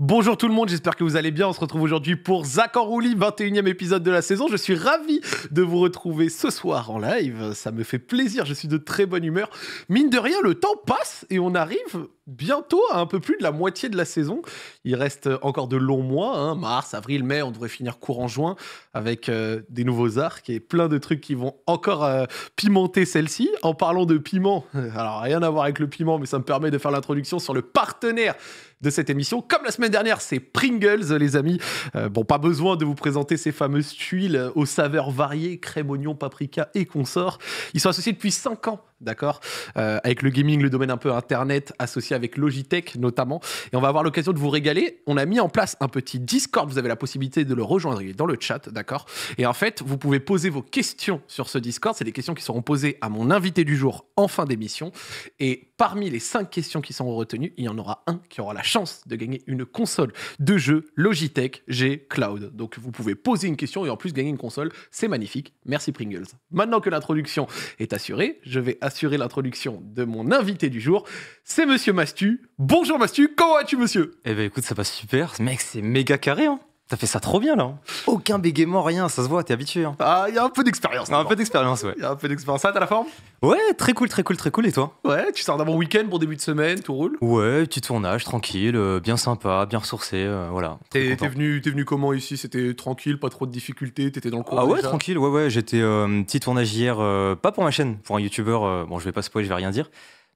Bonjour tout le monde, j'espère que vous allez bien. On se retrouve aujourd'hui pour Zach en roulis, 21e épisode de la saison. Je suis ravi de vous retrouver ce soir en live. Ça me fait plaisir, je suis de très bonne humeur. Mine de rien, le temps passe et on arrive bientôt à un peu plus de la moitié de la saison. Il reste encore de longs mois, hein. mars, avril, mai, on devrait finir courant juin avec euh, des nouveaux arcs et plein de trucs qui vont encore euh, pimenter celle-ci. En parlant de piment, alors rien à voir avec le piment, mais ça me permet de faire l'introduction sur le partenaire de cette émission. Comme la semaine dernière, c'est Pringles, les amis. Euh, bon, pas besoin de vous présenter ces fameuses tuiles aux saveurs variées, crème, oignon, paprika et consorts. Ils sont associés depuis 5 ans d'accord euh, Avec le gaming, le domaine un peu internet, associé avec Logitech notamment. Et on va avoir l'occasion de vous régaler. On a mis en place un petit Discord, vous avez la possibilité de le rejoindre, dans le chat, d'accord Et en fait, vous pouvez poser vos questions sur ce Discord, c'est des questions qui seront posées à mon invité du jour en fin d'émission. Et parmi les cinq questions qui seront retenues, il y en aura un qui aura la chance de gagner une console de jeu Logitech G Cloud. Donc vous pouvez poser une question et en plus gagner une console, c'est magnifique. Merci Pringles. Maintenant que l'introduction est assurée, je vais assurer l'introduction de mon invité du jour. C'est Monsieur Mastu. Bonjour Mastu, comment vas-tu monsieur Eh ben écoute, ça va super. Mec, c'est méga carré. Hein T'as fait ça trop bien là. Hein. Aucun bégaiement, rien, ça se voit, t'es habitué. Hein. Ah, il y a un peu d'expérience. Un peu d'expérience, ouais. Il y a un peu d'expérience. Ça, t'as la forme Ouais, très cool, très cool, très cool. Et toi Ouais, tu sors d'un bon week-end, pour début de semaine, tout roule Ouais, petit tournage, tranquille, euh, bien sympa, bien ressourcé, euh, voilà. T'es venu, venu comment ici C'était tranquille, pas trop de difficultés, t'étais dans le coin Ah ouais, tranquille, ouais, ouais. J'étais euh, petit tournage hier, pas pour ma chaîne, pour un youtubeur. bon, je vais pas spoiler, je vais rien dire.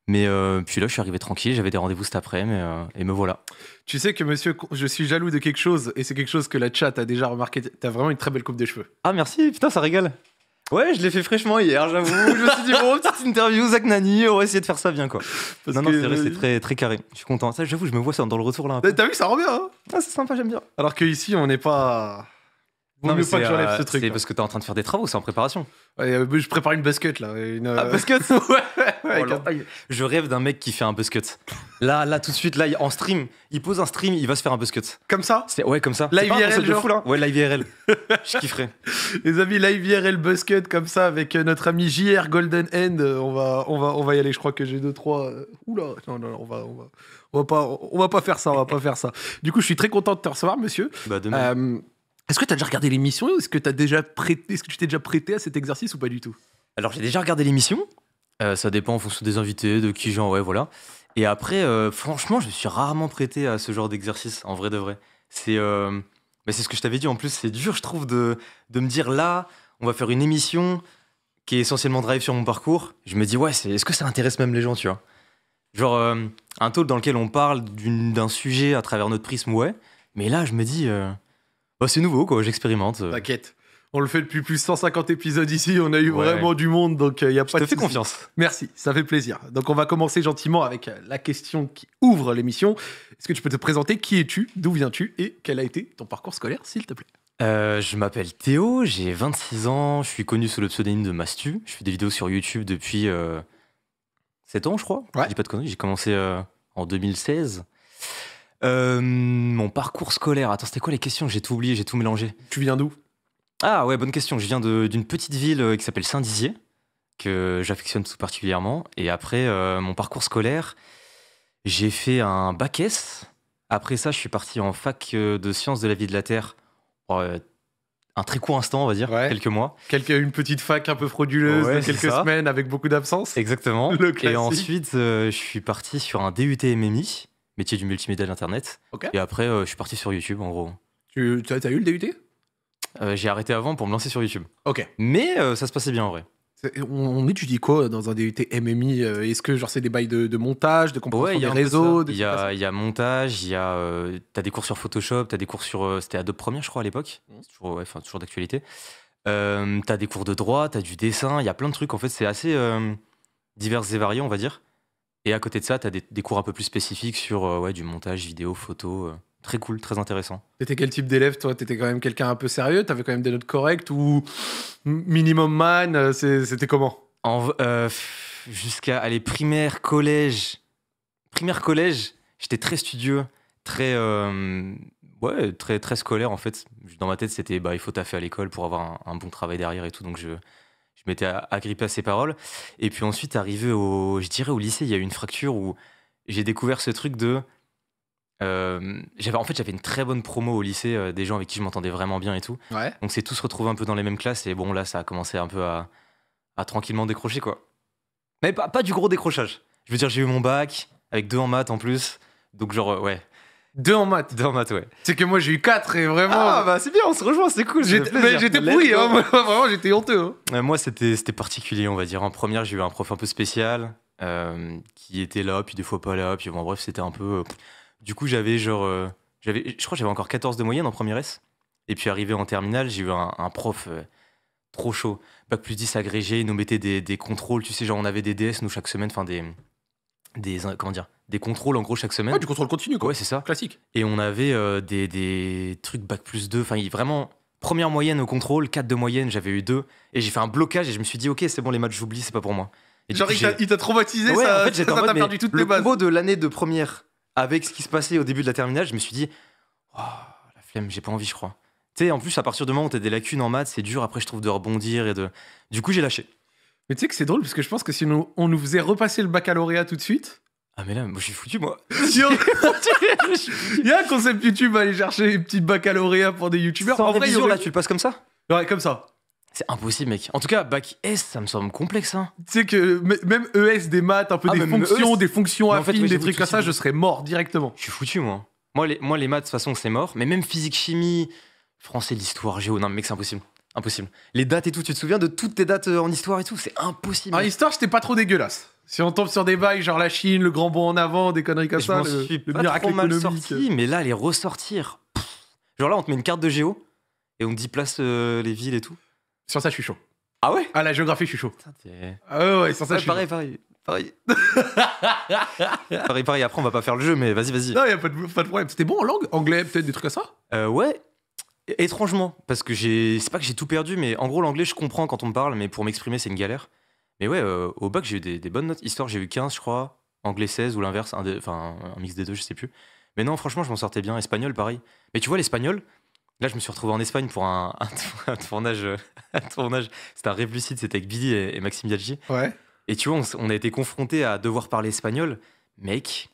Mais puis là, je suis arrivé tranquille, j'avais des rendez-vous cet après, mais, et me voilà. Tu sais que monsieur, je suis jaloux de quelque chose et c'est quelque chose que la chat a déjà remarqué. T'as vraiment une très belle coupe de cheveux. Ah merci, putain, ça régale. Ouais, je l'ai fait fraîchement hier, j'avoue. je me suis dit, bon, petite interview, Zach Nani, on va essayer de faire ça bien, quoi. non, non, c'est vrai, c'est très, très carré. Je suis content. Ça, j'avoue, je me vois ça dans le retour là. T'as vu ça rend bien, hein ah, C'est sympa, j'aime bien. Alors qu'ici, on n'est pas. non, pas que j'enlève euh, ce truc. C'est hein. parce que t'es en train de faire des travaux, c'est en préparation. Euh, je prépare une basket là. Une, ah, euh, basket ouais, oh, Je rêve d'un mec qui fait un basket. Là, là, tout de suite, là, en stream, il pose un stream, il va se faire un basket. Comme ça Ouais, comme ça. Live IRL, De fou, là. Ouais, live IRL. je kifferais. Les amis, live IRL basket comme ça avec euh, notre ami JR Golden End. On va, on va, on va y aller. Je crois que j'ai deux, trois. Oula, non, non, non, on va, on va, on va pas, on va pas faire ça, on va pas faire ça. Du coup, je suis très content de te recevoir, monsieur. Bah, demain. Est-ce que tu as déjà regardé l'émission ou est-ce que, as déjà prêté, -ce que tu t'es déjà prêté à cet exercice ou pas du tout Alors, j'ai déjà regardé l'émission. Euh, ça dépend en fonction des invités, de qui genre, ouais, voilà. Et après, euh, franchement, je suis rarement prêté à ce genre d'exercice, en vrai de vrai. C'est euh, ce que je t'avais dit, en plus, c'est dur, je trouve, de, me dire là, on va faire une émission qui est essentiellement drive sur mon parcours. Je me dis, ouais, est-ce que ça intéresse même les gens, tu vois Genre, un talk dans lequel on parle d'un sujet à travers notre prisme, ouais. Mais là, je me dis, bah, c'est nouveau, quoi, j'expérimente. Euh. T'inquiète. On le fait depuis plus de 150 épisodes ici, on a eu vraiment du monde, donc il euh, y n'y a pas te fais confiance. Merci, ça fait plaisir. Donc on va commencer gentiment avec euh, la question qui ouvre l'émission. Est-ce que tu peux te présenter Qui es-tu D'où viens-tu Et quel a été ton parcours scolaire, s'il te plaît je m'appelle Théo, j'ai 26 ans, je suis connu sous le pseudonyme de Mastu. Je fais des vidéos sur YouTube depuis euh, 7 ans, je crois. dis pas de conneries, j'ai commencé en 2016. Euh, mon parcours scolaire. Attends, c'était quoi les questions J'ai tout oublié, j'ai tout mélangé. Tu viens d'où Ah ouais, bonne question. Je viens d'une petite ville euh, qui s'appelle Saint-Dizier, que j'affectionne tout particulièrement. Et après, euh, mon parcours scolaire, j'ai fait un bac S. Après ça, je suis parti en fac de sciences de la vie de la Terre. Oh, un très court instant, on va dire, quelques mois. Quelque, une petite fac un peu frauduleuse quelques semaines avec beaucoup d'absences. Exactement. et ensuite, je suis parti sur un DUT MMI métier du multimédia d'Internet. Et après, euh, je suis parti sur YouTube, en gros. Tu as, eu le DUT euh, J'ai arrêté avant pour me lancer sur YouTube. Ok. Mais euh, ça se passait bien en vrai. On, étudie quoi dans un DUT MMI Est-ce que genre c'est des bails de, montage, de compréhension ouais, des réseaux Il y, a montage, il y a t'as des cours sur Photoshop, as des cours sur c'était Adobe Premiere je crois à l'époque, mhm. toujours d'actualité. Euh, t'as des cours de droit, as du dessin, il y a plein de trucs en fait c'est assez divers et varié on va dire. Et à côté de ça, tu as des, cours un peu plus spécifiques sur euh, ouais, du montage, vidéo, photo. Euh, très cool, très intéressant. T'étais quel type d'élève, toi T'étais quand même quelqu'un un peu sérieux T'avais quand même des notes correctes Ou minimum man euh, C'était comment En Jusqu'à aller primaire, collège. Primaire, collège, j'étais très studieux, très. ouais, très, très scolaire en fait. Dans ma tête, c'était bah, il faut taffer à l'école pour avoir un, un bon travail derrière et tout. Donc je je m'étais agrippé à ses paroles. Et puis ensuite, arrivé au, je dirais au lycée, il y a eu une fracture où j'ai découvert ce truc de. Euh, j'avais en fait j'avais une très bonne promo au lycée euh, des gens avec qui je m'entendais vraiment bien et tout donc c'est tous retrouvés un peu dans les mêmes classes et bon là ça a commencé un peu à, tranquillement décrocher quoi mais pas du gros décrochage je veux dire j'ai eu mon bac avec deux en maths en plus donc genre euh, ouais deux en maths. Deux en maths, ouais. C'est que moi j'ai eu quatre et vraiment. Ah bah c'est bien, on se rejoint, c'est cool. J'étais pourri, hein. vraiment j'étais honteux. Hein. Euh, moi c'était particulier, on va dire. En première, j'ai eu un prof un peu spécial euh, qui était là, puis des fois pas là, puis bon, bref, c'était un peu. Euh, du coup, j'avais genre. je crois que j'avais encore 14 de moyenne en première S. Et puis arrivé en terminale, j'ai eu un, prof trop chaud. Bac plus 10 agrégé, il nous mettait des, des contrôles, tu sais, genre on avait des DS nous chaque semaine, enfin des des comment des contrôles en gros chaque semaine. Ouais, du contrôle continu quoi. Ouais, c'est ça. Classique. Et on avait euh, des, des, trucs bac plus 2, enfin vraiment première moyenne au contrôle, 4 de moyenne, j'avais eu deux et j'ai fait un blocage et je me suis dit OK, c'est bon les matchs j'oublie, c'est pas pour moi. Et Genre il t'a traumatisé ça, en perdu toutes le tes de l'année de première avec ce qui se passait au début de la terminale, je me suis dit oh, la flemme, j'ai pas envie je crois. Tu sais en plus à partir du moment où t'as des lacunes en maths, c'est dur après je trouve de rebondir et de du coup j'ai lâché. Mais tu sais que c'est drôle parce que je pense que si on nous faisait repasser le baccalauréat tout de suite. Ah, mais là, moi, je suis foutu, moi. Il y a un concept YouTube aller chercher les petits baccalauréat pour des youtubeurs. En vrai, là, tu le passes comme ça Ouais, comme ça. C'est impossible, mec. En tout cas, bac S, ça me semble complexe. Hein. Tu sais que même ES, des maths, un peu ah, e des, fonctions, des, fonctions, affines, des trucs comme ça, je serais mort directement. Je suis foutu, moi. Moi, les, moi, les maths, de toute façon, c'est mort. Mais même physique, chimie, français, l'histoire, géo, non, mec, c'est impossible. Impossible. Les dates et tout, tu te souviens de toutes tes dates euh, en histoire et tout C'est impossible. En histoire, c'était pas trop dégueulasse. Si on tombe sur des bails genre la Chine, le grand bond en avant, des conneries comme ça, je le, suis pas miracle trop mal sorti, mais là, les ressortir. Genre là, on te met une carte de géo et on te dit place euh, les villes et tout. Sur ça, je suis chaud. Ah ouais Ah, la géographie, je suis chaud. ah ouais, ouais, sur ça, je suis pareil, chaud. Pareil, pareil. pareil, après on va pas faire le jeu, mais vas-y, vas-y. Non, y a pas de, problème. C'était bon en langue Anglais, peut-être des trucs à ça euh, Ouais, Étrangement, parce que j'ai. C'est pas que j'ai tout perdu, mais en gros, l'anglais, je comprends quand on me parle, mais pour m'exprimer, c'est une galère. Mais ouais, euh, au bac, j'ai eu des, bonnes notes. Histoire, j'ai eu 15, je crois. Anglais 16 ou l'inverse, enfin, un mix des deux, je sais plus. Mais non, franchement, je m'en sortais bien. Espagnol, pareil. Mais tu vois, l'espagnol, là, je me suis retrouvé en Espagne pour un, tournage. tournage. C'était un réplucide, c'était avec Billy et, Maxime Ouais. Et tu vois, on, a été confronté à devoir parler espagnol. Mec,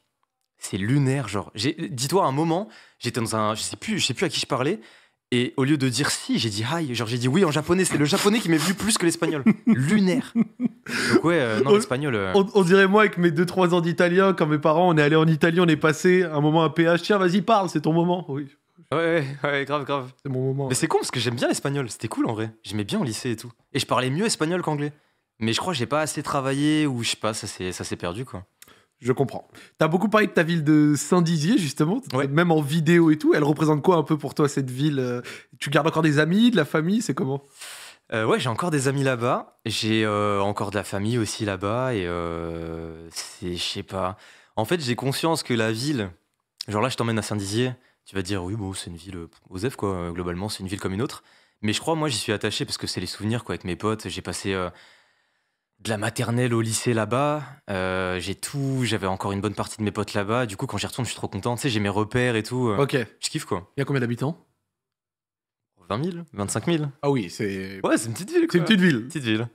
c'est lunaire, genre. Dis-toi, un moment, j'étais dans un. Je sais plus, je sais plus à qui je parlais. Et au lieu de dire si, j'ai dit hi, genre j'ai dit oui en japonais. C'est le japonais qui m'est venu plus que l'espagnol. Lunaire. Donc ouais, euh, non, l'espagnol. Euh. On, dirait moi avec mes 2-3 ans d'italien, quand mes parents, on est allé en Italie, on est passé un moment à PH. Tiens, vas-y, parle, c'est ton moment. Oui. Ouais, grave, grave. C'est mon moment. Mais c'est con parce que j'aime bien l'espagnol. C'était cool en vrai. J'aimais bien au lycée et tout. Et je parlais mieux espagnol qu'anglais. Mais je crois que j'ai pas assez travaillé ou je sais pas, ça s'est perdu quoi. Je comprends. Tu as beaucoup parlé de ta ville de Saint-Dizier, justement, même en vidéo et tout. Elle représente quoi un peu pour toi, cette ville euh, Tu gardes encore des amis, de la famille C'est comment euh, Ouais, j'ai encore des amis là-bas. J'ai euh, encore de la famille aussi là-bas. Et c'est, je sais pas. En fait, j'ai conscience que la ville. Genre là, je t'emmène à Saint-Dizier. Tu vas dire, oui, bon, c'est une ville. Osef, quoi. Globalement, c'est une ville comme une autre. Mais je crois, moi, j'y suis attaché parce que c'est les souvenirs, quoi, avec mes potes. J'ai passé de la maternelle au lycée là-bas. Euh, j'ai tout, j'avais encore une bonne partie de mes potes là-bas. Du coup, quand j'y retourne, je suis trop content. Tu sais, j'ai mes repères et tout. Euh, ok. Je kiffe quoi. Il y a combien d'habitants 20 000, 25 000. Ah oui, c'est. Ouais, c'est une petite ville. C'est une petite ville. Petite ville.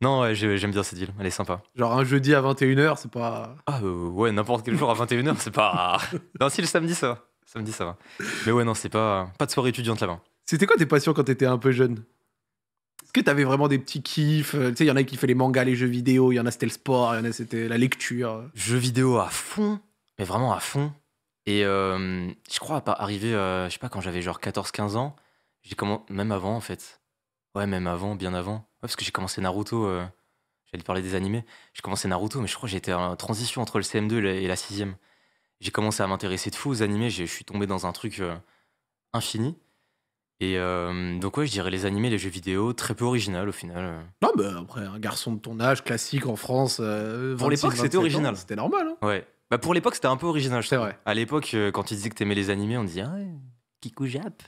Non, ouais, j'aime bien cette ville, elle est sympa. Genre un jeudi à 21h, c'est pas. Ah euh, ouais, n'importe quel jour à 21h, c'est pas. non, si le samedi ça va. Samedi ça va. Mais ouais, non, c'est pas. Pas de soirée étudiante là-bas. C'était quoi tes passions quand t'étais un peu jeune que tu avais vraiment des petits kiffs euh, Tu sais, il y en a qui fait les mangas, les jeux vidéo, il y en a c'était le sport, il y en a c'était la lecture. Jeux vidéo à fond, mais vraiment à fond. Et euh, je crois pas arriver, euh, je sais pas, quand j'avais genre 14-15 ans, j'ai commencé, même avant en fait. Ouais, même avant, bien avant. parce que j'ai commencé Naruto, j'allais parler des animés. J'ai commencé Naruto, mais je crois que j'étais en transition entre le CM2 et la 6 J'ai commencé à m'intéresser de fou aux animés, je suis tombé dans un truc infini. Et euh, donc ouais, je dirais les animés, les jeux vidéo, très peu original au final. Euh. Non, bah après, un garçon de ton âge, classique en France. Euh, pour l'époque, c'était original. C'était normal. Hein. Ouais. Bah pour l'époque, c'était un peu original. C'est vrai. À l'époque, euh, quand ils disaient que t'aimais les animés, on disait ah, Kikou Jap.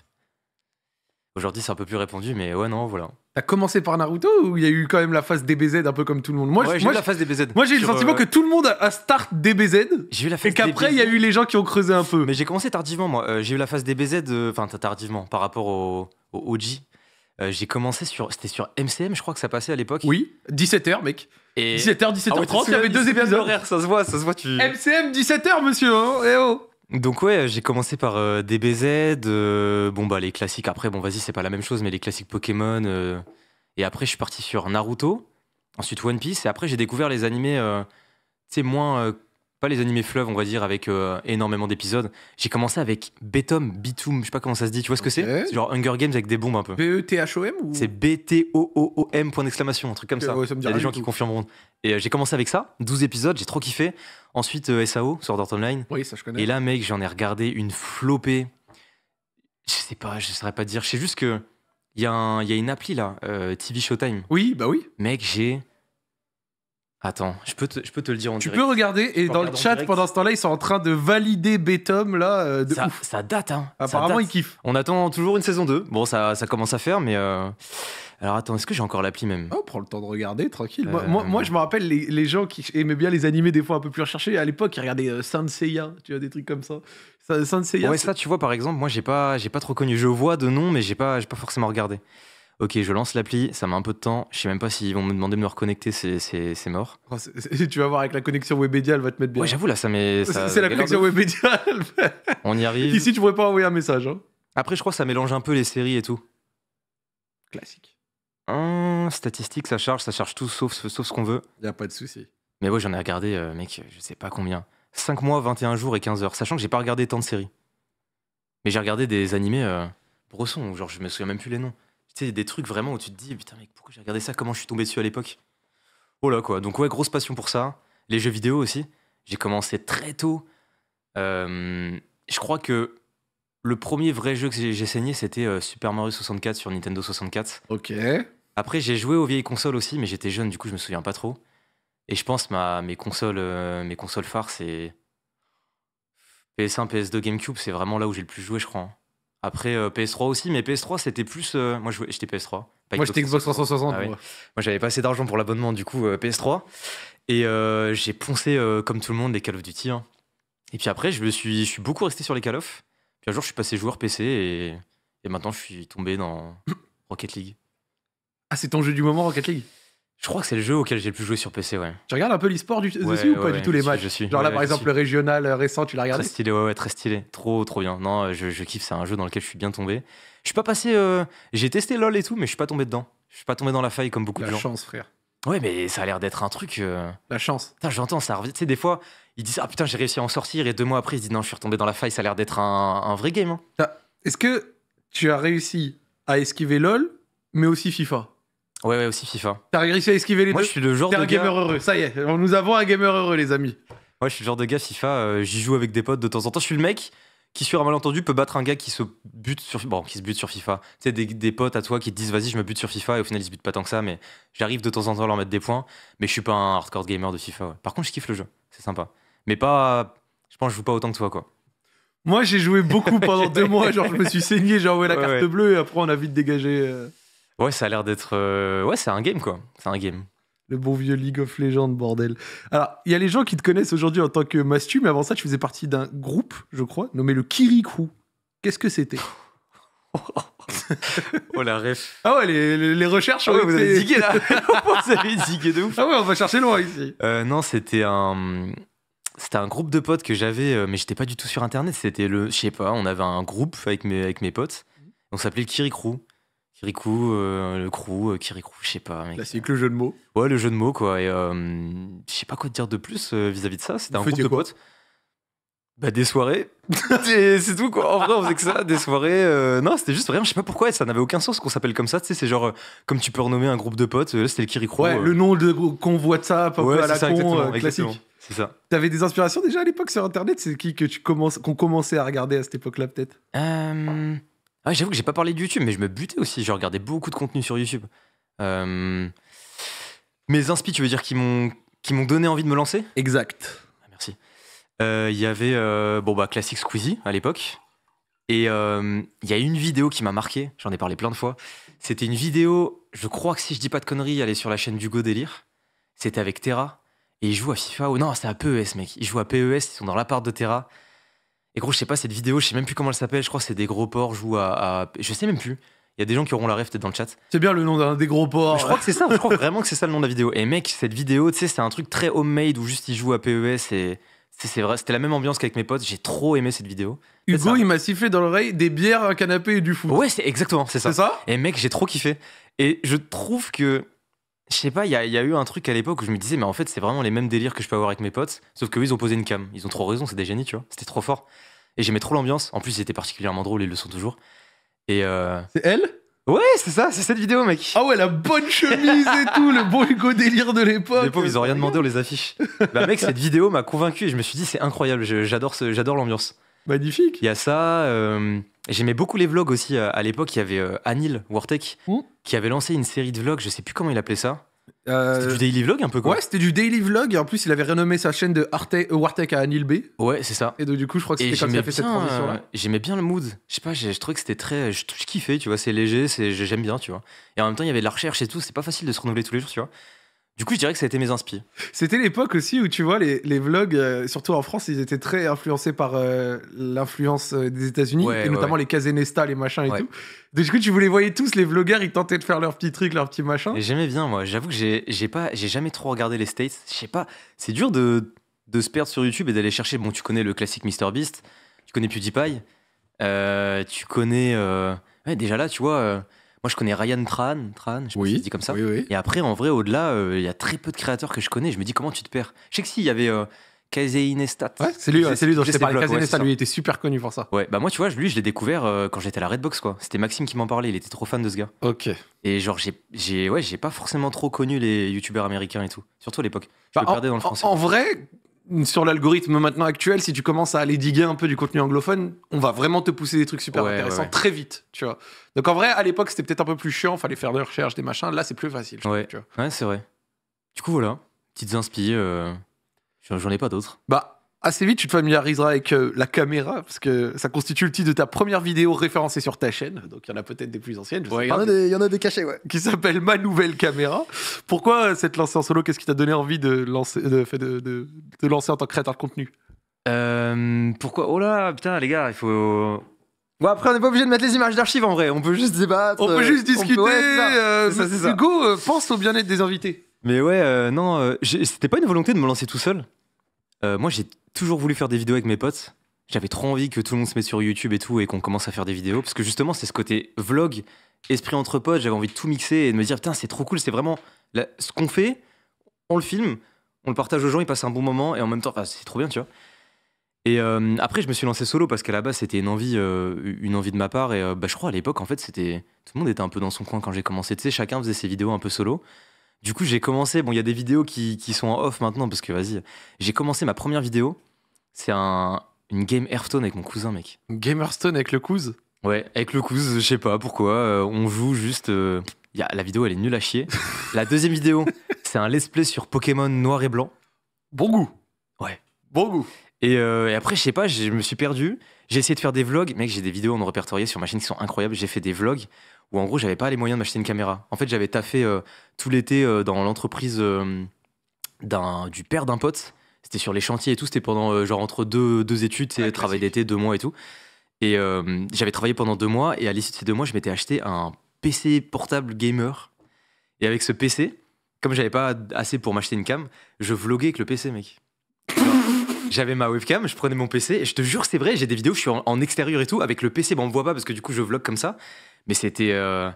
Aujourd'hui, c'est un peu plus répandu, mais ouais, non, voilà. T'as commencé par Naruto ou il y a eu quand même la phase DBZ un peu comme tout le monde Moi, ouais, j'ai eu la phase DBZ. Moi, j'ai le sentiment euh, que tout le monde a, start DBZ. J'ai eu la phase Et qu'après, il y a eu les gens qui ont creusé un peu. Mais j'ai commencé tardivement, moi. Euh, j'ai eu la phase DBZ, euh, enfin, tardivement, par rapport au, OG. j'ai commencé sur. C'était sur MCM, je crois que ça passait à l'époque. Oui, 17h, mec. 17h, ah 17h30, il y avait deux épisodes. horaires, ça se voit, ça se voit. Tu... MCM, 17h, monsieur. Hein oh, eh oh. Donc ouais, j'ai commencé par euh, DBZ, euh, bon bah les classiques après, bon vas-y c'est pas la même chose, mais les classiques Pokémon, euh, et après je suis parti sur Naruto, ensuite One Piece, et après j'ai découvert les animés, tu sais, moins pas les animés fleuves, on va dire, avec euh, énormément d'épisodes. J'ai commencé avec Betom, Bitum, je sais pas comment ça se dit, tu vois ce que c'est genre Hunger Games avec des bombes un peu. B-E-T-H-O-M C'est B-T-O-O-O-M, point d'exclamation, un truc comme ça. Il y a des gens qui confirmeront. Et euh, j'ai commencé avec ça, 12 épisodes, j'ai trop kiffé. Ensuite, euh, SAO, Sword Art Online. Oui, ça je connais. Et là, mec, j'en ai regardé une flopée. Je sais pas, je saurais pas dire. Je sais juste que. Il y, y, a une appli là, TV Showtime. Oui, bah oui. Mec, j'ai Attends, je peux, te, je peux te le dire en tu direct. Tu peux regarder et dans le chat pendant ce temps-là, ils sont en train de valider Betom là. Euh, ça, date, hein. Apparemment, ils kiffent. On attend toujours une saison 2. Bon, ça, ça commence à faire, mais. Euh, alors attends, est-ce que j'ai encore l'appli même Oh, prends le temps de regarder, tranquille. Moi, moi, euh. je me rappelle les, gens qui aimaient bien les animés des fois un peu plus recherchés. À l'époque, ils regardaient Saint Seiya, tu vois, des trucs comme ça. Saint Seiya. Ouais, ça, tu vois, par exemple, moi, j'ai pas, pas trop connu. Je vois de nom, mais j'ai pas, pas forcément regardé ok, je lance l'appli, ça met un peu de temps, je sais même pas s'ils vont me demander de me reconnecter, c'est mort. Oh, tu vas voir avec la connexion Webedia, elle va te mettre bien. Ouais, j'avoue, là, ça met. C'est la connexion de... On y arrive. Ici, tu pourrais pas envoyer un message. Hein. Après, je crois que ça mélange un peu les séries et tout. Classique. Hum, hein, statistique, ça charge, ça charge tout sauf, sauf ce qu'on veut. Y a pas de souci. Mais ouais, j'en ai regardé, euh, mec, je sais pas combien. 5 mois, 21 jours et 15 heures, sachant que j'ai pas regardé tant de séries. Mais j'ai regardé des animés euh, brossons, genre je me souviens même plus les noms sais, des trucs vraiment où tu te dis, putain, mec, pourquoi j'ai regardé ça Comment je suis tombé dessus à l'époque Oh là, quoi. Donc, ouais, grosse passion pour ça. Les jeux vidéo aussi. J'ai commencé très tôt. je crois que le premier vrai jeu que j'ai saigné, c'était euh, Super Mario 64 sur Nintendo 64. Ok. Après, j'ai joué aux vieilles consoles aussi, mais j'étais jeune, du coup, je me souviens pas trop. Et je pense ma, mes, consoles, euh, consoles phares, c'est PS1, PS2, GameCube, c'est vraiment là où j'ai le plus joué, je crois. Hein. Après euh, PS3 aussi, mais PS3 c'était plus. Euh, moi j'étais PS3. Moi j'étais Xbox 360. Ah moi, j'avais pas assez d'argent pour l'abonnement, du coup euh, PS3. Et j'ai poncé comme tout le monde les Call of Duty. Hein. Et puis après, je me suis, je suis beaucoup resté sur les Call of. Puis un jour, je suis passé joueur PC et, et maintenant je suis tombé dans Rocket League. Ah, c'est ton jeu du moment, Rocket League je crois que c'est le jeu auquel j'ai le plus joué sur PC, ouais. Tu regardes un peu l'e-sport du, dessus ou pas du tout les matchs je suis. Genre là, par exemple, le régional euh, récent, tu l'as regardé Très stylé, ouais, très stylé. Trop, trop bien. Non, je, kiffe, c'est un jeu dans lequel je suis bien tombé. Je suis pas passé. Euh, j'ai testé LoL et tout, mais je suis pas tombé dedans. Je suis pas tombé dans la faille comme beaucoup de gens. La chance, frère. Ouais, mais ça a l'air d'être un truc. Euh, la chance. Putain, j'entends, ça revient. Tu sais, des fois, ils disent Ah putain, j'ai réussi à en sortir, et deux mois après, ils disent Non, je suis retombé dans la faille, ça a l'air d'être un, vrai game. Hein. Est-ce que tu as réussi à esquiver LoL, mais aussi FIFA Ouais, ouais, aussi FIFA. T'as réussi à esquiver les Moi, je suis le genre de un gamer heureux, ça y est, nous avons un gamer heureux, les amis. Moi, je suis le genre de gars FIFA, euh, j'y joue avec des potes de temps en temps. Je suis le mec qui, sur un malentendu, peut battre un gars qui se bute sur, bon, qui se bute sur FIFA. Tu sais, des, potes à toi qui te disent, vas-y, je me bute sur FIFA, et au final, ils se butent pas tant que ça, mais j'arrive de temps en temps à leur mettre des points. Mais je suis pas un hardcore gamer de FIFA, ouais. Par contre, je kiffe le jeu, c'est sympa. Mais pas. Je pense que je joue pas autant que toi, quoi. Moi, j'ai joué beaucoup pendant deux mois, genre, je me suis saigné, j'ai la carte bleue, et après, on a vite dégagé. Euh, Ouais, ça a l'air d'être. Euh, ouais, c'est un game, quoi. C'est un game. Le bon vieux League of Legends, bordel. Alors, il y a les gens qui te connaissent aujourd'hui en tant que Mastu, mais avant ça, tu faisais partie d'un groupe, je crois, nommé le Kirikou. Qu'est-ce que c'était oh la ref. Ah ouais, les, recherches, ouais, vous avez digué, là. vous avez de ouf. Ah ouais, on va chercher loin ici. Euh, non, c'était un. C'était un groupe de potes que j'avais, euh, mais j'étais pas du tout sur internet. C'était le. Je sais pas, on avait un groupe avec mes, avec mes potes. Mhm. On s'appelait le Kirikou. Kirikou, euh, le crew, euh, Kirikou, je sais pas. Mec. le jeu de mots. Ouais, le jeu de mots, quoi. Et euh, je sais pas quoi te dire de plus vis-à-vis de ça. C'était un groupe de potes. Bah, des soirées. c'est tout, quoi. En vrai, on faisait que ça, des soirées. Non, c'était juste rien. je sais pas pourquoi, ça n'avait aucun sens qu'on s'appelle comme ça. Tu sais, c'est genre, comme tu peux renommer un groupe de potes, là, c'était le Kirikou. Ouais, le nom de voit de ça, pas ouais, à la ça, con, classique. C'est ça. T'avais des inspirations déjà à l'époque sur Internet C'est qui que tu commences, qu'on commençait à regarder à cette époque-là peut-être ah j'avoue que j'ai pas parlé de YouTube, mais je me butais aussi. Je regardais beaucoup de contenu sur YouTube. Euh, mes inspi, tu veux dire, qui m'ont qui m'ont donné envie de me lancer Exact. Ah, merci. Euh, il y avait euh, bon bah Squeezie à l'époque. Et euh, il y a une vidéo qui m'a marqué, j'en ai parlé plein de fois. C'était une vidéo, je crois que si je dis pas de conneries, elle est sur la chaîne d'Hugo Délire. C'était avec Terra. Et ils joue à FIFA, ou non, c'était à PES, mec. Ils joue à PES, ils sont dans l'appart de Terra. Et gros, je sais pas, cette vidéo, je sais même plus comment elle s'appelle. Je crois que c'est des gros porcs jouent à, Je sais même plus. Il y a des gens qui auront la rêve peut-être dans le chat. C'est bien le nom d'un des gros porcs. Je crois que c'est ça, je crois vraiment que c'est ça le nom de la vidéo. Et mec, cette vidéo, tu sais, c'est un truc très homemade où juste ils jouent à PES et c'est vrai, c'était la même ambiance qu'avec mes potes, j'ai trop aimé cette vidéo. Hugo, il m'a sifflé dans l'oreille des bières, un canapé et du fou. Ouais, c'est exactement, c'est ça. ça Et mec, j'ai trop kiffé. Et je trouve que je sais pas, il y, a eu un truc à l'époque où je me disais, mais en fait, c'est vraiment les mêmes délires que je peux avoir avec mes potes, sauf que eux, ils ont posé une cam. Ils ont trop raison, c'est des C'était trop fort. Et j'aimais trop l'ambiance. En plus, ils étaient particulièrement drôles, ils le sont toujours. Et euh, C'est elle Ouais, c'est ça, c'est cette vidéo, mec. Ah ouais, la bonne chemise et tout, le bon Hugo délire de l'époque. Les ils ont rien demandé, on les affiche. bah, mec, cette vidéo m'a convaincu et je me suis dit, c'est incroyable, j'adore l'ambiance. Magnifique. Il y a ça. Euh, j'aimais beaucoup les vlogs aussi. Euh, à l'époque, il y avait Anil Wartek hmm. qui avait lancé une série de vlogs, je sais plus comment il appelait ça c'était euh, du daily vlog un peu quoi Ouais, c'était du daily vlog. Et en plus, il avait renommé sa chaîne de Arte, euh, à Anil B. Ouais, c'est ça. Et donc, du coup, je crois que c'était comme ça a fait cette transition euh, J'aimais bien le mood. Je sais pas, je, trouvais que c'était très. Je, kiffais, tu vois, c'est léger, j'aime bien, tu vois. Et en même temps, il y avait de la recherche et tout, c'est pas facile de se renouveler tous les jours, tu vois. Du coup, je dirais que ça a été mes inspirations. C'était l'époque aussi où, tu vois, les, vlogs, euh, surtout en France, ils étaient très influencés par euh, l'influence euh, des États-Unis, et notamment les Casenesta, les machins et tout. du coup, tu voulais voyais tous les vlogueurs, ils tentaient de faire leurs petits trucs, leurs petits machins. J'aimais bien, moi. J'avoue que j'ai, pas, j'ai jamais trop regardé les States. Je sais pas, c'est dur de, de se perdre sur YouTube et d'aller chercher. Bon, tu connais le classique MrBeast, tu connais PewDiePie, tu connais. Ouais, déjà là, tu vois moi, je connais Ryan Tran, Tran, je me suis dit comme ça. Et après, en vrai, au-delà, euh, il y a très peu de créateurs que je connais. Je me dis comment tu te perds. Je sais que si, il y avait. Euh, Nestat. Ouais, c'est lui, c'est lui dont je t'ai parlé. Casey lui, était super connu pour ça. Ouais, bah moi, tu vois, lui, je l'ai découvert euh, quand j'étais à la Redbox, quoi. C'était Maxime qui m'en parlait, il était trop fan de ce gars. Ok. Et genre, j'ai ouais, pas forcément trop connu les youtubeurs américains et tout. Surtout à l'époque. Je bah, me perdais dans le français. en vrai, sur l'algorithme maintenant actuel, si tu commences à aller diguer un peu du contenu anglophone, on va vraiment te pousser des trucs super intéressants très vite, tu vois. Donc en vrai, à l'époque, c'était peut-être un peu plus chiant, fallait faire des recherches, des machins. Là, c'est plus facile. Je ouais, ouais c'est vrai. Du coup, voilà, petites inspire euh, J'en ai pas d'autres. Bah, assez vite, tu te familiariseras avec euh, la caméra, parce que ça constitue le titre de ta première vidéo référencée sur ta chaîne. Donc il y en a peut-être des plus anciennes. Il y, y, en a des cachés, ouais. Qui s'appelle Ma nouvelle caméra. Pourquoi euh, cette lancée en solo Qu'est-ce qui t'a donné envie de lancer, de, de, de, lancer en tant que créateur de contenu euh, Pourquoi Oh là, putain, les gars, il faut. Bon, après, on n'est pas obligé de mettre les images d'archives en vrai. On peut juste débattre. On peut juste discuter. C'est Ouais, ça. pense au bien-être des invités. Mais ouais, non, c'était pas une volonté de me lancer tout seul. Euh, moi, j'ai toujours voulu faire des vidéos avec mes potes. J'avais trop envie que tout le monde se mette sur YouTube et tout et qu'on commence à faire des vidéos. Parce que justement, c'est ce côté vlog, esprit entre potes. J'avais envie de tout mixer et de me dire, putain, c'est trop cool. C'est vraiment ce qu'on fait, on le filme, on le partage aux gens, ils passent un bon moment et en même temps, c'est trop bien, tu vois. Et euh, après, je me suis lancé solo parce qu'à la base, c'était une envie, euh, une envie de ma part. Et bah, je crois à l'époque, en fait, c'était tout le monde était un peu dans son coin quand j'ai commencé. Tu sais, chacun faisait ses vidéos un peu solo. Du coup, j'ai commencé. Bon, il y a des vidéos qui, sont en off maintenant parce que vas-y. J'ai commencé ma première vidéo. C'est un, une game Hearthstone avec mon cousin, mec. gamerstone game Hearthstone avec le cousin Ouais, avec le cousin, je sais pas pourquoi. Euh, on joue juste. Euh, y la vidéo, elle est nulle à chier. la deuxième vidéo, c'est un let's play sur Pokémon noir et blanc. Bon goût Ouais. Bon goût euh, et, après, je sais pas, je me suis perdu. J'ai essayé de faire des vlogs. Mec, j'ai des vidéos en répertorié sur ma chaîne qui sont incroyables. J'ai fait des vlogs où en gros, j'avais pas les moyens de m'acheter une caméra. En fait, j'avais taffé euh, tout l'été euh, dans l'entreprise euh, du père d'un pote. C'était sur les chantiers et tout. C'était pendant, genre, entre deux, deux études, et travail d'été, deux mois et tout. Et j'avais travaillé pendant deux mois. Et à l'issue de ces deux mois, je m'étais acheté un PC portable gamer. Et avec ce PC, comme j'avais pas assez pour m'acheter une cam, je vloguais avec le PC, mec. J'avais ma webcam, je prenais mon PC, et je te jure, c'est vrai, j'ai des vidéos, je suis en, extérieur et tout, avec le PC, bon, on me voit pas parce que du coup, je vlog comme ça. Mais c'était. Euh,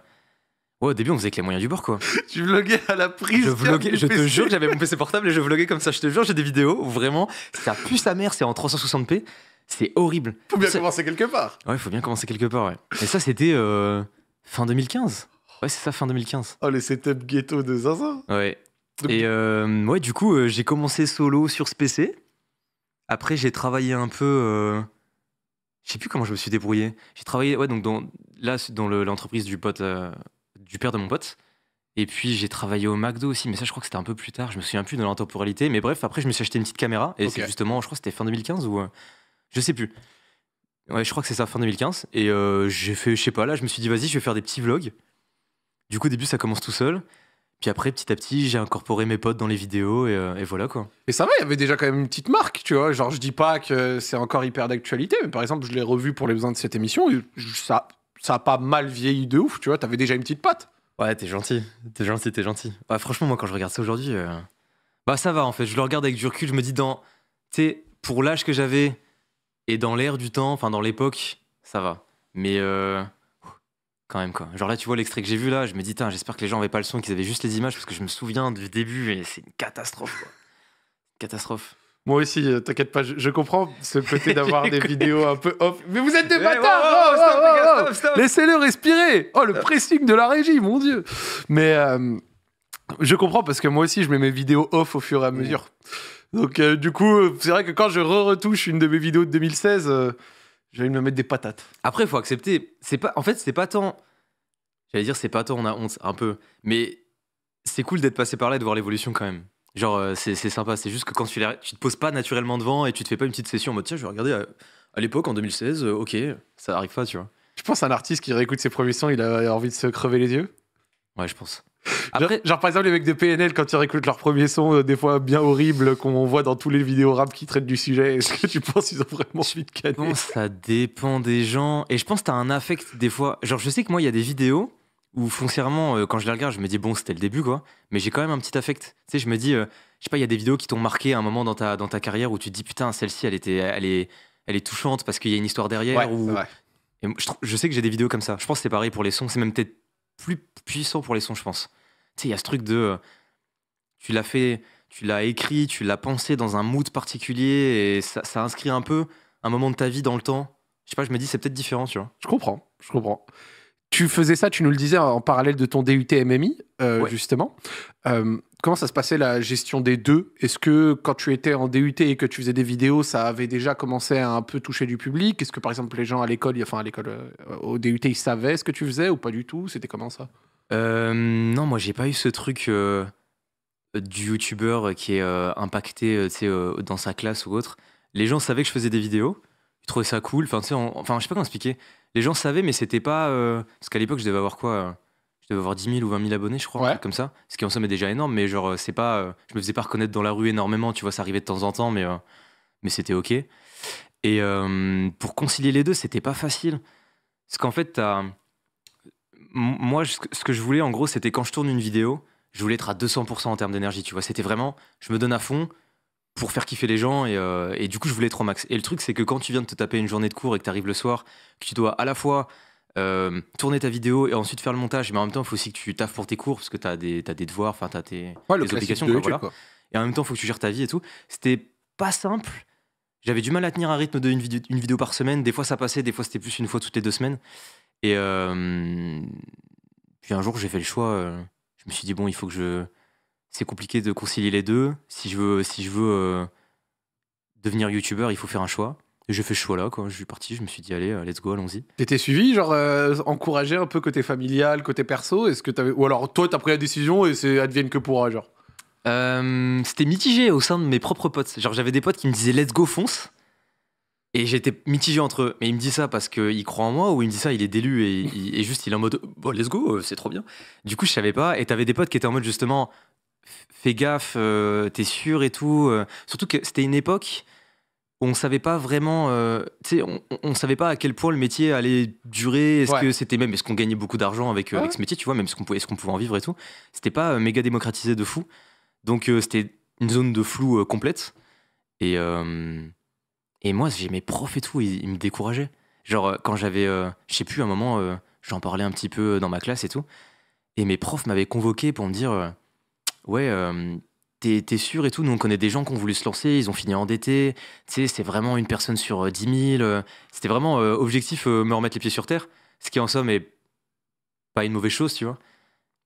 ouais, au début, on faisait avec les moyens du bord, quoi. tu vloguais à la prise. Je te jure que j'avais mon PC portable et je vloguais comme ça. Je te jure, j'ai des vidéos vraiment, ça pue sa mère, c'est en 360p. C'est horrible. Faut bien commencer quelque part. Ouais, faut bien commencer quelque part, ouais. Et ça, c'était euh, fin 2015. Ouais, c'est ça, fin 2015. Oh, les setups ghetto de Zaza. Ouais. Et euh, ouais, du coup, j'ai commencé solo sur ce PC. Après, j'ai travaillé un peu. Je sais plus comment je me suis débrouillé. J'ai travaillé ouais, donc dans, là dans l'entreprise du pote, euh, du père de mon pote. Et puis j'ai travaillé au McDo aussi, mais ça je crois que c'était un peu plus tard, je me souviens plus de l'intemporalité. Mais bref, après je me suis acheté une petite caméra et c'est justement, je crois que c'était fin 2015 ou euh, je sais plus. Ouais, je crois que c'est ça, fin 2015. Et euh, j'ai fait, je sais pas, là je me suis dit vas-y, je vais faire des petits vlogs. Du coup, au début ça commence tout seul. Puis après, petit à petit, j'ai incorporé mes potes dans les vidéos et, et voilà quoi. Et ça va, il y avait déjà quand même une petite marque, tu vois. Genre, je dis pas que c'est encore hyper d'actualité, mais par exemple, je l'ai revu pour les besoins de cette émission. ça, ça a pas mal vieilli de ouf, tu vois. T'avais déjà une petite patte. Ouais, t'es gentil, t'es gentil, t'es gentil. Ouais, franchement, moi, quand je regarde ça aujourd'hui, euh, bah ça va en fait. Je le regarde avec du recul, je me dis dans, tu pour l'âge que j'avais et dans l'air du temps, enfin dans l'époque, ça va. Mais euh, quand même quoi. Genre là, tu vois l'extrait que j'ai vu là, je me dis, j'espère que les gens n'avaient pas le son, qu'ils avaient juste les images parce que je me souviens du début et c'est une catastrophe. Quoi. catastrophe. Moi aussi, euh, t'inquiète pas, je, comprends ce côté d'avoir des vidéos un peu Mais vous êtes des bâtards Laissez-le respirer. Oh, le pressing de la régie, mon Dieu. Mais euh, je comprends parce que moi aussi, je mets mes vidéos off au fur et à mesure. Donc, euh, du coup, c'est vrai que quand je re-retouche une de mes vidéos de 2016, euh, j'allais me mettre des patates. Après, il faut accepter. C'est pas, en fait, c'est pas tant. J'allais dire, c'est pas tant, on a honte, un peu. Mais c'est cool d'être passé par là et de voir l'évolution quand même. Genre, c'est sympa. C'est juste que quand tu, tu te poses pas naturellement devant et tu te fais pas une petite session en mode tiens, je vais regarder à, à l'époque en 2016, ok, ça arrive pas, tu vois. Tu pense à un artiste qui réécoute ses premiers sons, il a envie de se crever les yeux. Ouais, je pense. Genre, par exemple, les mecs de PNL, quand ils réécoutent leurs premiers sons, euh, des fois bien horribles, qu'on voit dans tous les vidéos rap qui traitent du sujet, est-ce que tu penses qu'ils ont vraiment envie de canner Je ça dépend des gens. Et je pense que t'as un affect des fois. Genre, je sais que moi, il y a des vidéos où foncièrement, euh, quand je les regarde, je me dis, bon, c'était le début, quoi. Mais j'ai quand même un petit affect. Tu sais, je me dis, euh, je sais pas, il y a des vidéos qui t'ont marqué à un moment dans ta, dans ta carrière où tu te dis, putain, celle-ci, elle, était, elle, est, elle est touchante parce qu'il y a une histoire derrière. Ouais, je, sais que j'ai des vidéos comme ça. Je pense que c'est pareil pour les sons. C'est même peut-être plus puissant pour les sons, je pense. Tu sais, il y a ce truc de. Euh, tu l'as fait, tu l'as écrit, tu l'as pensé dans un mood particulier et ça, ça inscrit un peu un moment de ta vie dans le temps. Je sais pas, je me dis, c'est peut-être différent, tu vois. Je comprends, je comprends. Tu faisais ça, tu nous le disais en parallèle de ton DUT MMI, euh, justement. Euh, comment ça se passait la gestion des deux Est-ce que quand tu étais en DUT et que tu faisais des vidéos, ça avait déjà commencé à un peu toucher du public Est-ce que par exemple les gens à l'école, enfin à l'école, euh, au DUT, ils savaient ce que tu faisais ou pas du tout C'était comment ça Non, moi j'ai pas eu ce truc du youtubeur qui est impacté dans sa classe ou autre. Les gens savaient que je faisais des vidéos, ils trouvaient ça cool. Enfin, enfin je sais pas comment expliquer les gens savaient, mais c'était pas. Euh, parce qu'à l'époque, je devais avoir quoi euh, Je devais avoir 10 000 ou 20 000 abonnés, je crois, comme ça. Ce qui en somme est déjà énorme, mais genre, euh, c'est pas. je me faisais pas reconnaître dans la rue énormément, tu vois, ça arrivait de temps en temps, mais, mais c'était OK. Et pour concilier les deux, c'était pas facile. Parce qu'en fait, t'as. Moi, ce que je voulais, en gros, c'était quand je tourne une vidéo, je voulais être à 200% en termes d'énergie, tu vois. C'était vraiment, je me donne à fond, pour faire kiffer les gens et, euh, du coup je voulais trop max. Et le truc c'est que quand tu viens de te taper une journée de cours et que tu arrives le soir, que tu dois à la fois euh, tourner ta vidéo et ensuite faire le montage, mais en même temps il faut aussi que tu taffes pour tes cours parce que tu as des, devoirs, enfin tu as tes, obligations. Et en même temps il faut que tu gères ta vie et tout. C'était pas simple. J'avais du mal à tenir un rythme d'une vidéo, par semaine. Des fois ça passait, des fois c'était plus une fois toutes les deux semaines. Et euh, puis un jour j'ai fait le choix, je me suis dit bon il faut que je c'est compliqué de concilier les deux. Si je veux, si je veux euh, devenir youtubeur, il faut faire un choix. Et j'ai fait ce choix-là, quoi. Je suis parti, je me suis dit, allez, euh, let's go, allons-y. T'étais suivi, genre, euh, encouragé un peu côté familial, côté perso Est-ce que avais Ou alors, toi, t'as pris la décision et c'est advienne que pourra, genre C'était mitigé au sein de mes propres potes. Genre, j'avais des potes qui me disaient, let's go, fonce. Et j'étais mitigé entre eux. Mais il me dit ça parce qu'il croit en moi ou il me dit ça, il est délu et, et, juste il est en mode bon, let's go, c'est trop bien. Du coup, je savais pas. Et t'avais des potes qui étaient en mode justement fais gaffe, euh, t'es sûr et tout. Euh. surtout que c'était une époque où on savait pas vraiment, euh, on, ne savait pas à quel point le métier allait durer. Est-ce que c'était même, est-ce qu'on gagnait beaucoup d'argent avec, ce métier, tu vois, même ce qu'on pouvait, est-ce qu'on pouvait en vivre et tout. C'était pas méga démocratisé de fou. Donc c'était une zone de flou complète. Et, et moi, j'ai mes profs et tout, ils, me décourageaient. Genre, quand j'avais, je sais plus, un moment, j'en parlais un petit peu dans ma classe et tout. Et mes profs m'avaient convoqué pour me dire ouais, t'es, sûr et tout. Nous, on connaît des gens qui ont voulu se lancer, ils ont fini endettés. Tu sais, c'est vraiment une personne sur 10 000. C'était vraiment objectif, me remettre les pieds sur terre. Ce qui, en somme, est pas une mauvaise chose, tu vois.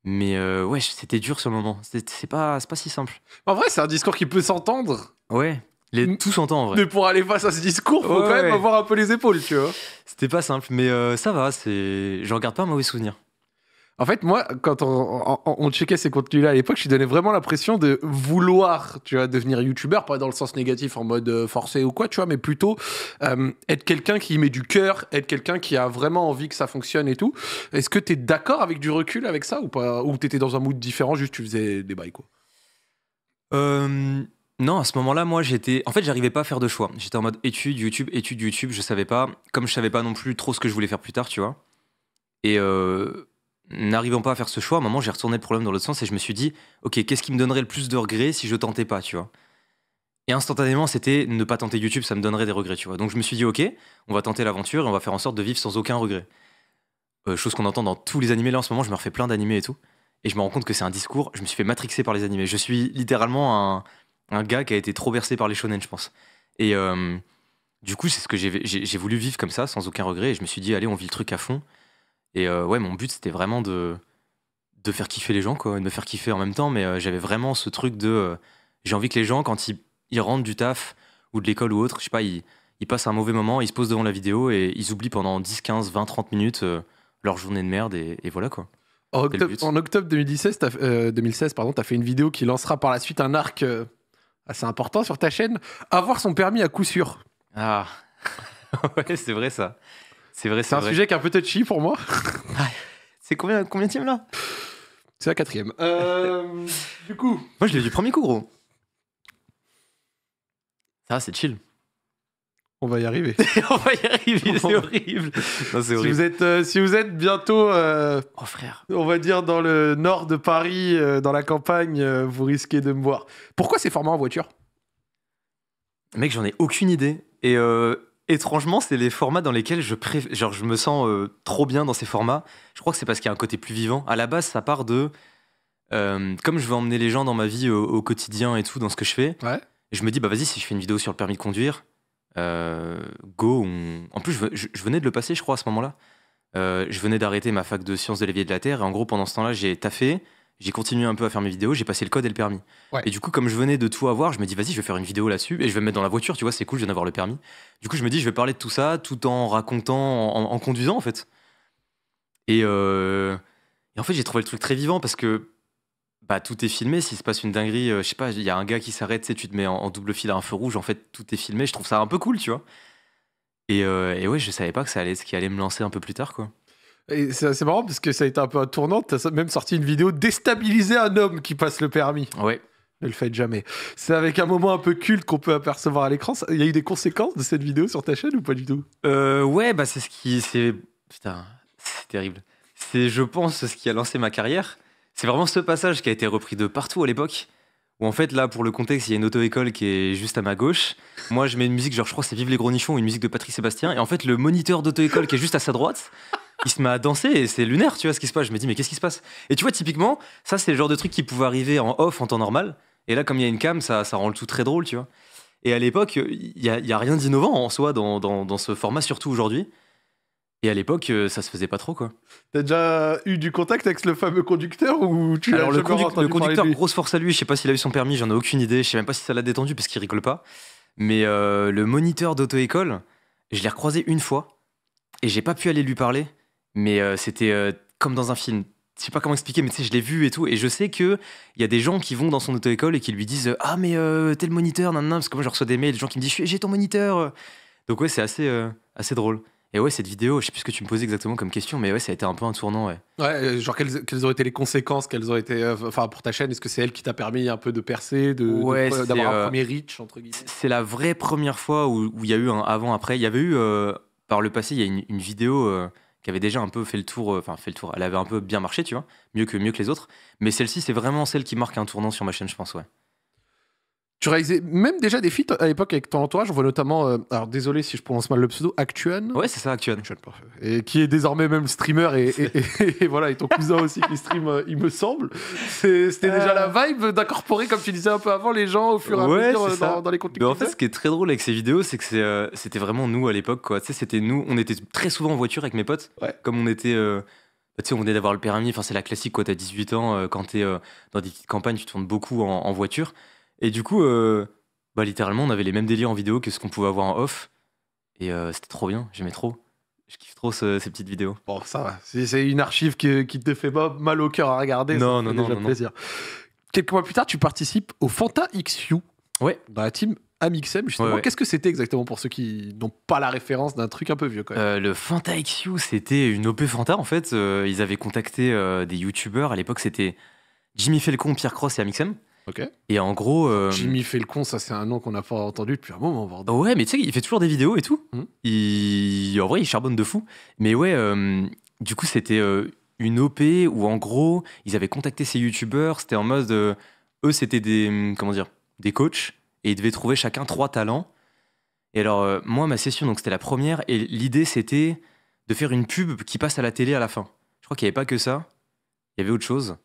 Mais ouais, c'était dur sur le moment. C'est, pas, c'est pas si simple. En vrai, c'est un discours qui peut s'entendre. Ouais, les, tous tout en vrai. Mais pour aller face à ce discours, faut quand même avoir un peu les épaules, tu vois. C'était pas simple, mais ça va. C'est, j'en garde pas un mauvais souvenir. En fait, moi, quand on, checkait ces contenus-là à l'époque, je donnais vraiment l'impression de vouloir, tu vois, devenir youtubeur, pas dans le sens négatif, en mode euh, forcé ou quoi, tu vois, mais plutôt euh, être quelqu'un qui met du cœur, être quelqu'un qui a vraiment envie que ça fonctionne et tout. Est-ce que tu es d'accord avec du recul avec ça ou pas Ou t'étais dans un mood différent, juste tu faisais des bails, quoi euh, Non, à ce moment-là, moi, j'étais. En fait, j'arrivais pas à faire de choix. J'étais en mode étude, YouTube, étude, YouTube, je savais pas. Comme je savais pas non plus trop ce que je voulais faire plus tard, tu vois. Et n'arrivant pas à faire ce choix, à un moment, j'ai retourné le problème dans l'autre sens et je me suis dit, ok, qu'est-ce qui me donnerait le plus de regrets si je tentais pas, tu vois Et instantanément, c'était ne pas tenter YouTube, ça me donnerait des regrets, tu vois. Donc je me suis dit, ok, on va tenter l'aventure et on va faire en sorte de vivre sans aucun regret. Euh, chose qu'on entend dans tous les animés. Là, en ce moment, je me refais plein d'animés et tout. Et je me rends compte que c'est un discours, je me suis fait matrixer par les animés. Je suis littéralement un, un gars qui a été trop versé par les shonen, je pense. Et euh, du coup, c'est ce que j'ai voulu vivre comme ça, sans aucun regret. Et je me suis dit, allez, on vit le truc à fond. Et euh, ouais, mon but, c'était vraiment de, de faire kiffer les gens, quoi, de me faire kiffer en même temps. Mais euh, j'avais vraiment ce truc de. Euh, j'ai envie que les gens, quand ils, ils rentrent du taf ou de l'école ou autre, je sais pas, ils, ils passent un mauvais moment, ils se posent devant la vidéo et ils oublient pendant 10, 15, 20, 30 minutes leur journée de merde. Et, voilà, quoi. En octobre, 2016, 2016, pardon, t'as fait une vidéo qui lancera par la suite un arc assez important sur ta chaîne. Avoir son permis à coup sûr. Ah, ouais, c'est vrai ça. C'est vrai, c'est un sujet qui est un peu touchy pour moi. c'est combien, combien de là C'est la quatrième. Euh, du coup. Moi, je l'ai du premier coup, gros. Ça, c'est chill. On va y arriver. On va y arriver, c'est horrible. Si, vous êtes, euh, si vous êtes bientôt, euh, oh, frère. on va dire, dans le nord de Paris, euh, dans la campagne, vous risquez de me voir. Pourquoi c'est formats en voiture Mec, j'en ai aucune idée. Et étrangement, c'est les formats dans lesquels je, Genre, je me sens euh, trop bien dans ces formats. Je crois que c'est parce qu'il y a un côté plus vivant. À la base, ça part de. Euh, comme je veux emmener les gens dans ma vie au, quotidien et tout, dans ce que je fais, je me dis, bah vas-y, si je fais une vidéo sur le permis de conduire, euh, go. En plus, je, je, venais de le passer, je crois, à ce moment-là. je venais d'arrêter ma fac de sciences de l'évier de la Terre. Et en gros, pendant ce temps-là, j'ai taffé j'ai continué un peu à faire mes vidéos, j'ai passé le code et le permis. Et du coup, comme je venais de tout avoir, je me dis, vas-y, je vais faire une vidéo là-dessus et je vais me mettre dans la voiture, tu vois, c'est cool, je viens d'avoir le permis. Du coup, je me dis, je vais parler de tout ça tout en racontant, en, conduisant, en fait. Euh, et, en fait, j'ai trouvé le truc très vivant parce que bah, tout est filmé. S'il se passe une dinguerie, euh, je sais pas, il y a un gars qui s'arrête, tu, sais, tu te mets en, double fil à un feu rouge, en fait, tout est filmé. Je trouve ça un peu cool, tu vois. Et, euh, et ouais, je savais pas que ça allait, ce qui allait me lancer un peu plus tard, quoi c'est marrant parce que ça a été un peu un tournant. T'as même sorti une vidéo déstabiliser un homme qui passe le permis. Oui. Ne le faites jamais. C'est avec un moment un peu culte qu'on peut apercevoir à l'écran. Il y a eu des conséquences de cette vidéo sur ta chaîne ou pas du tout euh, Ouais, bah c'est ce qui. C'est... Putain, c'est terrible. C'est, je pense, ce qui a lancé ma carrière. C'est vraiment ce passage qui a été repris de partout à l'époque. Où en fait, là, pour le contexte, il y a une auto-école qui est juste à ma gauche. Moi, je mets une musique, genre, je crois que c'est Vive les Gros Nichons, une musique de Patrick Sébastien. Et en fait, le moniteur d'auto-école qui est juste à sa droite, il se met à danser et c'est lunaire, tu vois, ce qui se passe. Je me dis, mais qu'est-ce qui se passe Et tu vois, typiquement, ça, c'est le genre de truc qui pouvait arriver en off, en temps normal. Et là, comme il y a une cam, ça, ça rend le tout très drôle, tu vois. Et à l'époque, il n'y a, rien d'innovant en soi dans ce format, surtout aujourd'hui. Et à l'époque, euh, ça se faisait pas trop, quoi. T'as déjà eu du contact avec le fameux conducteur ou tu le, le conducteur, grosse force à lui, je sais pas s'il a eu son permis, j'en ai aucune idée, je sais même pas si ça l'a détendu parce qu'il rigole pas. Mais euh, le moniteur d'auto-école, je l'ai recroisé une fois et j'ai pas pu aller lui parler, mais euh, c'était comme dans un film. Je sais pas comment expliquer, mais tu sais, je l'ai vu et tout. Et je sais qu'il y a des gens qui vont dans son auto-école et qui lui disent Ah, mais t'es le moniteur, nan, nan, parce que moi je reçois des mails, de gens qui me disent J'ai ton moniteur. Donc, ouais, c'est assez, assez drôle. Et ouais, cette vidéo, je sais plus ce que tu me posais exactement comme question, mais ouais, ça a été un peu un tournant, ouais. Euh, genre quelles, quelles ont été les conséquences, quelles ont été, euh, enfin, pour ta chaîne, est-ce que c'est elle qui t'a permis un peu de percer, de, d'avoir un euh, premier reach entre guillemets C'est la vraie première fois où il y a eu un avant-après. Il y avait eu par le passé, il y a une, vidéo qui avait déjà un peu fait le tour, enfin fait le tour. Elle avait un peu bien marché, tu vois, mieux que mieux que les autres. Mais celle-ci, c'est vraiment celle qui marque un tournant sur ma chaîne, je pense, ouais. Tu réalisais même déjà des feats à l'époque avec ton entourage. On voit notamment, euh, alors désolé si je prononce mal le pseudo, Actuan. Ouais, c'est ça, Actuan. Et qui est désormais même streamer et, voilà, et ton cousin aussi qui stream, euh, il me semble. C'était déjà la euh. vibe d'incorporer, comme tu disais un peu avant, les gens au fur et à mesure dans, les contenus. Mais en fait, ce qui est très drôle avec ces vidéos, c'est que c'était vraiment nous à l'époque, quoi. Tu sais, c'était nous, on était très souvent en voiture avec mes potes. Comme on était. Bah, tu sais, on venait d'avoir le permis, enfin, c'est la classique, quoi. T'as 18 ans, quand t'es dans des petites campagnes, tu tournes beaucoup en, en voiture. Et du coup, euh, bah, littéralement, on avait les mêmes délires en vidéo que ce qu'on pouvait avoir en off. Et euh, c'était trop bien, j'aimais trop. Je kiffe trop ces petites vidéos. Bon, ça va. C'est une archive qui, te fait pas mal au cœur à regarder. Non, non, non, déjà plaisir. Quelques mois plus tard, tu participes au Fanta XU. Ouais. Dans la team Amixem, justement. Qu'est-ce que c'était exactement pour ceux qui n'ont pas la référence d'un truc un peu vieux, quand euh, le Fanta XU, c'était une OP Fanta en fait. ils avaient contacté des youtubeurs. À l'époque, c'était Jimmy Felcon, Pierre Cross et Amixem. Ok. Et en gros. Euh, Jimmy fait le con, ça c'est un nom qu'on n'a pas entendu depuis un moment. Ouais, mais tu sais, il fait toujours des vidéos et tout. Hmm. Il... En vrai, il charbonne de fou. Mais ouais, euh, du coup, c'était euh, une OP où en gros, ils avaient contacté ces youtubeurs. C'était en mode. eux, c'était des. Hmm, comment dire Des coachs. Et ils devaient trouver chacun trois talents. Et alors, moi, ma session, donc c'était la première. Et l'idée, c'était de faire une pub qui passe à la télé à la fin. Je crois qu'il n'y avait pas que ça. Il y avait autre chose.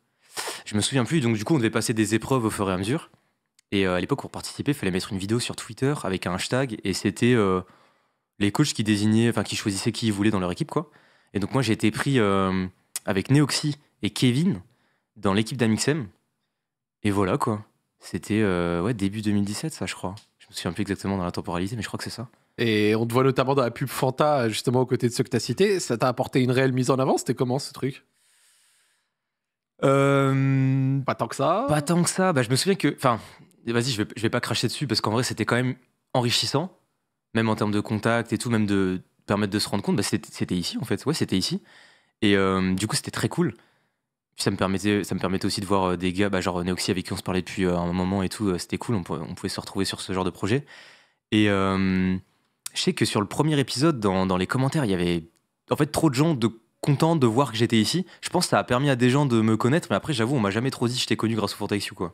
Je me souviens plus, donc du coup, on devait passer des épreuves au fur et à mesure. Et euh, à l'époque, pour participer, il fallait mettre une vidéo sur Twitter avec un hashtag. Et c'était euh, les coachs qui désignaient, enfin, qui choisissaient qui ils voulaient dans leur équipe, quoi. Et donc, moi, j'ai été pris euh, avec Neoxy et Kevin dans l'équipe d'Amixem. Et voilà, quoi. C'était début 2017, ça, je crois. Je me souviens plus exactement dans la temporalité, mais je crois que c'est ça. Et on te voit notamment dans la pub Fanta, justement, aux côtés de ceux que tu as cités. Ça t'a apporté une réelle mise en avant C'était comment ce truc euh... Pas tant que ça. Pas tant que ça. Bah, je me souviens que. Enfin, vas-y, je vais, vais pas cracher dessus parce qu'en vrai, c'était quand même enrichissant, même en termes de contact et tout, même de permettre de se rendre compte. Bah, c'était ici, en fait. Ouais, c'était ici. Et euh, du coup, c'était très cool. ça me permettait, ça me permettait aussi de voir euh, des gars, bah, genre Neoxy avec qui on se parlait depuis euh, un moment et tout. C'était cool. On, pouvait se retrouver sur ce genre de projet. Et euh, je sais que sur le premier épisode, dans, dans les commentaires, il y avait en fait trop de gens de content de voir que j'étais ici. Je pense que ça a permis à des gens de me connaître, mais après, j'avoue, on m'a jamais trop dit que je t'ai connu grâce au ou quoi.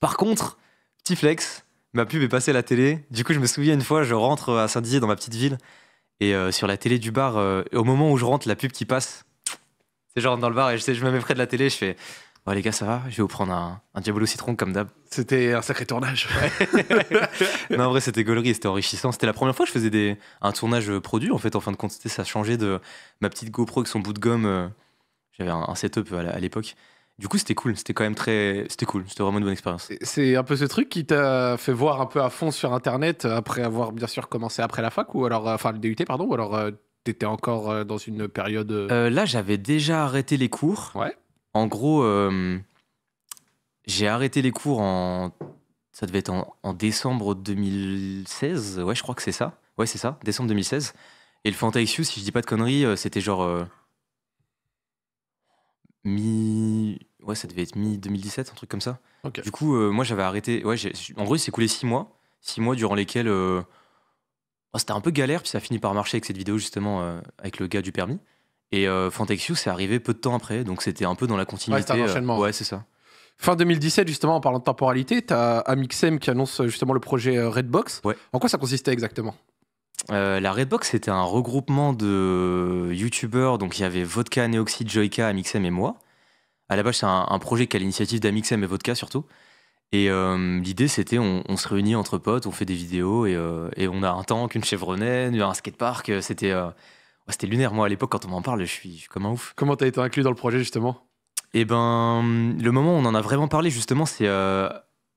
Par contre, petit flex, ma pub est passée à la télé. Du coup, je me souviens une fois, je rentre à Saint-Dizier dans ma petite ville, et euh, sur la télé du bar, euh, au moment où je rentre, la pub qui passe, c'est genre dans le bar, et je sais, je me mets près de la télé, je fais les gars, ça va Je vais vous prendre un, un Diabolo Citron comme d'hab. C'était un sacré tournage. non, en vrai, c'était gaulerie, c'était enrichissant. C'était la première fois que je faisais des, un tournage produit, en fait, en fin de compte. Ça changeait de ma petite GoPro avec son bout de gomme. Euh, j'avais un, un, setup à l'époque. Du coup, c'était cool. C'était quand même très. C'était cool. C'était vraiment une bonne expérience. C'est un peu ce truc qui t'a fait voir un peu à fond sur Internet euh, après avoir, bien sûr, commencé après la fac, ou alors. Euh, enfin, le DUT, pardon, ou alors. T'étais encore dans une période. là, j'avais déjà arrêté les cours. Ouais en gros, euh, j'ai arrêté les cours en. Ça devait être en, décembre 2016. Ouais, je crois que c'est ça. Ouais, c'est ça, décembre 2016. Et le Fantaxius, si je dis pas de conneries, euh, c'était genre. Euh, mi. Ouais, ça devait être mi-2017, un truc comme ça. Du coup, moi, j'avais arrêté. Ouais, en gros, il s'est coulé six mois. Six mois durant lesquels. Oh, c'était un peu galère, puis ça finit par marcher avec cette vidéo, justement, avec le gars du permis. Et euh, Fantexiu, c'est arrivé peu de temps après, donc c'était un peu dans la continuité. Ouais, euh, c'est ça. Fin 2017, justement, en parlant de temporalité, tu as Amixem qui annonce euh, justement le projet euh, Redbox. Ouais. En quoi ça consistait exactement la Redbox, c'était un regroupement de youtubeurs. Donc, il y avait Vodka, Neoxy, Joyka, Amixem et moi. À la base, c'est un, projet qui a l'initiative d'Amixem et Vodka surtout. Et l'idée, c'était on, se réunit entre potes, on fait des vidéos et, et on a un tank, une chevronnette, un skatepark. C'était ah, c'était lunaire, moi à l'époque, quand on m'en parle, je suis, comme un ouf. Comment t'as été inclus dans le projet justement Eh ben, le moment où on en a vraiment parlé justement, c'est euh,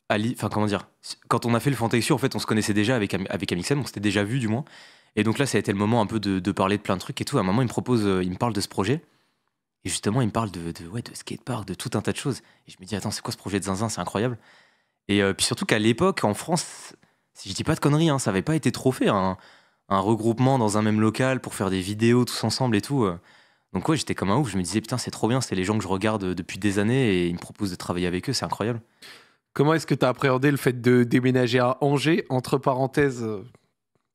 Ali. Enfin, comment dire Quand on a fait le Fantexio, en fait, on se connaissait déjà avec, avec Amixem, on s'était déjà vu du moins. Et donc là, ça a été le moment un peu de, parler de plein de trucs et tout. À un moment, il me propose, euh, il me parle de ce projet. Et justement, il me parle de, de, ouais, de skatepark, de tout un tas de choses. Et je me dis, attends, c'est quoi ce projet de zinzin C'est incroyable. Et euh, puis surtout qu'à l'époque, en France, si je dis pas de conneries, hein, ça avait pas été trop fait. Hein un regroupement dans un même local pour faire des vidéos tous ensemble et tout. Euh. Donc ouais, j'étais comme un ouf, je me disais putain, c'est trop bien, c'est les gens que je regarde euh, depuis des années et ils me proposent de travailler avec eux, c'est incroyable. Comment est-ce que tu as appréhendé le fait de déménager à Angers Entre parenthèses, euh,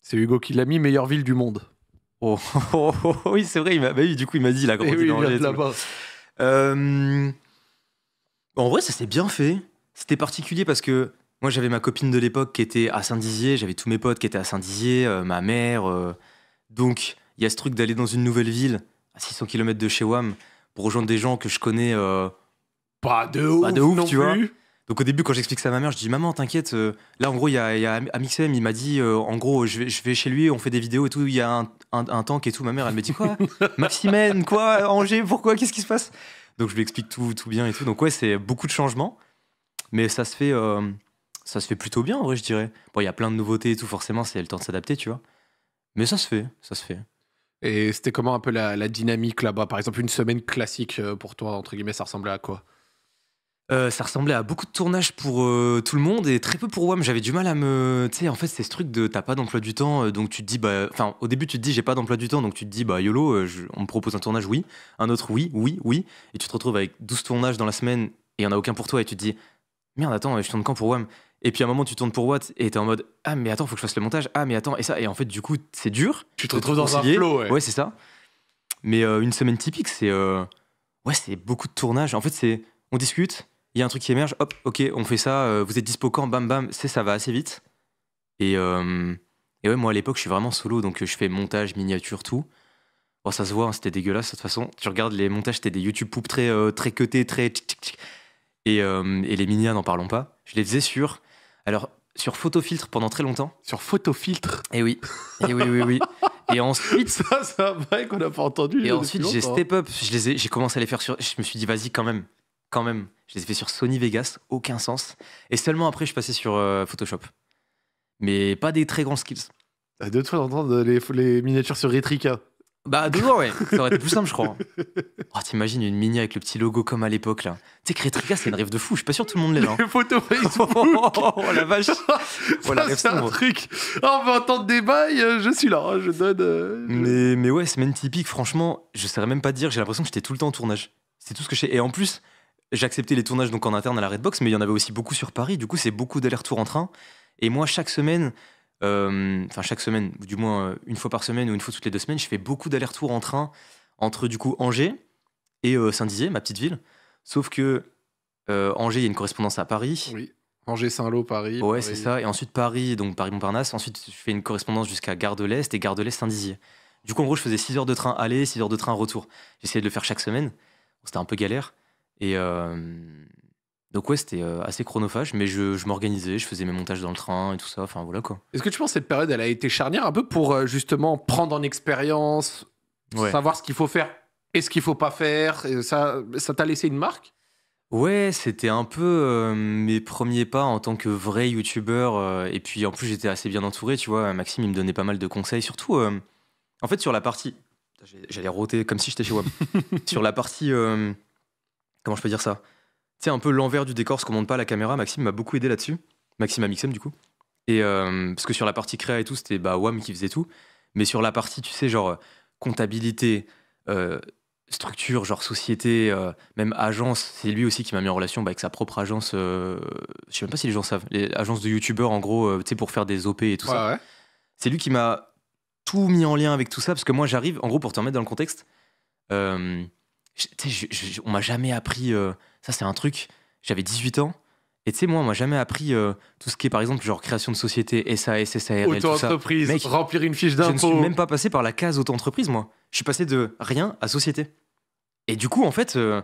c'est Hugo qui l'a mis, meilleure ville du monde. Oh, oh, oh, oh oui, c'est vrai, il bah du coup, il m'a dit, la a eh grandi d'Angers. En vrai, ça s'est bien fait. C'était particulier parce que moi, j'avais ma copine de l'époque qui était à Saint-Dizier, j'avais tous mes potes qui étaient à Saint-Dizier, euh, ma mère. Euh. donc, il y a ce truc d'aller dans une nouvelle ville, à 600 km de chez WAM, pour rejoindre des gens que je connais euh, Pas de ouf, tu vois. donc au début, quand j'explique ça à ma mère, je dis Maman, t'inquiète. là, en gros, il y a, Amixem, il m'a dit En gros, je vais, chez lui, on fait des vidéos et tout. Il y a un, tank et tout. Ma mère, elle me dit Quoi Maximène, quoi Angers, pourquoi Qu'est-ce qui se passe Donc je lui explique tout, tout bien et tout. Donc, ouais, c'est beaucoup de changements. Mais ça se fait ça se fait plutôt bien en vrai, je dirais. Bon, il y a plein de nouveautés et tout, forcément, c'est le temps de s'adapter, tu vois. Mais ça se fait, ça se fait. Et c'était comment un peu la, dynamique là-bas Par exemple, une semaine classique euh, pour toi, entre guillemets, ça ressemblait à quoi euh, ça ressemblait à beaucoup de tournages pour euh, tout le monde et très peu pour WAM. J'avais du mal à me. Tu sais, en fait, c'est ce truc de t'as pas d'emploi du temps, donc tu te dis, bah. Enfin, au début, tu te dis, j'ai pas d'emploi du temps, donc tu te dis, bah, YOLO, on me propose un tournage, oui. Un autre, oui, oui, oui. Et tu te retrouves avec 12 tournages dans la semaine et il y en a aucun pour toi et tu te dis, merde, attends, je tourne quand pour WAM et puis à un moment, tu tournes pour Watt et t'es en mode Ah, mais attends, faut que je fasse le montage. Ah, mais attends, et ça. Et en fait, du coup, c'est dur. Tu te retrouves dans un flot Ouais, c'est ça. Mais euh, une semaine typique, c'est. Euh, ouais, c'est beaucoup de tournage. En fait, c'est. On discute, il y a un truc qui émerge, hop, ok, on fait ça, euh, vous êtes dispo quand, bam, bam, c'est ça va assez vite. Et, et ouais, moi à l'époque, je suis vraiment solo, donc je fais montage, miniature, tout. Bon, ça se voit, hein, c'était dégueulasse. De toute façon, tu regardes les montages, c'était des YouTube poop très, très cutés, très. Et, euh, et les minias, n'en parlons pas. Je les faisais sur alors, sur Photofiltre pendant très longtemps. Sur Photofiltre Et eh oui. eh oui, oui, oui. Et ensuite. ça, c'est un vrai qu'on n'a pas entendu. Et ensuite, j'ai step up. J'ai commencé à les faire sur. Je me suis dit, vas-y, quand même. Quand même. Je les ai fait sur Sony Vegas. Aucun sens. Et seulement après, je passais sur euh, Photoshop. Mais pas des très grands skills. deux ah, fois, d'entendre les, les miniatures sur Retrica. Bah, deux ans, ouais. Ça aurait été plus simple, je crois. Oh, t'imagines une mini avec le petit logo comme à l'époque, là. Tu sais, Crétrica, c'est une rêve de fou. Je suis pas sûr que tout le monde l'ait, là. Les photos Facebook. Oh, oh, la vache. oh, c'est un truc. Oh, on va entendre des bails. Euh, je suis là. Hein, je donne. Euh, mais, mais ouais, semaine typique, franchement, je saurais même pas dire. J'ai l'impression que j'étais tout le temps en tournage. C'est tout ce que je Et en plus, j'acceptais les tournages donc en interne à la Redbox, mais il y en avait aussi beaucoup sur Paris. Du coup, c'est beaucoup d'aller-retour en train. Et moi, chaque semaine, euh, enfin chaque semaine, ou du moins euh, une fois par semaine ou une fois toutes les deux semaines, je fais beaucoup d'allers-retours en train entre du coup Angers et euh, Saint-Dizier, ma petite ville. Sauf que Angers, il y a une correspondance à Paris. Oui. Angers, Saint-Lô, Paris. Ouais, c'est ça. Et ensuite Paris, donc Paris-Montparnasse. Ensuite, je fais une correspondance jusqu'à Gare de l'Est et Gare de l'Est Saint-Dizier. Du coup, en gros, je faisais 6 heures de train aller, 6 heures de train retour. J'essayais de le faire chaque semaine. C'était un peu galère. Et, euh, donc ouais, c'était euh, assez chronophage, mais je, m'organisais, je faisais mes montages dans le train et tout ça, enfin voilà quoi. Est-ce que tu penses que cette période, elle a été charnière un peu pour euh, justement prendre en expérience, savoir ce qu'il faut faire et ce qu'il faut pas faire Ça ça t'a laissé une marque Ouais, c'était un peu euh, mes premiers pas en tant que vrai YouTuber. et puis en plus j'étais assez bien entouré, tu vois, Maxime il me donnait pas mal de conseils, surtout en fait sur la partie... J'allais rôter comme si j'étais chez WAM. sur la partie... comment je peux dire ça tu sais, un peu l'envers du décor, ce qu'on montre pas à la caméra. Maxime m'a beaucoup aidé là-dessus. Maxime Amixem, du coup. Et euh, parce que sur la partie créa et tout, c'était bah, Wam qui faisait tout. Mais sur la partie, tu sais, genre comptabilité, euh, structure, genre société, euh, même agence, c'est lui aussi qui m'a mis en relation bah, avec sa propre agence. je sais même pas si les gens savent. Les agences de youtubeurs, en gros, tu sais, pour faire des OP et tout ça. C'est lui qui m'a tout mis en lien avec tout ça. Parce que moi, j'arrive, en gros, pour te remettre dans le contexte, je, on m'a jamais appris. Euh, ça, c'est un truc. J'avais 18 ans. Et tu sais, moi, on m'a jamais appris euh, tout ce qui est, par exemple, genre création de société, SAS, SARL, Auto-entreprise, remplir une fiche d'impôt. Je ne suis même pas passé par la case auto-entreprise, moi. Je suis passé de rien à société. Et du coup, en fait, euh,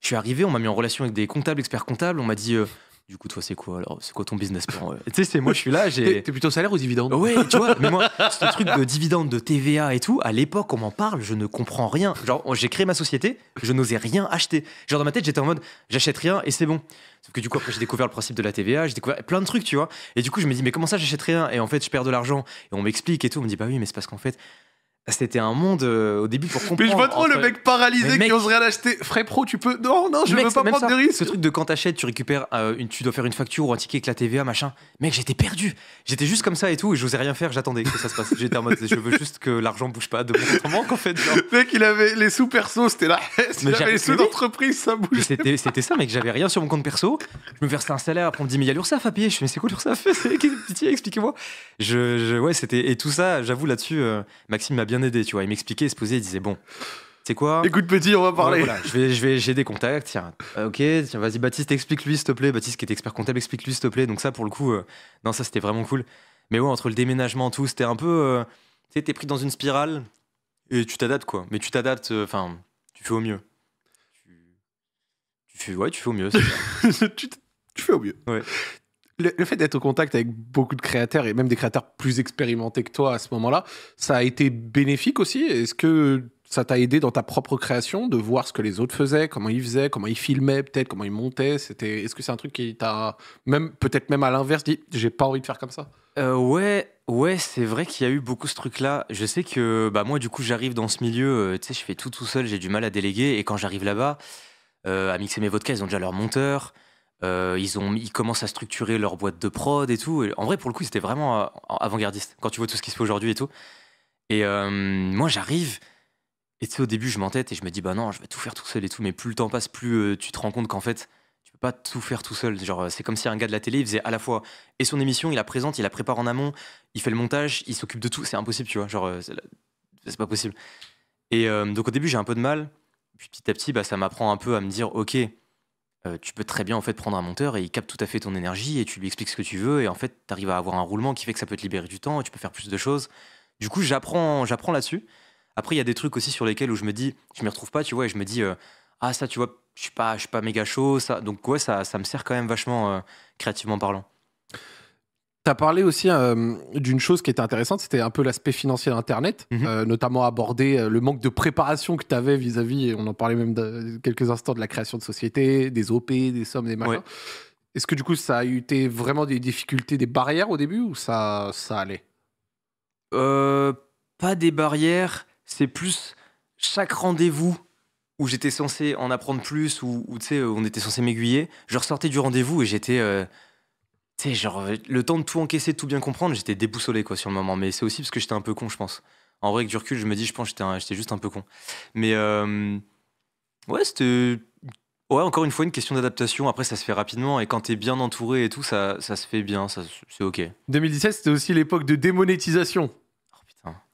je suis arrivé, on m'a mis en relation avec des comptables, experts comptables. On m'a dit, du coup, toi, c'est quoi alors C'est quoi ton business euh Tu sais, c'est moi, je suis là. J'ai... T'es plutôt salaire ou dividende Ouais, tu vois, mais moi, ce truc de dividende, de TVA et tout, à l'époque, on m'en parle, je ne comprends rien. Genre, j'ai créé ma société, je n'osais rien acheter. Genre, dans ma tête, j'étais en mode, j'achète rien et c'est bon. Sauf que du coup, après, j'ai découvert le principe de la TVA, j'ai découvert plein de trucs, tu vois. Et du coup, je me dis, mais comment ça, j'achète rien Et en fait, je perds de l'argent. Et on m'explique et tout. On me dit, bah oui, mais c'est parce qu'en fait, c'était un monde euh, au début pour comprendre. Mais je vois trop le mec paralysé qui ose rien acheter. Frais pro, tu peux. Non, non, je veux pas prendre de risques. Ce truc de quand t'achètes, tu récupères, euh, une, tu dois faire une facture ou un ticket avec la TVA, machin. Mec, j'étais perdu. J'étais juste comme ça et tout, et je n'osais rien faire. J'attendais que ça se passe. J'étais en mode, je veux juste que l'argent bouge pas de mon manque en fait. Le mec, il avait les sous perso, c'était là. Il avait les sous d'entreprise, ça bouge. C'était, c'était ça, mec. J'avais rien sur mon compte perso. Je me versais un salaire. Après, on me dit, mais il y a l'URSAF à payer. Je fais, mais c'est quoi l'URSAF expliquez-moi. Je, ouais, c'était. Et tout ça, j'avoue, là-dessus, euh, Maxime m'a bien aidé, tu vois. Il m'expliquait, se posait, il disait bon, c'est quoi Écoute petit, on va parler. je vais, j'ai des contacts. Euh, ok, vas-y Baptiste, explique-lui s'il te plaît. Baptiste qui est expert comptable, explique-lui s'il te plaît. Donc ça, pour le coup, euh, non, ça c'était vraiment cool. Mais ouais, entre le déménagement, tout, c'était un peu, euh, tu sais, t'es pris dans une spirale et tu t'adaptes quoi. Mais tu t'adaptes, enfin, tu fais au mieux. Tu, fais, ouais, tu fais au mieux. tu, fais au mieux. Ouais le, fait d'être au contact avec beaucoup de créateurs et même des créateurs plus expérimentés que toi à ce moment-là, ça a été bénéfique aussi Est-ce que ça t'a aidé dans ta propre création de voir ce que les autres faisaient, comment ils faisaient, comment ils filmaient, peut-être comment ils montaient. C'était, est-ce que c'est un truc qui t'a même peut-être même à l'inverse dit, j'ai pas envie de faire comme ça. Euh, ouais, ouais, c'est vrai qu'il y a eu beaucoup ce truc-là. Je sais que bah moi du coup j'arrive dans ce milieu, euh, tu sais, je fais tout tout seul, j'ai du mal à déléguer et quand j'arrive là-bas à euh, mixer mes vodkas, ils ont déjà leur monteur. Euh, ils, ont, ils commencent à structurer leur boîte de prod et tout. en vrai, pour le coup, c'était vraiment euh, avant-gardiste quand tu vois tout ce qui se fait aujourd'hui et tout. Et euh, moi, j'arrive. Et tu sais, au début, je m'entête et je me dis, bah non, je vais tout faire tout seul et tout. Mais plus le temps passe, plus tu te rends compte qu'en fait, tu peux pas tout faire tout seul. Genre, c'est comme si un gars de la télé, il faisait à la fois et son émission, il la présente, il la prépare en amont, il fait le montage, il s'occupe de tout. C'est impossible, tu vois. Genre, c'est pas possible. Et donc, au début, j'ai un peu de mal. Puis petit à petit, bah, ça m'apprend un peu à me dire, ok, euh, tu peux très bien en fait prendre un monteur et il capte tout à fait ton énergie et tu lui expliques ce que tu veux et en fait tu arrives à avoir un roulement qui fait que ça peut te libérer du temps et tu peux faire plus de choses. Du coup, j'apprends j'apprends là-dessus. Après, il y a des trucs aussi sur lesquels où je me dis, je m'y retrouve pas, tu vois, et je me dis, euh, ah ça, tu vois, je suis pas, je suis pas méga chaud, ça. Donc ouais, ça, ça me sert quand même vachement euh, créativement parlant. Tu as parlé aussi euh, d'une chose qui était intéressante, c'était un peu l'aspect financier d'Internet, mhm. euh, notamment aborder euh, le manque de préparation que tu avais vis-à-vis, on en parlait même de, quelques instants, de la création de sociétés, des OP, des sommes, des machins. Est-ce que du coup, ça a eu été vraiment des difficultés, des barrières au début ou ça, ça allait Pas des barrières, c'est plus chaque rendez-vous où j'étais censé en apprendre plus, ou' où on était censé m'aiguiller, je ressortais du rendez-vous et j'étais genre, euh, le temps de tout encaisser, de tout bien comprendre, j'étais déboussolé, quoi, sur le moment. Mais c'est aussi parce que j'étais un peu con, je pense. En vrai, avec du recul, je me dis, je pense que j'étais juste un peu con. Mais euh, ouais, c'était. Ouais, encore une fois, une question d'adaptation. Après, ça se fait rapidement. Et quand t'es bien entouré et tout, ça, ça se fait bien. Ça, c'est OK. 2017, c'était aussi l'époque de démonétisation.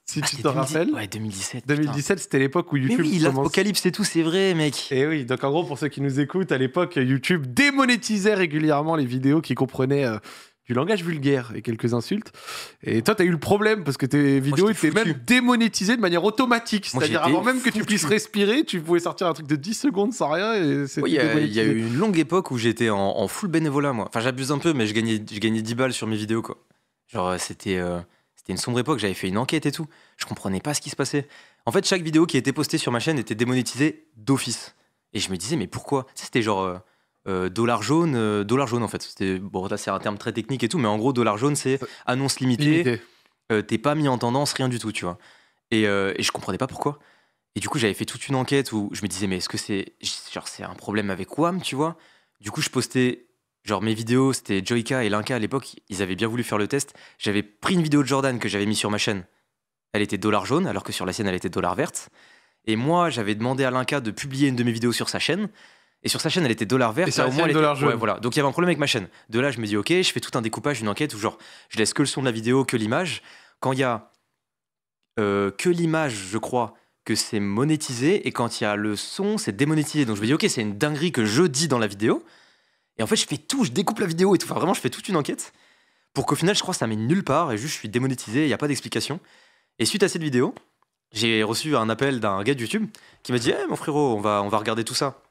Si ah, tu te rappelles. Ouais, 2017. 2017, c'était l'époque où YouTube. Mais oui, l'apocalypse et tout, c'est vrai, mec. Et eh oui, donc en gros, pour ceux qui nous écoutent, à l'époque, YouTube démonétisait régulièrement les vidéos qui comprenaient. Euh, du langage vulgaire et quelques insultes. Et toi, t'as eu le problème parce que tes vidéos étaient même démonétisées de manière automatique. C'est-à-dire avant même que tu puisses respirer, tu pouvais sortir un truc de 10 secondes sans rien. Il oui, Il y, a eu une longue époque où j'étais en, full bénévolat, moi. Enfin, j'abuse un peu, mais je gagnais, je gagnais 10 balles sur mes vidéos, quoi. Genre, euh, c'était. Euh, une sombre époque, j'avais fait une enquête et tout. Je comprenais pas ce qui se passait. En fait, chaque vidéo qui était postée sur ma chaîne était démonétisée d'office. Et je me disais, mais pourquoi C'était genre dollar jaune, dollar jaune en fait. C'était, bon, là c'est un terme très technique et tout, mais en gros, dollar jaune c'est euh, annonce limitée. Euh, t'es pas mis en tendance, rien du tout, tu vois. Et, euh, et je comprenais pas pourquoi. Et du coup, j'avais fait toute une enquête où je me disais, mais est-ce que c'est. c'est un problème avec WAM, tu vois Du coup, je postais Genre mes vidéos, c'était Joica et Linka à l'époque, ils avaient bien voulu faire le test. J'avais pris une vidéo de Jordan que j'avais mis sur ma chaîne. Elle était dollar jaune, alors que sur la sienne, elle était dollar verte. Et moi, j'avais demandé à Linka de publier une de mes vidéos sur sa chaîne. Et sur sa chaîne, elle était dollar verte. Et ça, au moins, dollar voilà. Donc il y avait un problème avec ma chaîne. De là, je me dis, ok, je fais tout un découpage, une enquête où genre, je laisse que le son de la vidéo, que l'image. Quand il y a euh, que l'image, je crois, que c'est monétisé. Et quand il y a le son, c'est démonétisé. Donc je me dis, ok, c'est une dinguerie que je dis dans la vidéo. Et en fait, je fais tout, je découpe la vidéo et tout. Enfin, vraiment, je fais toute une enquête pour qu'au final, je crois que ça mène nulle part et juste je suis démonétisé, il n'y a pas d'explication. Et suite à cette vidéo, j'ai reçu un appel d'un gars de YouTube qui m'a dit hey, eh, mon frérot, on va, on va regarder tout ça.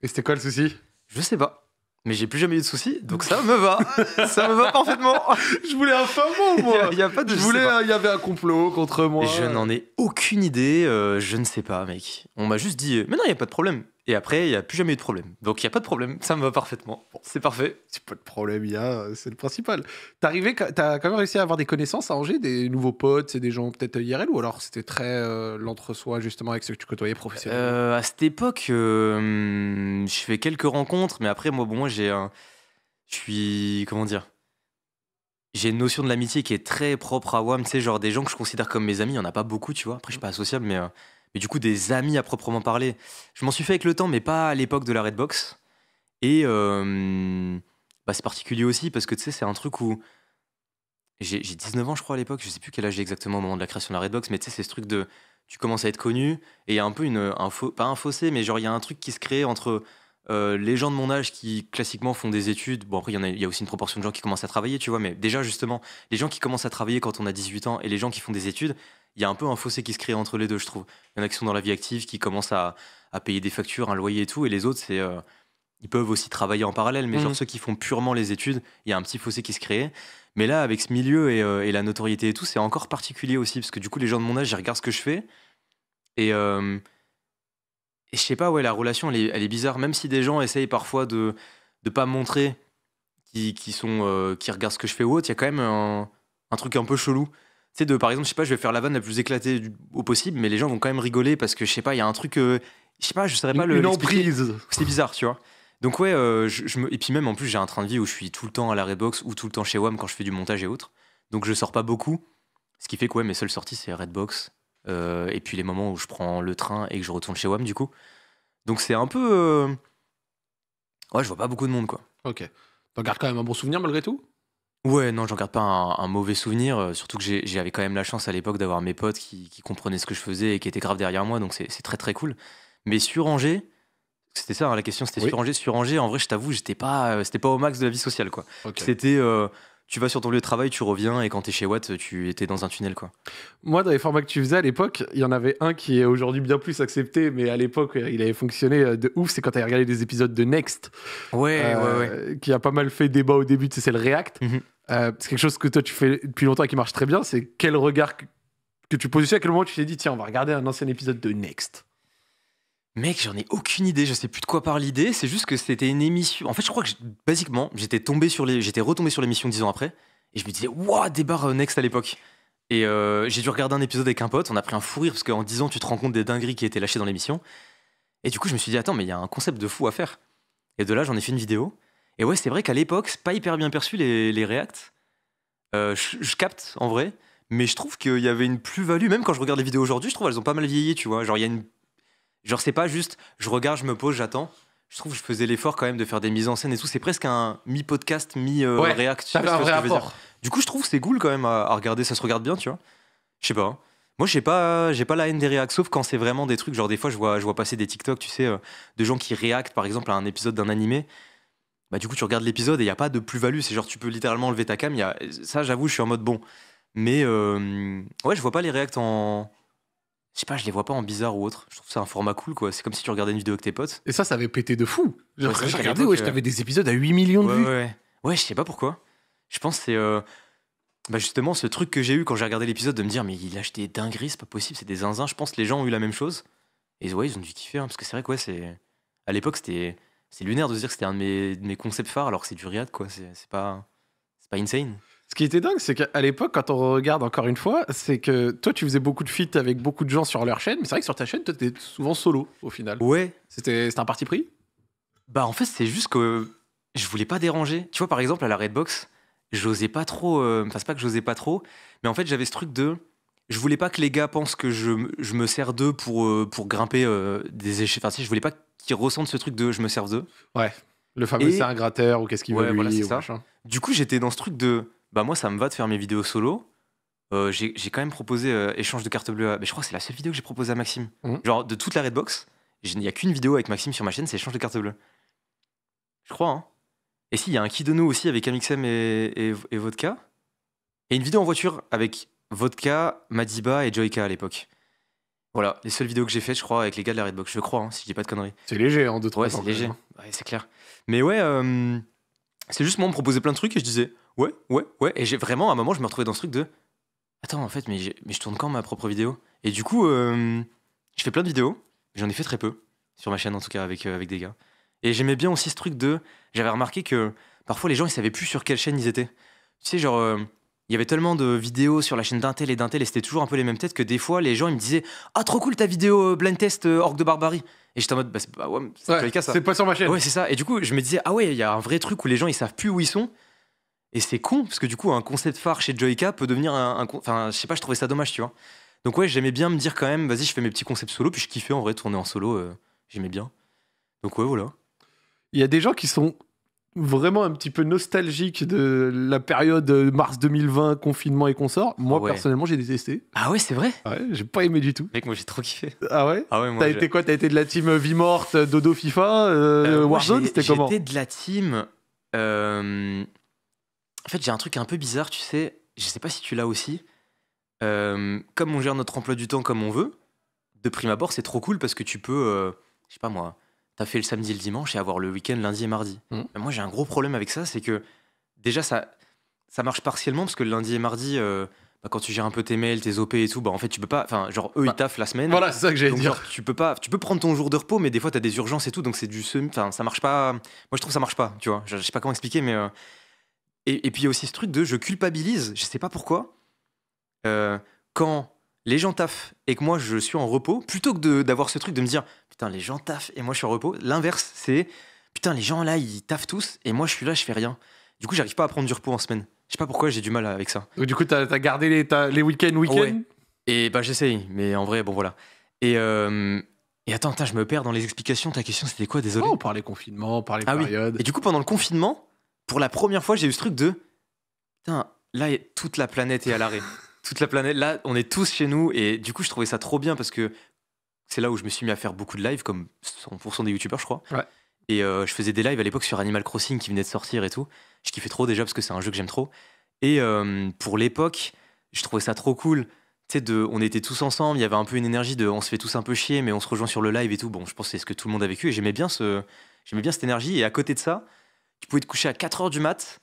Et c'était quoi le souci Je sais pas. Mais j'ai plus jamais eu de souci, donc ça me va. ça me va parfaitement. je voulais un fameux, moi. Il y, a pas de. Je voulais, il y avait un complot contre moi. Je n'en ai aucune idée. Euh, je ne sais pas, mec. On m'a juste dit, euh, mais non, il n'y a pas de problème. Et après, il n'y a plus jamais eu de problème. Donc il n'y a pas de problème, ça me va parfaitement. c'est parfait. C'est pas de problème, il y a, euh, c'est le principal. arrivé, t'as quand même réussi à avoir des connaissances à Angers, des nouveaux potes, des gens peut-être IRL, ou alors c'était très euh, l'entre-soi justement avec ceux que tu côtoyais professionnellement euh, À cette époque, je fais quelques rencontres, mais après, moi, bon, j'ai un. Je suis. Comment dire j'ai une notion de l'amitié qui est très propre à WAM, tu sais, genre des gens que je considère comme mes amis, il n'y en a pas beaucoup, tu vois. Après, je suis pas associable, mais mais du coup des amis à proprement parler. Je m'en suis fait avec le temps, mais pas à l'époque de la Redbox. Et euh, bah, c'est particulier aussi parce que tu sais, c'est un truc où j'ai 19 ans, je crois, à l'époque. Je sais plus quel âge j'ai exactement au moment de la création de la Redbox, mais tu sais, c'est ce truc de tu commences à être connu et il y a un peu une, un pas un fossé, mais genre il y a un truc qui se crée entre euh, les gens de mon âge qui classiquement font des études, bon après il y, y a aussi une proportion de gens qui commencent à travailler, tu vois, mais déjà justement, les gens qui commencent à travailler quand on a 18 ans et les gens qui font des études, il y a un peu un fossé qui se crée entre les deux, je trouve. Il y en a qui sont dans la vie active, qui commencent à, payer des factures, un loyer et tout, et les autres, c'est euh, ils peuvent aussi travailler en parallèle, mais mhm. ceux qui font purement les études, il y a un petit fossé qui se crée. Mais là, avec ce milieu euh, et, la notoriété et tout, c'est encore particulier aussi, parce que du coup, les gens de mon âge, ils regardent ce que je fais, et, je euh, et je sais pas, ouais, la relation, elle est, bizarre, même si des gens essayent parfois de ne pas montrer qui, sont, qui regardent ce que je fais ou autre, il y a quand même un, un truc un peu chelou de par exemple, je sais pas, je vais faire la vanne la plus éclatée au possible, mais les gens vont quand même rigoler parce que je sais pas, il y a un truc, euh, je sais pas, je saurais pas le. Une emprise. C'est bizarre, tu vois. Donc ouais, euh, je, me... et puis même en plus, j'ai un train de vie où je suis tout le temps à la Redbox ou tout le temps chez WAM quand je fais du montage et autres. Donc je sors pas beaucoup, ce qui fait que ouais, mes seules sorties c'est Redbox euh, et puis les moments où je prends le train et que je retourne chez WAM du coup. Donc c'est un peu, ouais, je vois pas beaucoup de monde quoi. Ok. T'en gardes quand même un bon souvenir malgré tout Ouais, non, j'en garde pas un, mauvais souvenir, euh, surtout que j'avais quand même la chance à l'époque d'avoir mes potes qui, comprenaient ce que je faisais et qui étaient grave derrière moi, donc c'est très très cool. Mais sur Angers, c'était ça, hein, la question c'était sur Angers, sur Angers, en vrai je t'avoue, j'étais pas, euh, c'était pas au max de la vie sociale quoi. C'était, euh, tu vas sur ton lieu de travail, tu reviens, et quand t'es chez Watt, tu étais dans un tunnel, quoi. Moi, dans les formats que tu faisais à l'époque, il y en avait un qui est aujourd'hui bien plus accepté, mais à l'époque, il avait fonctionné euh, de ouf, c'est quand t'avais regardé des épisodes de Next. Ouais, ouais, euh, ouais. Qui a pas mal fait débat au début, c'est le React. Mhm. Euh, c'est quelque chose que toi, tu fais depuis longtemps et qui marche très bien, c'est quel regard que tu posais, à quel moment tu t'es dit, tiens, on va regarder un ancien épisode de Next Mec, j'en ai aucune idée, je sais plus de quoi parle l'idée, c'est juste que c'était une émission. En fait, je crois que basiquement, j'étais tombé sur les j'étais retombé sur l'émission dix ans après et je me disais waouh, débarre euh, Next à l'époque. Et euh, j'ai dû regarder un épisode avec un pote, on a pris un fou rire parce qu'en dix ans, tu te rends compte des dingueries qui étaient lâchées dans l'émission. Et du coup, je me suis dit attends, mais il y a un concept de fou à faire. Et de là, j'en ai fait une vidéo. Et ouais, c'est vrai qu'à l'époque, c'est pas hyper bien perçu les, les Reacts. Euh, je, capte en vrai, mais je trouve qu'il y avait une plus-value. Même quand je regarde les vidéos aujourd'hui, je trouve qu'elles ont pas mal vieilli, tu vois. Genre, il y a une Genre, c'est pas juste je regarde, je me pose, j'attends. Je trouve que je faisais l'effort quand même de faire des mises en scène et tout. C'est presque un mi-podcast, mi-react. Euh, du coup, je trouve que c'est cool quand même à, regarder. Ça se regarde bien, tu vois. Je sais pas. Hein. Moi, j'ai pas, j'ai pas la haine des réacts, sauf quand c'est vraiment des trucs. Genre, des fois, je vois, je vois passer des TikTok, tu sais, euh, de gens qui réactent, par exemple, à un épisode d'un animé. Bah, du coup, tu regardes l'épisode et il n'y a pas de plus-value. C'est genre, tu peux littéralement enlever ta cam. Ça, j'avoue, je suis en mode bon. Mais euh, ouais, je vois pas les réacts en, je sais pas, je les vois pas en bizarre ou autre. Je trouve ça un format cool, quoi. C'est comme si tu regardais une vidéo avec tes potes. Et ça, ça avait pété de fou. j'ai regardé, ouais, t'avais des épisodes à 8 millions de vues. Ouais, ouais. je sais pas pourquoi. Je pense que c'est. Euh, bah justement, ce truc que j'ai eu quand j'ai regardé l'épisode de me dire, mais il a acheté des dingueries, c'est pas possible, c'est des zinzins. Je pense que les gens ont eu la même chose. Et ouais, ils ont dû kiffer, hein, parce que c'est vrai que c'est. À l'époque, c'était. C'est lunaire de se dire que c'était un de mes... de mes, concepts phares, alors que c'est du riad, quoi. C'est pas. C'est pas insane. Ce qui était dingue, c'est qu'à l'époque, quand on regarde encore une fois, c'est que toi, tu faisais beaucoup de feats avec beaucoup de gens sur leur chaîne, mais c'est vrai que sur ta chaîne, toi, t'étais souvent solo au final. Ouais. C'était un parti pris Bah, en fait, c'est juste que je voulais pas déranger. Tu vois, par exemple, à la Redbox, j'osais pas trop. Euh, enfin, c'est pas que j'osais pas trop, mais en fait, j'avais ce truc de. Je voulais pas que les gars pensent que je, je me sers d'eux pour, euh, pour grimper euh, des échecs. Enfin, si, je voulais pas qu'ils ressentent ce truc de je me sers d'eux. Ouais. Le fameux c'est un gratteur ou qu'est-ce qu'il veut lui, voilà, ou ça. Du coup, j'étais dans ce truc de bah moi ça me va de faire mes vidéos solo. Euh, j'ai quand même proposé euh, échange de cartes bleues. Mais je crois que c'est la seule vidéo que j'ai proposée à Maxime. Mmh. Genre de toute la Redbox, il n'y a qu'une vidéo avec Maxime sur ma chaîne, c'est échange de cartes bleues. Je crois. Hein. Et si, il y a un qui de aussi avec Amixem et, Vodka. Et une vidéo en voiture avec Vodka, Madiba et Joyka à l'époque. Voilà, les seules vidéos que j'ai faites, je crois, avec les gars de la Redbox, je crois, hein, si je dis pas de conneries. C'est léger, en hein, 2 deux, trois Ouais, c'est léger, c'est clair. Mais ouais, euh, c'est juste moi, on me proposait plein de trucs et je disais, ouais, ouais, ouais. Et j'ai vraiment, à un moment, je me retrouvais dans ce truc de Attends, en fait, mais, mais je tourne quand ma propre vidéo Et du coup, euh, je fais plein de vidéos, j'en ai fait très peu, sur ma chaîne en tout cas, avec, euh, avec des gars. Et j'aimais bien aussi ce truc de. J'avais remarqué que parfois les gens, ils savaient plus sur quelle chaîne ils étaient. Tu sais, genre. Euh, il y avait tellement de vidéos sur la chaîne d'Intel et d'Intel, et c'était toujours un peu les mêmes têtes que des fois les gens ils me disaient ah trop cool ta vidéo blind test orc de barbarie et j'étais en mode bah, ouais, ça c'est pas sur ma chaîne ouais c'est ça et du coup je me disais ah ouais il y a un vrai truc où les gens ils savent plus où ils sont et c'est con, parce que du coup, un concept phare chez Joyka peut devenir un. Enfin, je sais pas, je trouvais ça dommage, tu vois. Donc, ouais, j'aimais bien me dire quand même, vas-y, je fais mes petits concepts solo, puis je kiffais en vrai tourner en solo, euh, j'aimais bien. Donc, ouais, voilà. Il y a des gens qui sont vraiment un petit peu nostalgiques de la période mars 2020, confinement et consort. Moi, personnellement, j'ai détesté. Ah ouais, c'est vrai Ouais, j'ai pas aimé du tout. Mec, moi, j'ai trop kiffé. Ah ouais, ah ouais T'as été quoi T'as été de la team Vie Morte, Dodo FIFA, euh, euh, Warzone C'était comment J'étais de la team. En fait, j'ai un truc un peu bizarre, tu sais. Je sais pas si tu l'as aussi. Euh, comme on gère notre emploi du temps comme on veut, de prime abord, c'est trop cool parce que tu peux, euh, je sais pas moi, t'as fait le samedi et le dimanche et avoir le week-end lundi et mardi. Mmh. moi, j'ai un gros problème avec ça, c'est que déjà, ça, ça marche partiellement parce que le lundi et mardi, euh, bah, quand tu gères un peu tes mails, tes OP et tout, bah, en fait, tu peux pas. Enfin, genre, eux, ils bah, taffent la semaine. Voilà, c'est ça que j'allais dire. tu peux pas. Tu peux prendre ton jour de repos, mais des fois, t'as des urgences et tout, donc c'est du Enfin, ça marche pas. Moi, je trouve que ça marche pas, tu vois. Je, je sais pas comment expliquer, mais et, puis il y a aussi ce truc de je culpabilise, je sais pas pourquoi, euh, quand les gens taffent et que moi je suis en repos, plutôt que d'avoir ce truc de me dire putain les gens taffent et moi je suis en repos, l'inverse c'est putain les gens là ils taffent tous et moi je suis là je fais rien. Du coup j'arrive pas à prendre du repos en semaine. Je sais pas pourquoi j'ai du mal avec ça. du coup t'as as gardé les, les week-ends week-ends. Et bah j'essaye, mais en vrai bon voilà. Et euh, attends, je me perds dans les explications. Ta question, c'était quoi Désolé. on oh, parlait confinement, on parlait ah période. Et du coup, pendant le confinement, pour la première fois, j'ai eu ce truc de. Putain, là, toute la planète est à l'arrêt. toute la planète, là, on est tous chez nous. Et du coup, je trouvais ça trop bien parce que c'est là où je me suis mis à faire beaucoup de lives comme 100% des youtubeurs, je crois. Et euh, je faisais des lives à l'époque sur Animal Crossing qui venait de sortir et tout. Je kiffais trop déjà parce que c'est un jeu que j'aime trop. Et euh, pour l'époque, je trouvais ça trop cool. Tu sais, on était tous ensemble, il y avait un peu une énergie de on se fait tous un peu chier, mais on se rejoint sur le live et tout. Bon, je pense que c'est ce que tout le monde a vécu. Et j'aimais bien, ce, bien cette énergie. Et à côté de ça, tu pouvais te coucher à 4h du mat,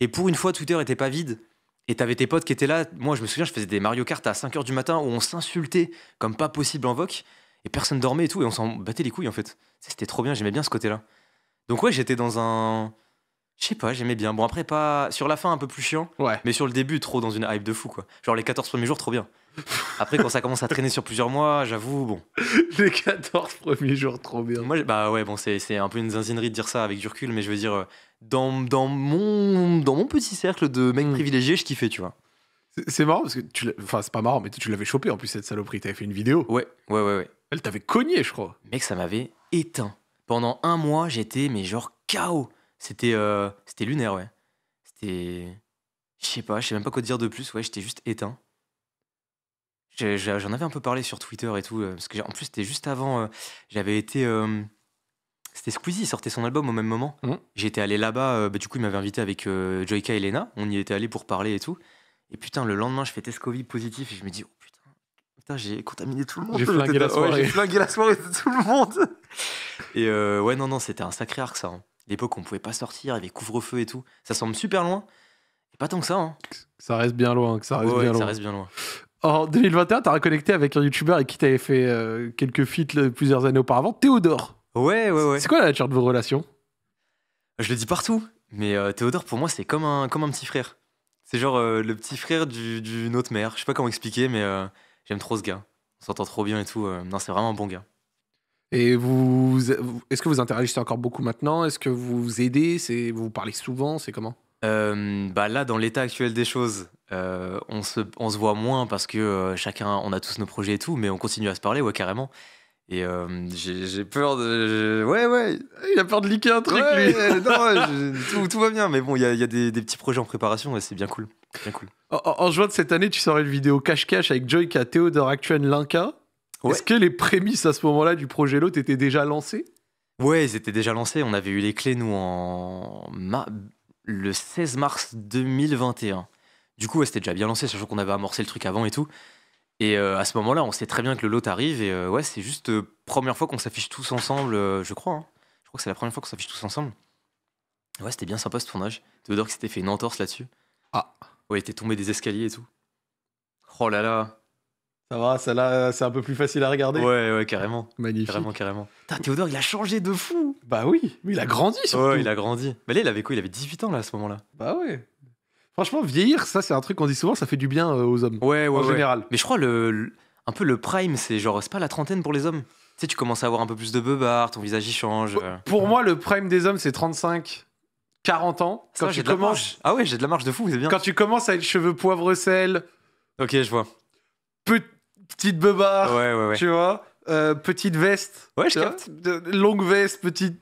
et pour une fois, Twitter était pas vide. Et t'avais tes potes qui étaient là. Moi, je me souviens, je faisais des Mario Kart à 5h du matin où on s'insultait comme pas possible en voc, et personne dormait et tout, et on s'en battait les couilles en fait. C'était trop bien, j'aimais bien ce côté-là. Donc, ouais, j'étais dans un. Je sais pas, j'aimais bien. Bon, après, pas. Sur la fin, un peu plus chiant. Ouais. Mais sur le début, trop dans une hype de fou, quoi. Genre, les 14 premiers jours, trop bien. Après, quand ça commence à traîner sur plusieurs mois, j'avoue, bon. Les 14 premiers jours, trop bien. Moi, bah ouais, bon, c'est un peu une zinzinerie de dire ça avec du recul, mais je veux dire, euh, dans, dans, mon, dans mon petit cercle de mecs hmm. privilégiés, je kiffais, tu vois. C'est marrant parce que tu Enfin, c'est pas marrant, mais tu l'avais chopé en plus, cette saloperie. T'avais fait une vidéo. Ouais, ouais, ouais. ouais. Elle t'avait cogné, je crois. Mec, ça m'avait éteint. Pendant un mois, j'étais, mais genre, KO. C'était euh, c'était lunaire, ouais. C'était. Je sais pas, je sais même pas quoi te dire de plus, ouais, j'étais juste éteint. J'en avais un peu parlé sur Twitter et tout, euh, parce que en plus c'était juste avant, euh, j'avais été euh, c'était Squeezie, sortait son album au même moment. Mm. J'étais allé là-bas, bah, du coup, il m'avait invité avec euh, Joyka et Lena. On y était allé pour parler et tout. Et putain, le lendemain, je fais test Covid positif et je me dis, oh putain, j'ai contaminé tout le monde. J'ai flingué, la soirée. flingué la soirée de tout le monde. et ouais, non, non, c'était un sacré arc ça. Hein. L'époque, on pouvait pas sortir, avec couvre-feu et tout. Ça semble super loin. pas tant que ça. Hein. Ça reste bien loin, que ça bien loin. Ça reste bien loin. En 2021, t'as reconnecté avec un youtubeur et qui t'avait fait euh, quelques feats euh, plusieurs années auparavant, Théodore. Ouais, ouais, ouais. C'est quoi la nature de vos relations Je le dis partout, mais euh, Théodore, pour moi, c'est comme un, comme un petit frère. C'est genre le petit frère d'une autre mère. Je sais pas comment expliquer, mais j'aime trop ce gars. On s'entend trop bien et tout. non, c'est vraiment un bon gars. Et vous, est-ce que vous interagissez encore beaucoup maintenant Est-ce que vous vous aidez Vous vous parlez souvent C'est comment bah là, dans l'état actuel des choses, euh, on, se, on se voit moins parce que euh, chacun, on a tous nos projets et tout, mais on continue à se parler, ouais, carrément. Et euh, j'ai peur de. Ouais, ouais, il a peur de liquer un truc, non, tout, va bien, mais bon, il y a, y a des, petits projets en préparation et c'est bien cool. Bien cool. En, juin de cette année, tu sors une vidéo cache-cache avec Joy qui a Théodore Actuel Linka. Est-ce que les prémices à ce moment-là du projet L'autre étaient déjà lancées Ouais, ils étaient déjà lancés. On avait eu les clés, nous, en. Le 16 mars 2021. Du coup, c'était déjà bien lancé, sachant qu'on avait amorcé le truc avant et tout. Et euh, à ce moment-là, on sait très bien que le lot arrive. Et euh, ouais, c'est juste euh, première fois qu'on s'affiche tous ensemble, je crois. Hein. Je crois que c'est la première fois qu'on s'affiche tous ensemble. Ouais, c'était bien sympa ce tournage. Théodore qui s'était fait une entorse là-dessus. Ah. Ouais, il était tombé des escaliers et tout. Oh là là. Ça va, ça là, c'est un peu plus facile à regarder. Ouais, ouais, carrément. Magnifique. Carrément, carrément. Putain, Théodore, il a changé de fou. Bah oui, mais il a grandi surtout. Ouais, il a grandi. Mais là, il avait quoi Il avait 18 ans là à ce moment-là. Bah ouais. Franchement, vieillir, ça, c'est un truc qu'on dit souvent, ça fait du bien euh, aux hommes. Ouais, ouais. En général. Mais je crois le, un peu le prime, c'est genre c'est pas la trentaine pour les hommes. Tu sais, tu commences à avoir un peu plus de beubard, ton visage y change. Euh. Pour moi, le prime des hommes, c'est 35, 40 ans. Quand tu, Ah ouais, j'ai de la marge de fou, c'est bien. quand tu commences à être cheveux poivre-sel, Ok, je vois. petite Ouais, ouais, ouais. tu vois, euh, petite veste. Ouais, je capte. longue veste, petite.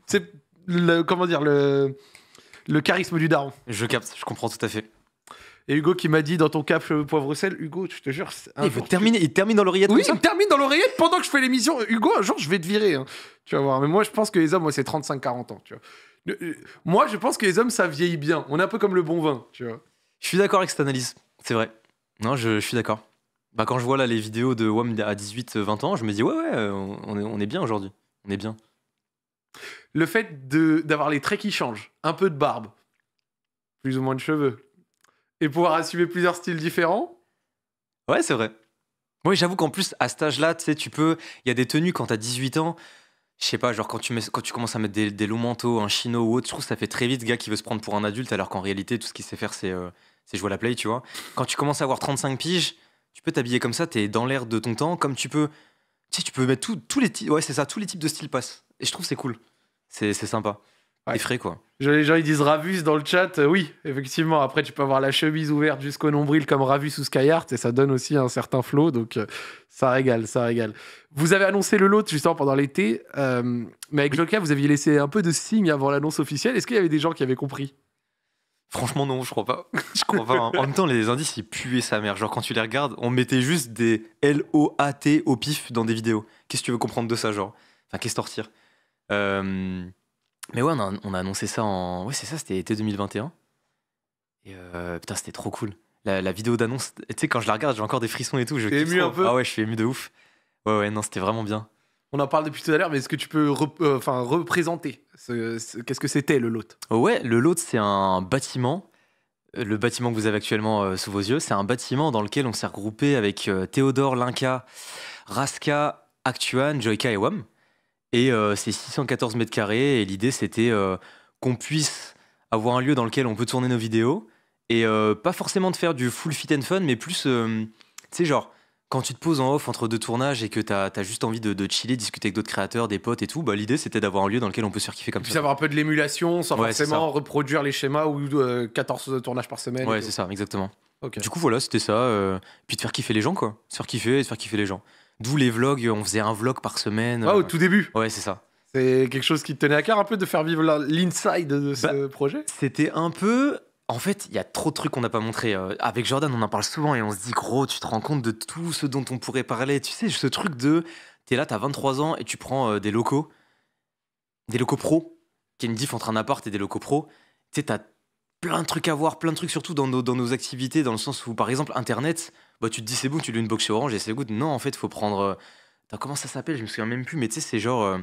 comment dire, le, le charisme du daron. Je capte, je comprends tout à fait. Et Hugo qui m'a dit dans ton cap poivre sel, Hugo, je te jure. Il, veut terminer, il termine dans l'oreillette. Oui, il termine dans l'oreillette pendant que je fais l'émission. Hugo, un jour, je vais te virer. Hein. Tu vas voir. Mais moi, je pense que les hommes, moi, c'est 35-40 ans. Tu euh, Moi, je pense que les hommes, ça vieillit bien. On est un peu comme le bon vin. Tu vois. Je suis d'accord avec cette analyse. C'est vrai. Non, je, suis d'accord. Bah, quand je vois là les vidéos de WAM à 18-20 ans, je me dis, ouais, ouais, euh, on est, on est bien aujourd'hui. On est bien. Le fait d'avoir les traits qui changent, un peu de barbe, plus ou moins de cheveux, et pouvoir assumer plusieurs styles différents. Ouais, c'est vrai. moi j'avoue qu'en plus, à cet âge-là, tu sais, tu peux. Il y a des tenues quand t'as 18 ans. Je sais pas, genre quand tu, mets, quand tu commences à mettre des, longs manteaux, un chino ou autre, je trouve que ça fait très vite gars qui veut se prendre pour un adulte, alors qu'en réalité, tout ce qu'il sait faire, c'est euh, jouer à la play, tu vois. Quand tu commences à avoir 35 piges, tu peux t'habiller comme ça, t'es dans l'air de ton temps, comme tu peux. Tu sais, tu peux mettre tous les types. Ouais, c'est ça, tous les types de styles passent. Et je trouve c'est cool. C'est sympa. Ouais. Les quoi. Les gens ils disent Ravus dans le chat. Euh, oui, effectivement. Après, tu peux avoir la chemise ouverte jusqu'au nombril comme Ravus ou Skyheart et ça donne aussi un certain flow. Donc, euh, ça régale, ça régale. Vous avez annoncé le lot justement pendant l'été, euh, mais avec Joker, vous aviez laissé un peu de signe avant l'annonce officielle. Est-ce qu'il y avait des gens qui avaient compris Franchement, non, je crois pas. crois pas. Hein. En même temps, les indices, ils puaient sa mère. Genre, quand tu les regardes, on mettait juste des L-O-A-T au pif dans des vidéos. Qu'est-ce que tu veux comprendre de ça, genre Enfin, qu'est-ce sortir euh... Mais ouais, on a, annoncé ça en. Ouais, c'est ça, c'était été 2021. Et euh, putain, c'était trop cool. La, vidéo d'annonce, tu sais, quand je la regarde, j'ai encore des frissons et tout. Je ému un peu. Ah ouais, je suis ému de ouf. Ouais, ouais, non, c'était vraiment bien. On en parle depuis tout à l'heure, mais est-ce que tu peux euh, enfin représenter ce, Qu'est-ce que c'était le LOT Ouais, le LOT, c'est un bâtiment. Le bâtiment que vous avez actuellement euh, sous vos yeux, c'est un bâtiment dans lequel on s'est regroupé avec Théodore, Linka, Raska, Actuan, Joyka et Wam. Et euh, c'est 614 mètres carrés. Et l'idée, c'était euh, qu'on puisse avoir un lieu dans lequel on peut tourner nos vidéos. Et euh, pas forcément de faire du full fit and fun, mais plus, tu sais, genre, quand tu te poses en off entre deux tournages et que tu as, juste envie de, chiller, discuter avec d'autres créateurs, des potes et tout, bah, l'idée c'était d'avoir un lieu dans lequel on peut surkiffer comme ça. puis avoir un peu de l'émulation sans forcément reproduire les schémas ou euh, 14 tournages par semaine. Ouais, c'est ça, exactement. Du coup, voilà, c'était ça. puis de faire kiffer les gens, quoi. Se faire kiffer et de faire kiffer les gens. D'où les vlogs, on faisait un vlog par semaine. Ah, au euh, tout début Ouais, c'est ça. C'est quelque chose qui te tenait à cœur un peu de faire vivre l'inside de ce bah, projet C'était un peu. En fait, il y a trop de trucs qu'on n'a pas montré. Euh, avec Jordan, on en parle souvent et on se dit, gros, tu te rends compte de tout ce dont on pourrait parler. Tu sais, ce truc de. T'es là, t'as 23 ans et tu prends euh, des locaux, des locaux pro, qui est une diff entre un appart et des locaux pro. Tu sais, t'as plein de trucs à voir, plein de trucs surtout dans nos, activités, dans le sens où, par exemple, Internet, bah, tu te dis c'est bon, tu lis une box Orange et c'est bon Non, en fait, il faut prendre. Euh, comment ça s'appelle Je me souviens même plus, mais tu sais, c'est genre euh,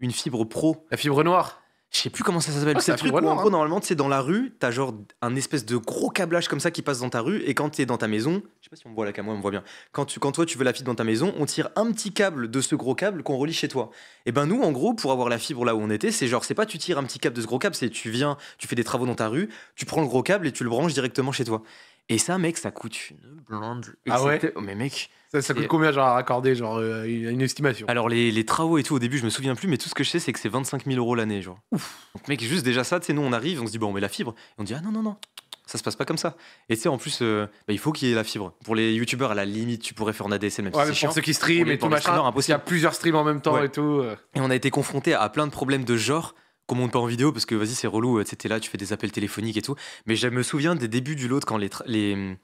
une fibre pro. La fibre noire je sais plus comment ça s'appelle. c'est le truc où, en hein. gros, normalement, c'est dans la rue, t'as genre un espèce de gros câblage comme ça qui passe dans ta rue. Et quand t'es dans ta maison, je sais pas si on voit la caméra, on voit bien. Quand, tu, quand toi, tu veux la fibre dans ta maison, on tire un petit câble de ce gros câble qu'on relie chez toi. Et eh ben, nous, en gros, pour avoir la fibre là où on était, c'est genre, c'est pas tu tires un petit câble de ce gros câble, c'est tu viens, tu fais des travaux dans ta rue, tu prends le gros câble et tu le branches directement chez toi. Et ça, mec, ça coûte une blinde. Ah ouais oh, Mais mec. Ça, coûte combien, genre, à raccorder, genre, a euh, une estimation Alors, les, les, travaux et tout, au début, je me souviens plus, mais tout ce que je sais, c'est que c'est 25 000 euros l'année, genre. Ouf. Donc, mec, juste déjà ça, tu sais, nous, on arrive, on se dit, bon, on met la fibre. Et on dit, ah non, non, non, ça se passe pas comme ça. Et tu sais, en plus, euh, bah, il faut qu'il y ait la fibre. Pour les youtubeurs, à la limite, tu pourrais faire un ADSL, même si c'est chiant. Pour ceux qui stream et tout, machin, il y a plusieurs streams en même temps et tout. Euh. Et on a été confronté à plein de problèmes de genre qu'on monte pas en vidéo parce que vas-y c'est relou, C'était euh, là, tu fais des appels téléphoniques et tout. Mais je me souviens des débuts du lot quand les, les hum,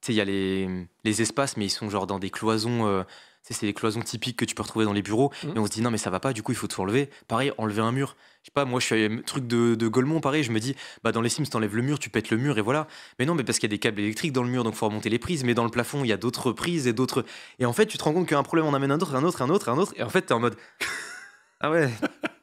tu sais il y a les, hum, les, espaces mais ils sont genre dans des cloisons. Euh, c'est les cloisons typiques que tu peux retrouver dans les bureaux. Mais mmh. Et on se dit, non, mais ça va pas, du coup, il faut tout enlever. Pareil, enlever un mur. Je sais pas, moi, je suis truc de, de Golemont, pareil, je me dis, bah, dans les Sims, t'enlèves le mur, tu pètes le mur, et voilà. Mais non, mais parce qu'il y a des câbles électriques dans le mur, donc faut remonter les prises. Mais dans le plafond, il y a d'autres prises et d'autres. Et en fait, tu te rends compte qu'un problème en amène un autre, un autre, un autre, un autre. Et en fait, t'es en mode. ah ouais,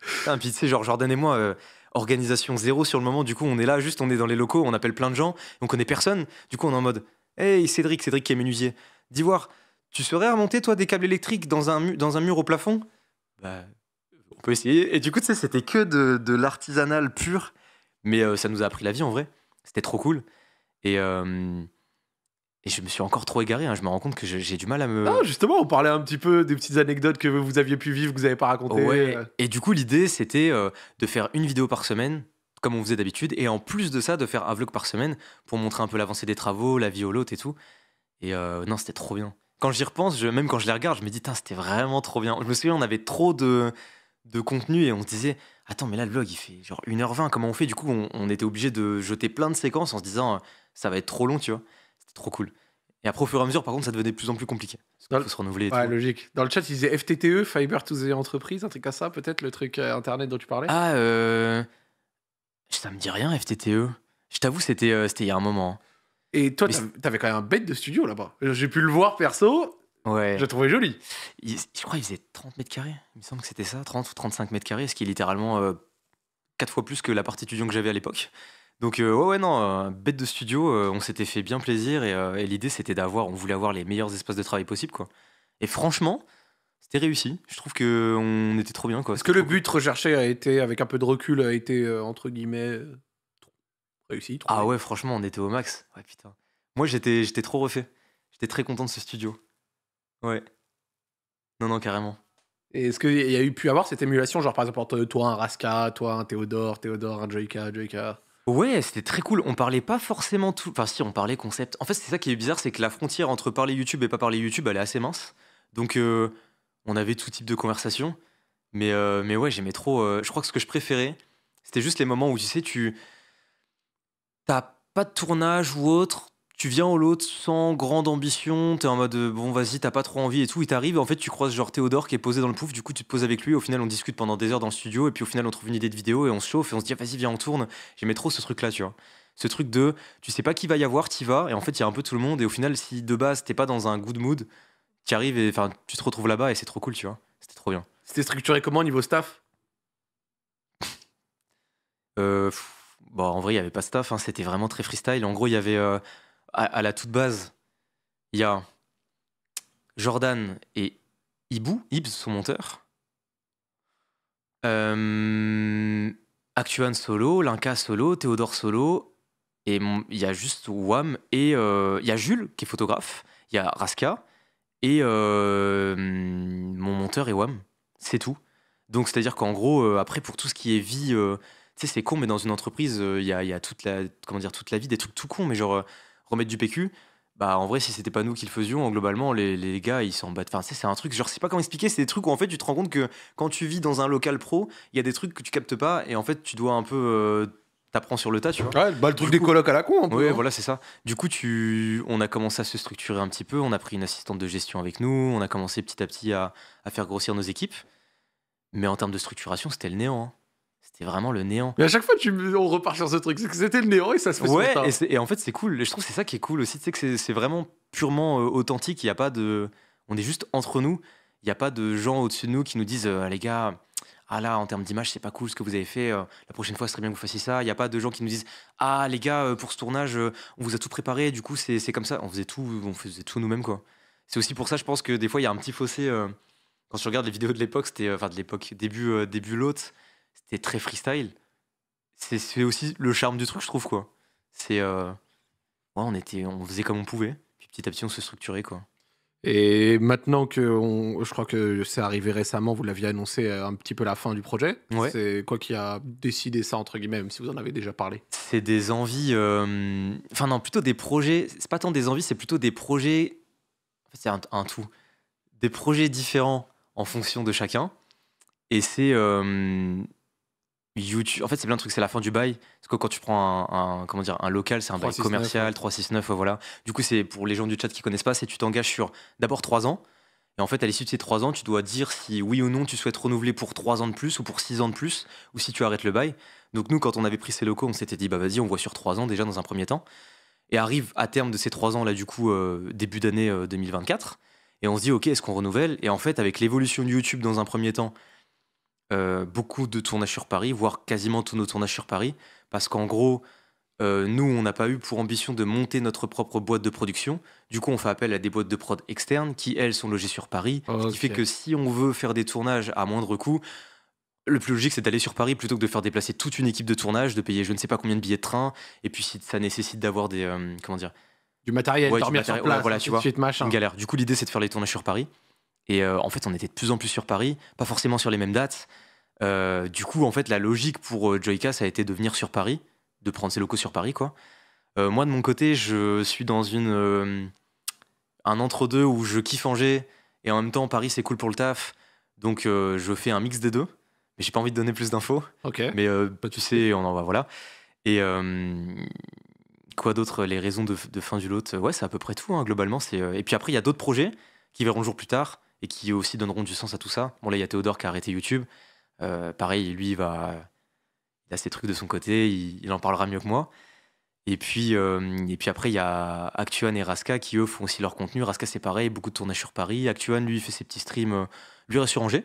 Putain, puis tu sais, genre Jordan et moi, euh, organisation zéro sur le moment, du coup on est là, juste on est dans les locaux, on appelle plein de gens, on connaît personne, du coup on est en mode Hey Cédric, Cédric qui est menuisier, dis voir, tu saurais remonter toi des câbles électriques dans un, dans un mur au plafond Bah, on peut essayer. Et du coup, tu sais, c'était que de, l'artisanal pur, mais euh, ça nous a appris la vie en vrai, c'était trop cool. Et. Euh, et je me suis encore trop égaré, hein. je me rends compte que j'ai du mal à me... Ah, justement, on parlait un petit peu des petites anecdotes que vous aviez pu vivre, que vous n'avez pas racontées. Ouais. Euh. Et du coup, l'idée, c'était euh, de faire une vidéo par semaine, comme on faisait d'habitude, et en plus de ça, de faire un vlog par semaine pour montrer un peu l'avancée des travaux, la vie au lot et tout. Et euh, non, c'était trop bien. Quand j'y repense, même quand je les regarde, je me dis, c'était vraiment trop bien. Je me souviens, on avait trop de, de contenu et on se disait, attends, mais là, le vlog, il fait genre 1h20, comment on fait Du coup, on était obligé de jeter plein de séquences en se disant, ça va être trop long, tu vois. C'est trop cool. Et après, au fur et à mesure, par contre, ça devenait de plus en plus compliqué. Il faut se renouveler. ouais, logique. Dans le chat, ils disaient FTTE, Fiber to the Enterprise, un truc comme ça, peut-être le truc euh, internet dont tu parlais Ah, euh... ça me dit rien, FTTE. Je t'avoue, c'était euh, c'était il y a un moment. Hein. Et toi, t'avais quand même un bête de studio là-bas. J'ai pu le voir perso. Ouais. Je trouvé joli. je crois qu'il faisait 30 mètres carrés. Il me semble que c'était ça, 30 ou 35 mètres carrés, ce qui est littéralement 4 euh, fois plus que la partie étudiant que j'avais à l'époque. Donc euh, ouais, non, euh, bête de studio, euh, on s'était fait bien plaisir et, l'idée c'était d'avoir, on voulait avoir les meilleurs espaces de travail possibles quoi. Et franchement, c'était réussi. Je trouve que on était trop bien quoi. Est-ce que le but recherché a été, avec un peu de recul, a été entre guillemets réussi Ah ouais, franchement, on était au max. Ouais putain. Moi j'étais, j'étais trop refait. J'étais très content de ce studio. Ouais. Non non carrément. Et est-ce qu'il y a eu pu avoir cette émulation, genre par exemple entre toi un Raska, toi un Théodore, Théodore un Joyka, Joyka. Ouais, c'était très cool. On parlait pas forcément tout. Enfin, si, on parlait concept. En fait, c'est ça qui est bizarre, c'est que la frontière entre parler YouTube et pas parler YouTube, elle est assez mince. Donc, euh, on avait tout type de conversation. Mais, euh, mais ouais, j'aimais trop. Euh, je crois que ce que je préférais, c'était juste les moments où tu sais, tu. T'as pas de tournage ou autre, tu viens au lot sans grande ambition, t'es en mode euh, bon vas-y t'as pas trop envie et tout, il t'arrive en fait tu croises genre Théodore qui est posé dans le pouf, du coup tu te poses avec lui, au final on discute pendant des heures dans le studio et puis au final on trouve une idée de vidéo et on se chauffe et on se dit vas-y viens on tourne, j'aimais trop ce truc là tu vois. Ce truc de tu sais pas qui va y avoir, t'y vas et en fait il y a un peu tout le monde et au final si de base t'es pas dans un good mood, tu arrives et enfin tu te retrouves là-bas et c'est trop cool tu vois, c'était trop bien. C'était structuré comment niveau staff euh, bah, en vrai il y avait pas staff, hein, c'était vraiment très freestyle, en gros il y avait... Euh, à, la toute base, il y a Jordan et Ibu, Ibs, son monteur. Euh, Actuan solo, Linka solo, Théodore solo. Et il y a juste Wam et euh, il y a Jules qui est photographe, il y a Raska et euh, mon monteur et Wam. C'est tout. Donc c'est-à-dire qu'en gros, après pour tout ce qui est vie, tu sais c'est con, mais dans une entreprise, il y a, toute la comment dire toute la vie des trucs tout con, mais genre remettre du PQ, bah en vrai, si c'était pas nous qui le faisions, globalement, les, les gars, ils s'en battent. Enfin, c'est un truc, genre, je sais pas comment expliquer, c'est des trucs où en fait, tu te rends compte que quand tu vis dans un local pro, il y a des trucs que tu captes pas et en fait, tu dois un peu. Euh, t'apprendre sur le tas, tu vois. bah, le truc des colocs à la con, hein. voilà, c'est ça. Du coup, tu... on a commencé à se structurer un petit peu. On a pris une assistante de gestion avec nous. On a commencé petit à petit à, faire grossir nos équipes. Mais en termes de structuration, c'était le néant. Hein c'est vraiment le néant. Mais à chaque fois, tu, on repart sur ce truc. C'était le néant et ça se fait Ouais, et, et, en fait, c'est cool. Je trouve que c'est ça qui est cool aussi. Tu que c'est vraiment purement euh, authentique. Il y a pas de. On est juste entre nous. Il n'y a pas de gens au-dessus de nous qui nous disent Ah les gars, ah là, en termes d'image, c'est pas cool ce que vous avez fait. Euh, la prochaine fois, ce serait bien que vous fassiez ça. Il n'y a pas de gens qui nous disent ah les gars, pour ce tournage, on vous a tout préparé. Du coup, c'est comme ça. On faisait tout, on faisait tout nous-mêmes quoi. C'est aussi pour ça, je pense que des fois, il y a un petit fossé. quand je regarde les vidéos de l'époque, c'était enfin de l'époque début début l'autre c'était très freestyle. C'est aussi le charme du truc, je trouve, quoi. C'est. Euh, on, était, on faisait comme on pouvait, puis petit à petit, on se structurait, quoi. Et maintenant que je crois que c'est arrivé récemment, vous l'aviez annoncé euh, un petit peu la fin du projet. C'est quoi qui a décidé ça entre guillemets, même si vous en avez déjà parlé C'est des envies, euh, enfin non, plutôt des projets. C'est pas tant des envies, c'est plutôt des projets. c'est un, tout, des projets différents en fonction de chacun. Et c'est YouTube. En fait, c'est plein de trucs. C'est la fin du bail. Parce que quand tu prends un, comment dire, un local, c'est un bail commercial, 369, euh, voilà. Du coup, c'est pour les gens du chat qui connaissent pas, c'est tu t'engages sur d'abord 3 ans. Et en fait, à l'issue de ces 3 ans, tu dois dire si oui ou non tu souhaites renouveler pour 3 ans de plus ou pour 6 ans de plus, ou si tu arrêtes le bail. Donc, nous, quand on avait pris ces locaux, on s'était dit, bah vas-y, on voit sur 3 ans déjà dans un premier temps. Et arrive à terme de ces 3 ans, là, du coup, euh, début d'année 2024. Euh, Et on se dit, ok, est-ce qu'on renouvelle Et en fait, avec l'évolution de YouTube dans un premier temps, euh, beaucoup de tournages sur Paris, voire quasiment tous nos tournages sur Paris, parce qu'en gros, euh, nous, on n'a pas eu pour ambition de monter notre propre boîte de production. Du coup, on fait appel à des boîtes de prod externes qui, elles, sont logées sur Paris. ce qui fait que si on veut faire des tournages à moindre coût, le plus logique, c'est d'aller sur Paris plutôt que de faire déplacer toute une équipe de tournage, de payer je ne sais pas combien de billets de train. Et puis, si ça nécessite d'avoir des. Euh, comment dire Du matériel, dormir sur place, voilà, suite, machin. Une galère. Du coup, l'idée, c'est de faire les tournages sur Paris. Et euh, en fait, on était de plus en plus sur Paris, pas forcément sur les mêmes dates. Euh, du coup, en fait, la logique pour euh, Joyka, ça a été de venir sur Paris, de prendre ses locaux sur Paris, quoi. moi, de mon côté, je suis dans une un entre-deux où je kiffe Angers et en même temps, Paris, c'est cool pour le taf. Donc, je fais un mix des deux. Mais j'ai pas envie de donner plus d'infos. Mais tu sais, on en va, voilà. Et quoi d'autre Les raisons de, fin du lot Ouais, c'est à peu près tout, hein, globalement. Et puis après, il y a d'autres projets qui verront le jour plus tard et qui aussi donneront du sens à tout ça. Bon, là, il y a Théodore qui a arrêté YouTube. Euh, pareil, lui, il, va, il a ses trucs de son côté, il, en parlera mieux que moi. Et puis, euh, et puis après, il y a Actuan et Raska qui, eux, font aussi leur contenu. Raska, c'est pareil, beaucoup de tournages sur Paris. Actuan, lui, fait ses petits streams, euh, lui, reste sur Et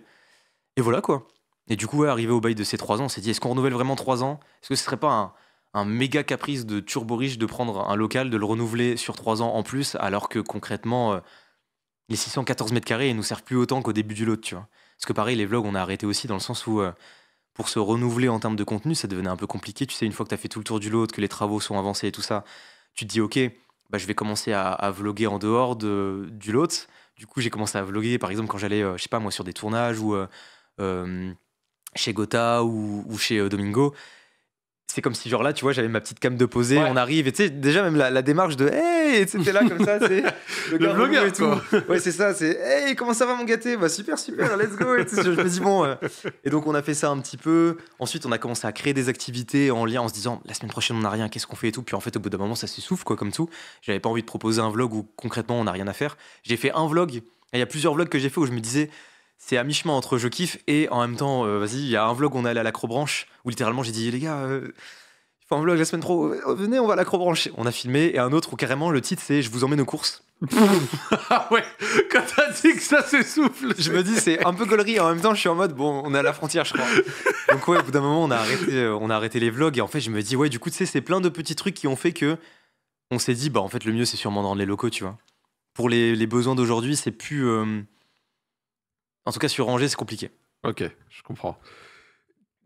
voilà, quoi. Et du coup, arrivé au bail de ces trois ans, on s'est dit, est-ce qu'on renouvelle vraiment trois ans Est-ce que ce serait pas un, méga caprice de turbo riche de prendre un local, de le renouveler sur trois ans en plus, alors que concrètement les 614 mètres carrés ils nous servent plus autant qu'au début du lot, tu vois. Parce que pareil, les vlogs, on a arrêté aussi dans le sens où euh, pour se renouveler en termes de contenu, ça devenait un peu compliqué. Tu sais, une fois que tu as fait tout le tour du lot, que les travaux sont avancés et tout ça, tu te dis, ok, bah, je vais commencer à, vlogger en dehors du lot. Du coup, j'ai commencé à vlogger, par exemple, quand j'allais, euh, je sais pas moi, sur des tournages ou euh, chez Gotha ou chez Domingo c'est comme si genre là tu vois j'avais ma petite cam de poser. on arrive et tu sais déjà même la, démarche de hey c'était là comme ça c'est le, le et tout ouais c'est ça c'est hey comment ça va mon gâté bah super super let's go et je me bon euh. et donc on a fait ça un petit peu ensuite on a commencé à créer des activités en lien en se disant la semaine prochaine on n'a rien qu'est-ce qu'on fait et tout puis en fait au bout d'un moment ça s'essouffle quoi comme tout j'avais pas envie de proposer un vlog où concrètement on n'a rien à faire j'ai fait un vlog il y a plusieurs vlogs que j'ai fait où je me disais c'est à mi-chemin entre je kiffe et en même temps, euh, vas-y, il y a un vlog, où on est allé à l'acrobranche où littéralement j'ai dit, les gars, euh, il faut un vlog la semaine pro, euh, venez, on va à l'acrobranche. On a filmé et un autre où carrément le titre c'est Je vous emmène aux courses. ah ouais, quand t'as dit que ça souffle Je me dis, c'est un peu gaulerie en même temps, je suis en mode, bon, on est à la frontière, je crois. Donc ouais, au bout d'un moment, on a, arrêté, euh, on a arrêté les vlogs et en fait, je me dis, ouais, du coup, tu sais, c'est plein de petits trucs qui ont fait que on s'est dit, bah en fait, le mieux c'est sûrement dans les locaux, tu vois. Pour les, besoins d'aujourd'hui, c'est plus. En tout cas, sur ranger, c'est compliqué. Ok, je comprends.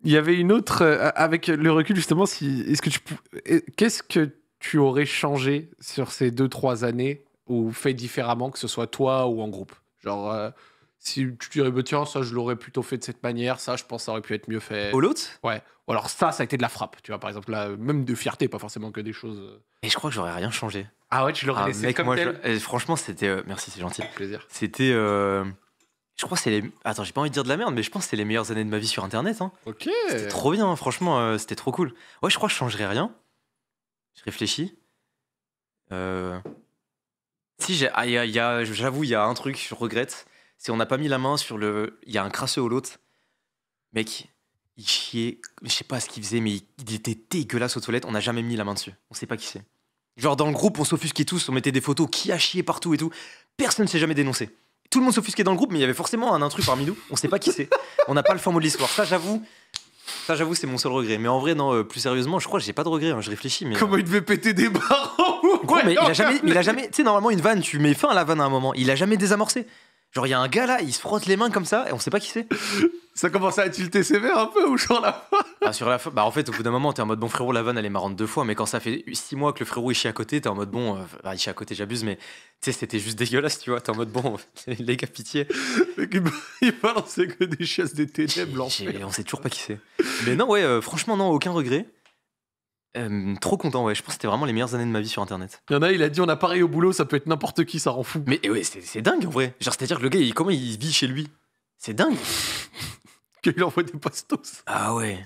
Il y avait une autre, euh, avec le recul justement, si, est-ce que tu, qu'est-ce que tu aurais changé sur ces deux, trois années ou fait différemment, que ce soit toi ou en groupe Genre, euh, si tu dirais, bah, tiens, ça, je l'aurais plutôt fait de cette manière, ça, je pense, ça aurait pu être mieux fait. Au l'autre Ouais. Ou alors, ça, ça a été de la frappe, tu vois, par exemple, là, même de fierté, pas forcément que des choses. Et euh. je crois que j'aurais rien changé. Ah ouais, tu l'aurais ah, laissé comme tel eh, Franchement, c'était. Merci, c'est gentil. Avec plaisir. C'était. Je crois que c'est les. Attends, j'ai pas envie de dire de la merde, mais je pense que c'est les meilleures années de ma vie sur Internet. Hein. Ok. C'était trop bien, franchement, euh, c'était trop cool. Ouais, je crois que je changerais rien. Je réfléchis. Euh, si, ah, j'avoue, il y a un truc, je regrette. C'est on n'a pas mis la main sur le. Il y a un crasseux au l'autre. Mec, il chiait. Je sais pas ce qu'il faisait, mais il... était dégueulasse aux toilettes. On n'a jamais mis la main dessus. On sait pas qui c'est. Genre, dans le groupe, on s'offusquait tous, on mettait des photos qui a chié partout et tout. Personne ne s'est jamais dénoncé tout le monde s'offusquait dans le groupe, mais il y avait forcément un intrus parmi nous. On sait pas qui c'est. On n'a pas le fin de l'histoire. Ça, j'avoue. Ça, j'avoue, c'est mon seul regret. Mais en vrai, non, euh, plus sérieusement, je crois que j'ai pas de regret. Hein, je réfléchis. Mais, Comment euh, il devait péter des barreaux Quoi il jamais. il a jamais tu sais, normalement, une vanne, tu mets fin à la vanne à un moment. Il a jamais désamorcé. Genre, il y a un gars là, il se frotte les mains comme ça et on sait pas qui c'est. Ça commence à être tilté sévère un peu ou genre la ah, bah en fait, au bout d'un moment, t'es en mode bon frérot, la vanne elle est marrante deux fois, hein, mais quand ça fait six mois que le frérot il chie à côté, t'es en mode bon, euh, bah, il chie à côté, j'abuse, mais tu sais, c'était juste dégueulasse, tu vois, t'es en mode bon, les gars, pitié. il balançait que des chasses des ténèbres, Et on sait toujours pas qui c'est. Mais non, ouais, euh, franchement, non, aucun regret trop content, ouais. Je pense que c'était vraiment les meilleures années de ma vie sur Internet. Il y en a, il a dit on a pareil au boulot, ça peut être n'importe qui, ça rend fou. Mais eh ouais, c'est dingue en vrai. Genre, c'est-à-dire que le gars, comment il vit chez lui C'est dingue. Qu'il envoie des pastos Ah ouais.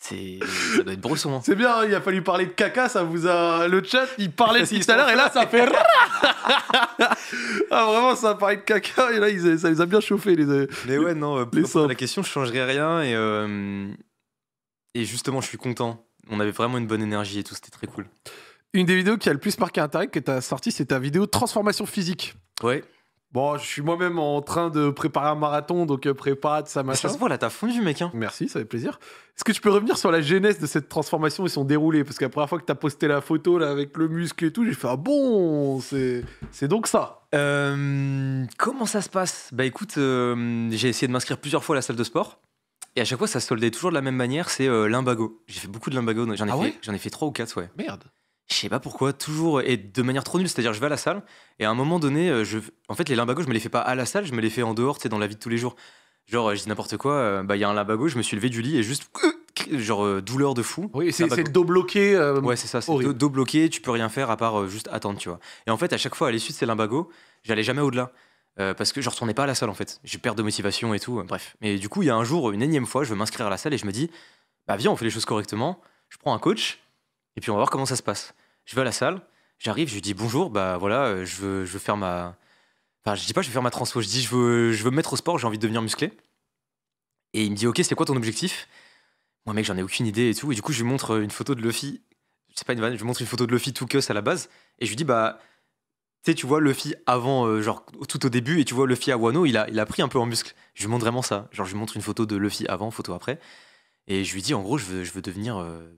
C'est. Ça doit être brosson. C'est bien, il a fallu parler de caca, ça vous a. Le chat, il parlait tout à l'heure et là, ça fait. ah, vraiment, ça parlé de caca et là, ça les a bien chauffés. Les, Mais ouais, non, euh, les la question, je changerai rien et. Euh, et justement, je suis content on avait vraiment une bonne énergie et tout, c'était très cool. Une des vidéos qui a le plus marqué un que tu as sorti, c'est ta vidéo Transformation physique. Ouais. Bon, je suis moi-même en train de préparer un marathon, donc euh, prépare ça, machin. Ça se voit, là, t'as fondu, mec. Hein. Merci, ça fait plaisir. Est-ce que tu peux revenir sur la genèse de cette transformation et son déroulé Parce que la première fois que t'as posté la photo, là, avec le muscle et tout, j'ai fait « Ah bon C'est donc ça euh, Comment ça se passe Bah écoute, euh, j'ai essayé de m'inscrire plusieurs fois à la salle de sport. Et à chaque fois, ça se soldait toujours de la même manière, c'est euh, l'imbago. J'ai fait beaucoup de l'imbago, j'en ai, ah ai, fait trois ou quatre. ouais. Merde. Je sais pas pourquoi, toujours, et de manière trop nulle, c'est-à-dire je vais à la salle, et à un moment donné, euh, je... en fait, les limbagos, je me les fais pas à la salle, je me les fais en dehors, c'est dans la vie de tous les jours. Genre, je dis n'importe quoi, euh, bah, il y a un limbago, je me suis levé du lit et juste, genre, douleur de fou. Oui, c'est le dos bloqué. ouais, c'est ça, c'est dos, bloqué, tu peux rien faire à part juste attendre, tu vois. Et en fait, à chaque fois, à l'issue de ces j'allais jamais au-delà. Euh, parce que je retournais pas à la salle en fait. J'ai perds de motivation et tout, euh, bref. Mais du coup, il y a un jour, une énième fois, je veux m'inscrire à la salle et je me dis, bah viens, on fait les choses correctement. Je prends un coach et puis on va voir comment ça se passe. Je vais à la salle, j'arrive, je lui dis bonjour, bah voilà, euh, je veux, je veux faire ma. Enfin, je dis pas je veux faire ma transfo, je dis je veux, me mettre au sport, j'ai envie de devenir musclé. Et il me dit, ok, c'est quoi ton objectif Moi, mec, j'en ai aucune idée et tout. Et du coup, je lui montre une photo de Luffy. C'est pas une vanne, je lui montre une photo de Luffy tout à la base. Et je lui dis, bah, tu sais, tu vois Luffy avant, euh, genre tout au début, et tu vois Luffy à Wano, il a, il a pris un peu en muscle. Je lui montre vraiment ça. Genre, je lui montre une photo de Luffy avant, photo après. Et je lui dis, en gros, je veux, je veux devenir. Euh,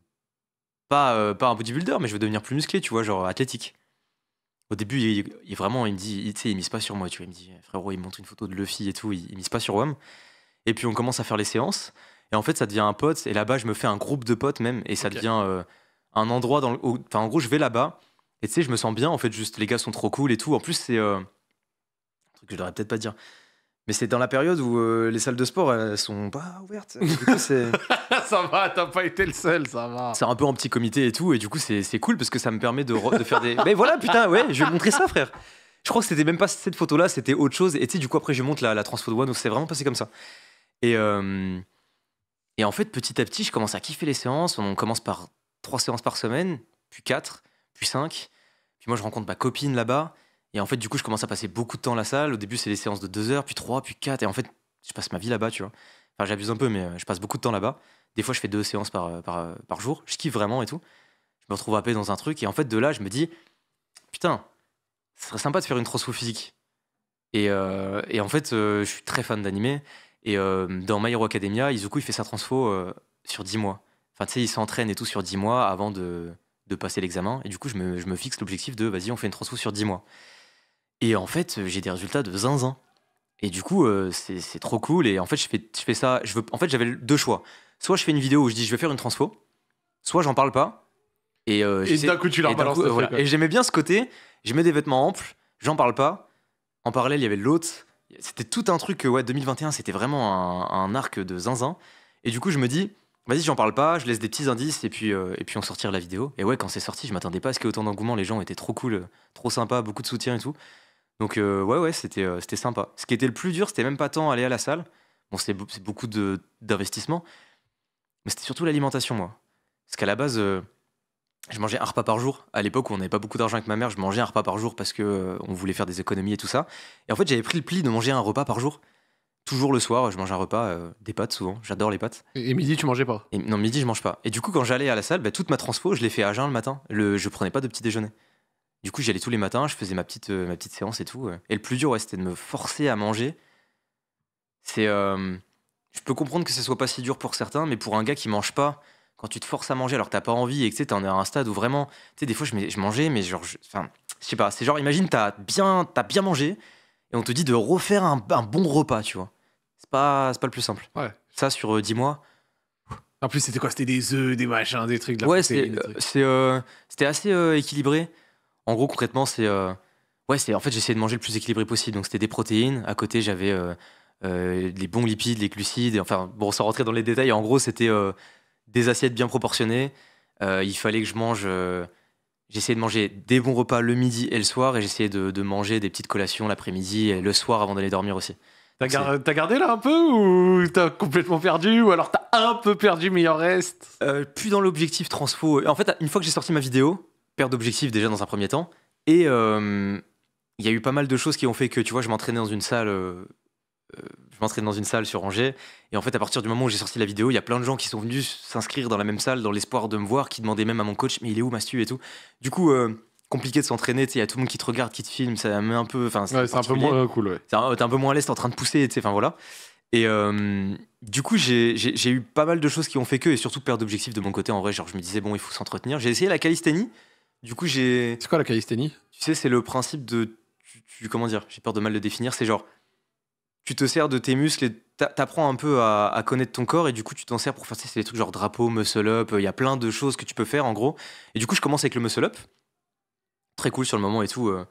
pas, euh, pas un bodybuilder, mais je veux devenir plus musclé, tu vois, genre athlétique. Au début, il, il vraiment, il me dit, il, tu il mise pas sur moi, tu vois. Il me dit, eh, frérot, il me montre une photo de Luffy et tout, il, ne mise pas sur WAM. Et puis, on commence à faire les séances. Et en fait, ça devient un pote. Et là-bas, je me fais un groupe de potes même. Et ça devient un endroit dans Enfin, en gros, je vais là-bas et tu sais, je me sens bien, en fait, juste les gars sont trop cool et tout. En plus, c'est. Euh, un truc que je devrais peut-être pas dire. Mais c'est dans la période où euh, les salles de sport, elles sont pas ouvertes. ça va, t'as pas été le seul, ça va. C'est un peu en petit comité et tout, et du coup, c'est cool parce que ça me permet de, faire des. Mais voilà, putain, ouais, je vais montrer ça, frère. Je crois que c'était même pas cette photo-là, c'était autre chose. Et tu sais, du coup, après, je monte la, la Transfo de One, donc c'est vraiment passé comme ça. Et, euh, et en fait, petit à petit, je commence à kiffer les séances. On commence par trois séances par semaine, puis quatre puis 5. Puis moi, je rencontre ma copine là-bas. Et en fait, du coup, je commence à passer beaucoup de temps à la salle. Au début, c'est des séances de 2 heures, puis 3, puis 4. Et en fait, je passe ma vie là-bas, tu vois. Enfin, j'abuse un peu, mais euh, je passe beaucoup de temps là-bas. Des fois, je fais deux séances par, euh, euh, par, jour. Je kiffe vraiment et tout. Je me retrouve paix dans un truc. Et en fait, de là, je me dis, putain, ce serait sympa de faire une transfo physique. Et, en fait, je suis très fan d'animé. Et dans My Hero Academia, Izuku, il fait sa transfo sur 10 mois. Enfin, tu sais, il s'entraîne et tout sur 10 mois avant de, de passer l'examen. Et du coup, je me, fixe l'objectif de vas-y, on fait une transfo sur 10 mois. Et en fait, j'ai des résultats de zinzin. Et du coup, euh, c'est trop cool. Et en fait, je fais, fais ça. Je veux, en fait, j'avais deux choix. Soit je fais une vidéo où je dis je vais faire une transfo soit j'en parle pas. Et, euh, et d'un coup, tu leur balances. Et j'aimais bien ce côté. Je mets des vêtements amples, j'en parle pas. En parallèle, il y avait l'autre. C'était tout un truc. Ouais, 2021, c'était vraiment un, un, arc de zinzin. Et du coup, je me dis, Vas-y, j'en parle pas, je laisse des petits indices et puis, euh, et puis on sortira la vidéo. Et ouais, quand c'est sorti, je m'attendais pas à ce qu'il y ait autant d'engouement, les gens étaient trop cool, trop sympas, beaucoup de soutien et tout. Donc euh, ouais, ouais, c'était euh, c'était sympa. Ce qui était le plus dur, c'était même pas tant aller à la salle. Bon, c'est beaucoup d'investissement, mais c'était surtout l'alimentation, moi. Parce qu'à la base, je mangeais un repas par jour. À l'époque où on n'avait pas beaucoup d'argent avec ma mère, je mangeais un repas par jour parce que on voulait faire des économies et tout ça. Et en fait, j'avais pris le pli de manger un repas par jour toujours le soir, je mange un repas, euh, des pâtes souvent, j'adore les pâtes. Et, midi, tu mangeais pas et, Non, midi, je mange pas. Et du coup, quand j'allais à la salle, bah, toute ma transpo, je l'ai fait à jeun le matin. Le, je prenais pas de petit déjeuner. Du coup, j'allais tous les matins, je faisais ma petite, euh, ma petite séance et tout. Euh. Et le plus dur, c'était de me forcer à manger. C'est. je peux comprendre que ce soit pas si dur pour certains, mais pour un gars qui mange pas, quand tu te forces à manger alors que t'as pas envie et que tu es à un stade où vraiment. Tu sais, des fois, je, mangeais, mais genre. je sais pas, c'est genre, imagine, t'as bien, as bien mangé et on te dit de refaire un, bon repas, tu vois. C'est pas, pas le plus simple. Ça, sur euh, dix mois. En plus, c'était quoi C'était des œufs, des machins, des trucs. De la ouais, euh, euh, c'était assez équilibré. En gros, concrètement, c'est. ouais, c'est en fait, j'essayais de manger le plus équilibré possible. Donc, c'était des protéines. À côté, j'avais les bons lipides, les glucides. Et, enfin, bon, sans rentrer dans les détails, en gros, c'était des assiettes bien proportionnées. il fallait que je mange. J'essayais de manger des bons repas le midi et le soir, et j'essayais de, manger des petites collations l'après-midi et le soir avant d'aller dormir aussi. T'as gardé là un peu ou t'as complètement perdu ou alors t'as un peu perdu mais il en reste euh, Plus dans l'objectif transfo. En fait, une fois que j'ai sorti ma vidéo, perte d'objectif déjà dans un premier temps, et euh, il y a eu pas mal de choses qui ont fait que, tu vois, je m'entraînais dans une salle euh, euh, je m'entraîne dans une salle sur Angers. Et en fait, à partir du moment où j'ai sorti la vidéo, il y a plein de gens qui sont venus s'inscrire dans la même salle dans l'espoir de me voir, qui demandaient même à mon coach, mais il est où Mastu et tout. Du coup, euh, compliqué de s'entraîner, il y a tout le monde qui te regarde, qui te filme, ça met un peu. Enfin, c'est un peu moins euh, cool, ouais. T'es un, un, peu moins à l'aise, en train de pousser, enfin voilà. Et euh, du coup, j'ai eu pas mal de choses qui ont fait que, et surtout perte d'objectif de mon côté en vrai. Genre, je me disais, bon, il faut s'entretenir. J'ai essayé la calisthénie. Du coup, j'ai. C'est quoi la calisthénie Tu sais, c'est le principe de. tu, comment dire J'ai peur de mal le définir. C'est genre, tu te sers de tes muscles et t'apprends un peu à, connaître ton corps et du coup tu t'en sers pour faire des trucs genre drapeau, muscle up, euh, il y a plein de choses que tu peux faire en gros. Et du coup je commence avec le muscle up, très cool sur le moment et tout. Euh,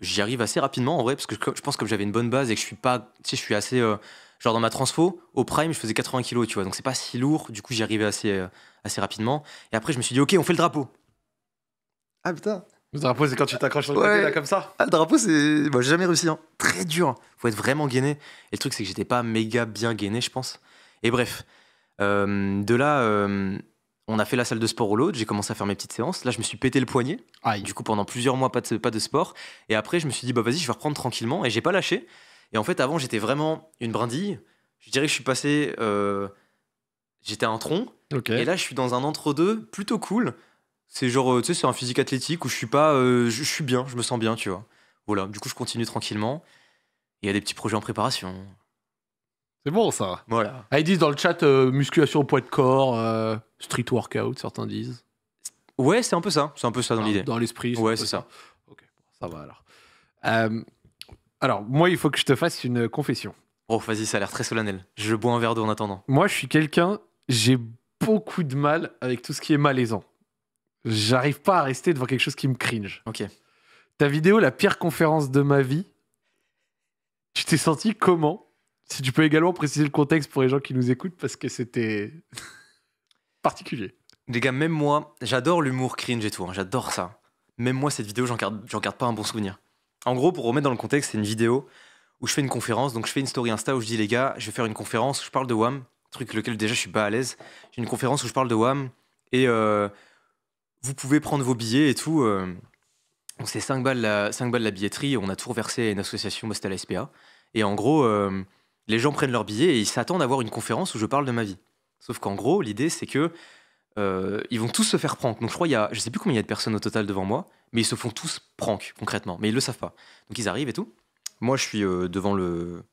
j'y arrive assez rapidement en vrai parce que je, pense que j'avais une bonne base et que je suis pas, tu sais, je suis assez euh, genre dans ma transfo au prime je faisais 80 kilos tu vois donc c'est pas si lourd du coup j'y arrivais assez assez rapidement et après je me suis dit ok on fait le drapeau. Ah putain. Le drapeau, c'est quand tu t'accroches sur le côté, là, comme ça ah, Le drapeau, c'est. Bah, j'ai jamais réussi. Hein. Très dur. Faut être vraiment gainé. Et le truc, c'est que j'étais pas méga bien gainé, je pense. Et bref. Euh, de là, euh, on a fait la salle de sport au l'autre. J'ai commencé à faire mes petites séances. Là, je me suis pété le poignet. Du coup, pendant plusieurs mois, pas de, sport. Et après, je me suis dit, bah vas-y, je vais reprendre tranquillement. Et j'ai pas lâché. Et en fait, avant, j'étais vraiment une brindille. Je dirais que je suis passé. Euh, j'étais un tronc. Et là, je suis dans un entre-deux plutôt cool. C'est genre, euh, tu sais, c'est un physique athlétique où je suis pas. Euh, je, suis bien, je me sens bien, tu vois. Voilà, du coup, je continue tranquillement. Il y a des petits projets en préparation. C'est bon, ça. Voilà. Ah, ils disent dans le chat euh, musculation au poids de corps, street workout, certains disent. Ouais, c'est un peu ça. C'est un peu ça dans l'idée. Dans l'esprit. Ouais, c'est ça. ça. Ok, ça va alors. alors, moi, il faut que je te fasse une confession. Oh, vas-y, ça a l'air très solennel. Je bois un verre d'eau en attendant. Moi, je suis quelqu'un, j'ai beaucoup de mal avec tout ce qui est malaisant j'arrive pas à rester devant quelque chose qui me cringe. Ok. Ta vidéo, la pire conférence de ma vie, tu t'es senti comment Si tu peux également préciser le contexte pour les gens qui nous écoutent, parce que c'était particulier. Les gars, même moi, j'adore l'humour cringe et tout, hein, j'adore ça. Même moi, cette vidéo, j'en garde, garde pas un bon souvenir. En gros, pour remettre dans le contexte, c'est une vidéo où je fais une conférence, donc je fais une story Insta où je dis les gars, je vais faire une conférence où je parle de WAM, truc lequel déjà je suis pas à l'aise. J'ai une conférence où je parle de WAM et euh, vous pouvez prendre vos billets et tout. C'est euh, on 5 balles, la, 5 balles la billetterie, on a tout reversé à une association, c'était la SPA. Et en gros, euh, les gens prennent leurs billets et ils s'attendent à avoir une conférence où je parle de ma vie. Sauf qu'en gros, l'idée, c'est que euh, ils vont tous se faire prank. Donc je crois, il y a, je sais plus combien il y a de personnes au total devant moi, mais ils se font tous prank, concrètement. Mais ils le savent pas. Donc ils arrivent et tout. Moi, je suis devant, le,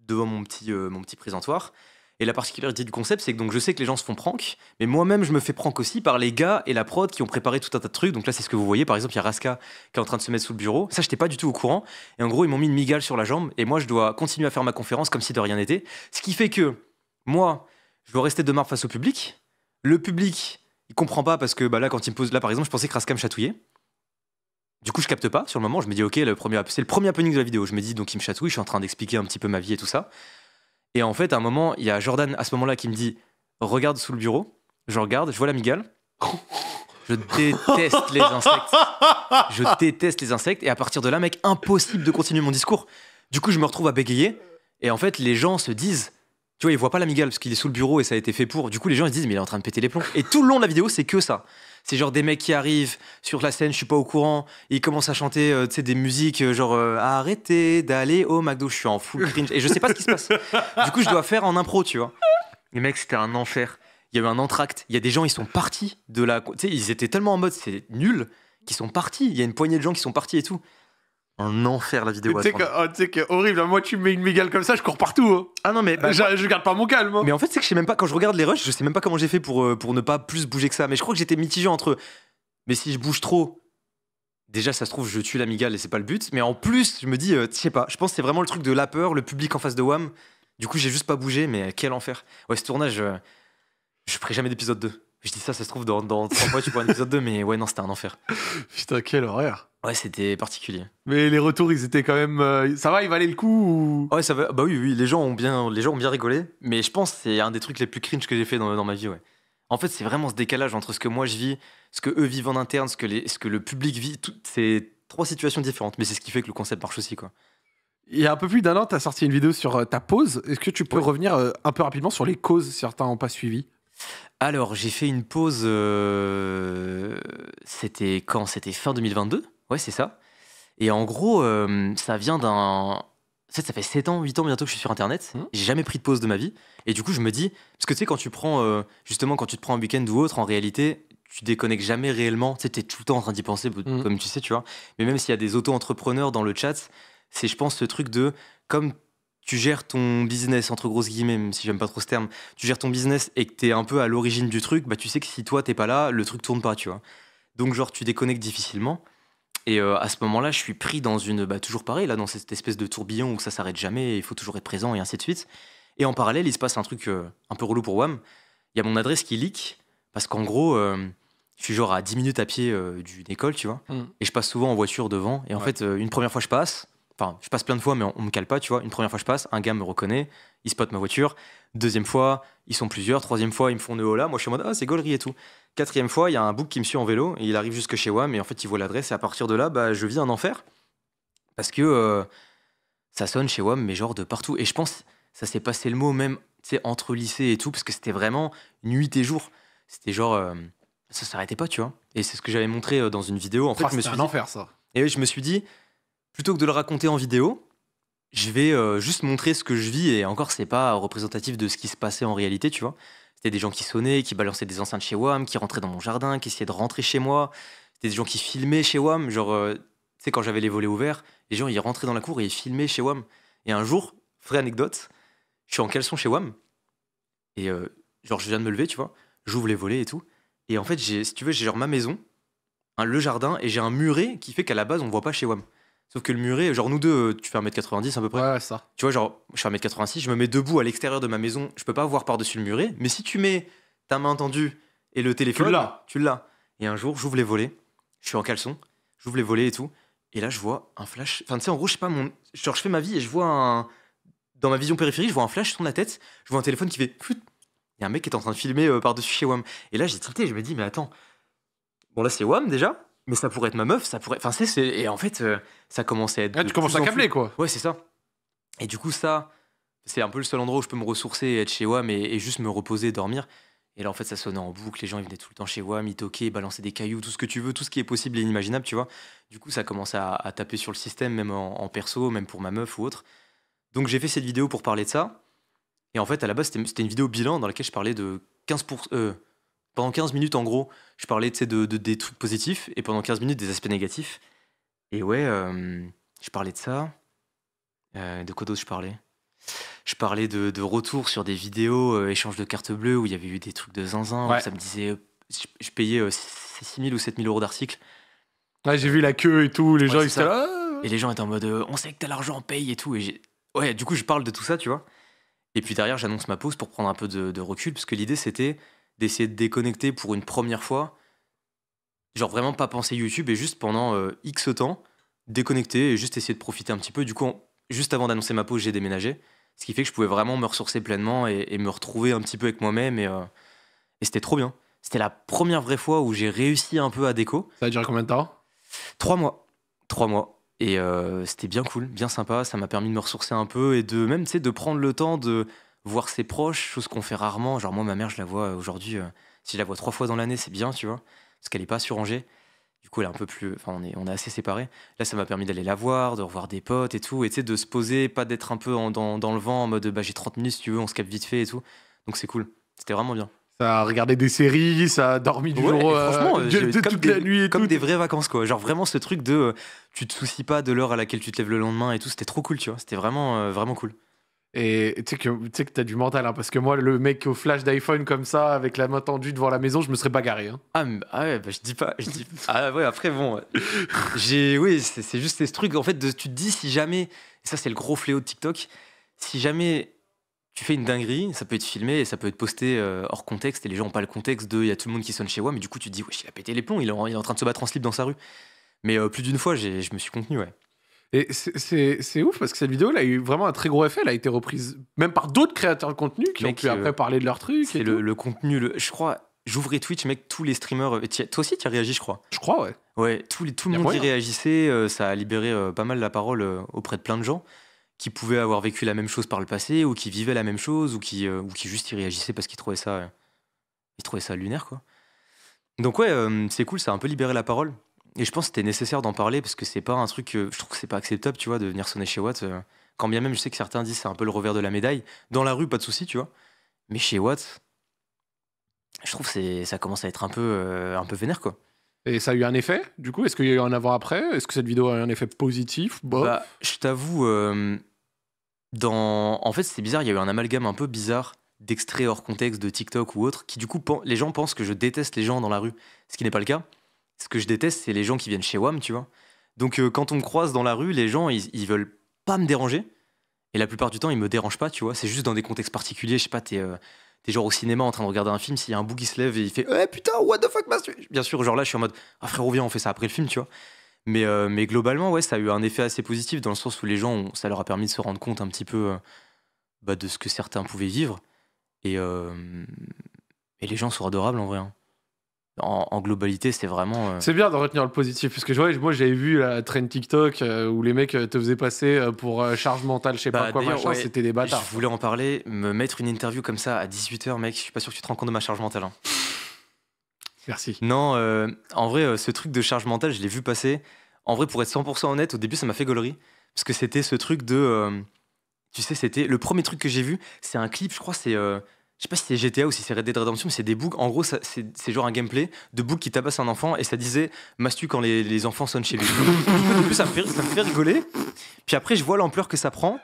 devant mon, petit, mon petit présentoir. Et la particularité du concept, c'est que donc je sais que les gens se font prank, mais moi-même je me fais prank aussi par les gars et la prod qui ont préparé tout un tas de trucs. Donc là, c'est ce que vous voyez. Par exemple, il y a Raska qui est en train de se mettre sous le bureau. Ça, j'étais pas du tout au courant. Et en gros, ils m'ont mis une migale sur la jambe et moi, je dois continuer à faire ma conférence comme si de rien n'était. Ce qui fait que moi, je veux rester de face au public. Le public, il comprend pas parce que bah, là, quand il me pose là, par exemple, je pensais que Raska me chatouillait. Du coup, je capte pas sur le moment. Je me dis, ok, c'est le premier opening de la vidéo. Je me dis, donc, il me chatouille, je suis en train d'expliquer un petit peu ma vie et tout ça. Et en fait, à un moment, il y a Jordan à ce moment-là qui me dit Regarde sous le bureau. Je regarde, je vois la Je déteste les insectes. Je déteste les insectes. Et à partir de là, mec, impossible de continuer mon discours. Du coup, je me retrouve à bégayer. Et en fait, les gens se disent tu vois, ils voient pas migale parce qu'il est sous le bureau et ça a été fait pour. Du coup, les gens se disent mais il est en train de péter les plombs. Et tout le long de la vidéo, c'est que ça. C'est genre des mecs qui arrivent sur la scène, je suis pas au courant, ils commencent à chanter euh, des musiques euh, genre euh, arrêtez d'aller au McDo, je suis en full cringe et je sais pas ce qui se passe. Du coup, je dois faire en impro, tu vois. Les mecs, c'était un enfer. Il y a eu un entracte. Il y a des gens, ils sont partis de la. Tu ils étaient tellement en mode c'est nul qu'ils sont partis. Il y a une poignée de gens qui sont partis et tout un enfer la vidéo. Oh, tu sais que, horrible, moi tu mets une migale comme ça, je cours partout. Hein. Ah non mais bah, je, garde pas mon calme. Hein. Mais en fait c'est que je sais même pas quand je regarde les rushs, je sais même pas comment j'ai fait pour euh, pour ne pas plus bouger que ça. Mais je crois que j'étais mitigé entre. Mais si je bouge trop, déjà ça se trouve je tue la migale et c'est pas le but. Mais en plus je me dis, euh, je sais pas, je pense que c'est vraiment le truc de la peur, le public en face de Wham. Du coup j'ai juste pas bougé, mais quel enfer. Ouais ce tournage, euh, je ferai jamais d'épisode 2. Je dis ça, ça se trouve, dans, dans 3 mois, tu vois un épisode 2, mais ouais, non, c'était un enfer. Putain, quel horreur. Ouais, c'était particulier. Mais les retours, ils étaient quand même. Euh, ça va, il valait le coup Ouais, ça va. Bah oui, oui, les gens ont bien, les gens ont bien rigolé. Mais je pense que c'est un des trucs les plus cringe que j'ai fait dans, ma vie, ouais. En fait, c'est vraiment ce décalage entre ce que moi je vis, ce que eux vivent en interne, ce que, les, ce que le public vit. c'est trois situations différentes, mais c'est ce qui fait que le concept marche aussi, quoi. Il y a un peu plus d'un an, tu as sorti une vidéo sur euh, ta pause. Est-ce que tu peux revenir euh, un peu rapidement sur les causes, certains n'ont pas suivi alors, j'ai fait une pause. Euh, c'était quand C'était fin 2022 Ouais, c'est ça. Et en gros, euh, ça vient d'un. Ça, ça fait 7 ans, 8 ans bientôt que je suis sur Internet. Mmh. J'ai jamais pris de pause de ma vie. Et du coup, je me dis. Parce que tu sais, quand tu prends. Euh, justement, quand tu te prends un week-end ou autre, en réalité, tu déconnectes jamais réellement. Tu sais, es tout le temps en train d'y penser, mmh. comme tu sais, tu vois. Mais même s'il y a des auto-entrepreneurs dans le chat, c'est, je pense, ce truc de. Comme tu gères ton business, entre grosses guillemets, même si j'aime pas trop ce terme, tu gères ton business et que t'es un peu à l'origine du truc, bah tu sais que si toi t'es pas là, le truc tourne pas, tu vois. Donc genre tu déconnectes difficilement. Et euh, à ce moment-là, je suis pris dans une, bah toujours pareil, là, dans cette espèce de tourbillon où ça s'arrête jamais, il faut toujours être présent et ainsi de suite. Et en parallèle, il se passe un truc euh, un peu relou pour WAM. Il y a mon adresse qui leak, parce qu'en gros, euh, je suis genre à 10 minutes à pied d'une école, tu vois. Mm. Et je passe souvent en voiture devant. Et en fait, une première fois, je passe. Enfin, je passe plein de fois, mais on, me cale pas, tu vois. Une première fois, je passe, un gars me reconnaît, il spot ma voiture. Deuxième fois, ils sont plusieurs. Troisième fois, ils me font de hola. Moi, je suis en mode, ah, c'est gaulerie et tout. Quatrième fois, il y a un bouc qui me suit en vélo et il arrive jusque chez WAM, mais en fait, il voit l'adresse et à partir de là, bah, je vis un enfer. Parce que euh, ça sonne chez WAM, mais genre de partout. Et je pense, ça s'est passé le mot même tu sais, entre lycée et tout, parce que c'était vraiment nuit et jour. C'était genre. Euh, ça s'arrêtait pas, tu vois. Et c'est ce que j'avais montré euh, dans une vidéo. En un enfer, ça. Et oui, je me suis dit, plutôt que de le raconter en vidéo, je vais euh, juste montrer ce que je vis et encore c'est pas représentatif de ce qui se passait en réalité, tu vois. C'était des gens qui sonnaient, qui balançaient des enceintes chez WAM, qui rentraient dans mon jardin, qui essayaient de rentrer chez moi. C'était des gens qui filmaient chez WAM, genre euh, tu sais quand j'avais les volets ouverts, les gens ils rentraient dans la cour et ils filmaient chez WAM. Et un jour, vraie anecdote, je suis en caleçon chez WAM et euh, genre je viens de me lever, tu vois, j'ouvre les volets et tout et en fait, j'ai si tu veux, j'ai genre ma maison, hein, le jardin et j'ai un muret qui fait qu'à la base on voit pas chez WAM. Sauf que le muret, genre nous deux, euh, tu fais 1m90 à peu près. Ouais, ça. Tu vois, genre, je fais 1m86, je me mets debout à l'extérieur de ma maison, je peux pas voir par-dessus le muret, mais si tu mets ta main tendue et le téléphone, tu l'as. Tu l'as. Et un jour, j'ouvre les volets, je suis en caleçon, j'ouvre les volets et tout, et là, je vois un flash. Enfin, tu sais, en gros, je sais pas, mon... genre, je fais ma vie et je vois un. Dans ma vision périphérique, je vois un flash, je tourne la tête, je vois un téléphone qui fait. Il y a un mec qui est en train de filmer euh, par-dessus chez WAM. Et là, j'ai tilté, je me dis, mais attends. Bon, là, c'est WAM déjà, mais ça pourrait être ma meuf, ça pourrait. Enfin, c'est. Et en fait, euh, ça commençait à être. Ah, tu commences à câbler, quoi. Ouais, c'est ça. Et du coup, ça, c'est un peu le seul endroit où je peux me ressourcer et être chez moi, et, juste me reposer, dormir. Et là, en fait, ça sonnait en boucle. Les gens, ils venaient tout le temps chez moi, ils toquaient, balancer des cailloux, tout ce que tu veux, tout ce qui est possible et inimaginable, tu vois. Du coup, ça commençait à, taper sur le système, même en, perso, même pour ma meuf ou autre. Donc, j'ai fait cette vidéo pour parler de ça. Et en fait, à la base, c'était une vidéo bilan dans laquelle je parlais de 15%. Pour... Euh, pendant 15 minutes, en gros, je parlais de, de, des trucs positifs et pendant 15 minutes, des aspects négatifs. Et ouais, euh, je parlais de ça. Euh, de quoi d'autre je parlais Je parlais de, de, retour sur des vidéos, euh, échange de cartes bleues, où il y avait eu des trucs de zinzin. Ça me disait, je, payais 6 000 ou 7 000 euros d'articles. Ouais, j'ai vu la queue et tout, les gens étaient Et les gens étaient en mode, on sait que t'as l'argent, paye et tout. Et ouais, du coup, je parle de tout ça, tu vois. Et puis derrière, j'annonce ma pause pour prendre un peu de, de recul, parce que l'idée c'était d'essayer de déconnecter pour une première fois. Genre vraiment pas penser YouTube et juste pendant euh, X temps, déconnecter et juste essayer de profiter un petit peu. Du coup, juste avant d'annoncer ma pause, j'ai déménagé. Ce qui fait que je pouvais vraiment me ressourcer pleinement et, me retrouver un petit peu avec moi-même. Euh, et, c'était trop bien. C'était la première vraie fois où j'ai réussi un peu à déco. Ça a duré combien de temps Trois mois. Trois mois. Et euh, c'était bien cool, bien sympa. Ça m'a permis de me ressourcer un peu et de même, tu sais, de prendre le temps de voir ses proches, chose qu'on fait rarement. Genre, moi, ma mère, je la vois aujourd'hui. Euh, si je la vois trois fois dans l'année, c'est bien, tu vois, parce qu'elle n'est pas surrangée Du coup, elle est un peu plus. on est, on est assez séparés. Là, ça m'a permis d'aller la voir, de revoir des potes et tout, et tu sais, de se poser, pas d'être un peu dans, le vent en mode bah, j'ai 30 minutes si tu veux, on se capte vite fait et tout. Donc, c'est cool. C'était vraiment bien. Ça a regardé des séries, ça a dormi du jour, euh, toute la nuit Comme des vraies vacances, quoi. Genre vraiment ce truc de euh, tu te soucies pas de l'heure à laquelle tu te lèves le lendemain et tout, c'était trop cool, tu vois. C'était vraiment, vraiment cool. Et tu sais que tu as du mental, hein, parce que moi, le mec au flash d'iPhone comme ça, avec la main tendue devant la maison, je me serais bagarré. Hein. Ah, ah ouais, bah, je dis pas. Je dis... Ah ouais, après, bon. j'ai, oui, c'est juste ce truc. En fait, de, tu te dis si jamais, ça c'est le gros fléau de TikTok, si jamais tu fais une dinguerie, ça peut être filmé et ça peut être posté euh, hors contexte, et les gens n'ont pas le contexte de il y a tout le monde qui sonne chez moi, mais du coup, tu te dis, wesh, ouais, il a pété les plombs, il est, en, train de se battre en slip dans sa rue. Mais euh, plus d'une fois, je me suis contenu, ouais. Et c'est ouf parce que cette vidéo, elle a eu vraiment un très gros effet. Elle a été reprise même par d'autres créateurs de contenu qui ont pu après euh, parler de leur truc. C'est le, contenu, le, je crois. J'ouvrais Twitch, mec, tous les streamers. Euh, toi aussi, tu as réagi, je crois. Je crois, ouais. Ouais, tout, tout le monde y réagissait. Euh, ça a libéré pas mal la parole auprès de plein de gens qui pouvaient avoir vécu la même chose par le passé ou qui vivaient la même chose ou qui, ou qui juste y réagissaient parce qu'ils trouvaient ça, ils trouvaient ça lunaire, quoi. Donc ouais, c'est cool, ça a un peu libéré la parole. Et je pense que c'était nécessaire d'en parler parce que c'est pas un truc, je trouve que c'est pas acceptable, tu vois, de venir sonner chez Watt. Euh, quand bien même, je sais que certains disent c'est un peu le revers de la médaille. Dans la rue, pas de souci, tu vois. Mais chez Watt, je trouve que ça commence à être un peu, euh, un peu vénère, quoi. Et ça a eu un effet, du coup Est-ce qu'il y a eu un avant-après Est-ce que cette vidéo a eu un effet positif Bah, Je t'avoue, euh, dans... en fait, c'était bizarre, il y a eu un amalgame un peu bizarre d'extraits hors contexte de TikTok ou autre, qui du coup, les gens pensent que je déteste les gens dans la rue, ce qui n'est pas le cas. Ce que je déteste, c'est les gens qui viennent chez WAM, tu vois. Donc euh, quand on me croise dans la rue, les gens, ils, veulent pas me déranger. Et la plupart du temps, ils me dérangent pas, tu vois. C'est juste dans des contextes particuliers. Je sais pas, t'es euh, genre au cinéma en train de regarder un film, s'il y a un bout qui se lève et il fait Eh putain, what the fuck, Bien sûr, genre là, je suis en mode Ah frérot, viens, on fait ça après le film, tu vois. Mais, euh, mais globalement, ouais, ça a eu un effet assez positif dans le sens où les gens, ça leur a permis de se rendre compte un petit peu bah, de ce que certains pouvaient vivre. Et, et les gens sont adorables en vrai. Hein en, globalité, c'est vraiment. Euh, c'est bien de retenir le positif, parce que moi j'avais vu la trend TikTok euh, où les mecs euh, te faisaient passer pour charge mentale, je sais bah, pas quoi, c'était des bâtards. Je voulais en parler, me mettre une interview comme ça à 18h, mec, je suis pas sûr que tu te rends compte de ma charge mentale. Hein. Merci. Non, en vrai, ce truc de charge mentale, je l'ai vu passer. En vrai, pour être 100% honnête, au début, ça m'a fait gaulerie, parce que c'était ce truc de. tu sais, c'était. Le premier truc que j'ai vu, c'est un clip, je crois, c'est je sais pas si c'est GTA ou si c'est Red Dead Redemption, mais c'est des boucs... En gros, c'est genre un gameplay de boucs qui tabassent un enfant et ça disait Mastu quand les, enfants sonnent chez lui. ça, me fait, ça fait rigoler. Puis après, je vois l'ampleur que ça prend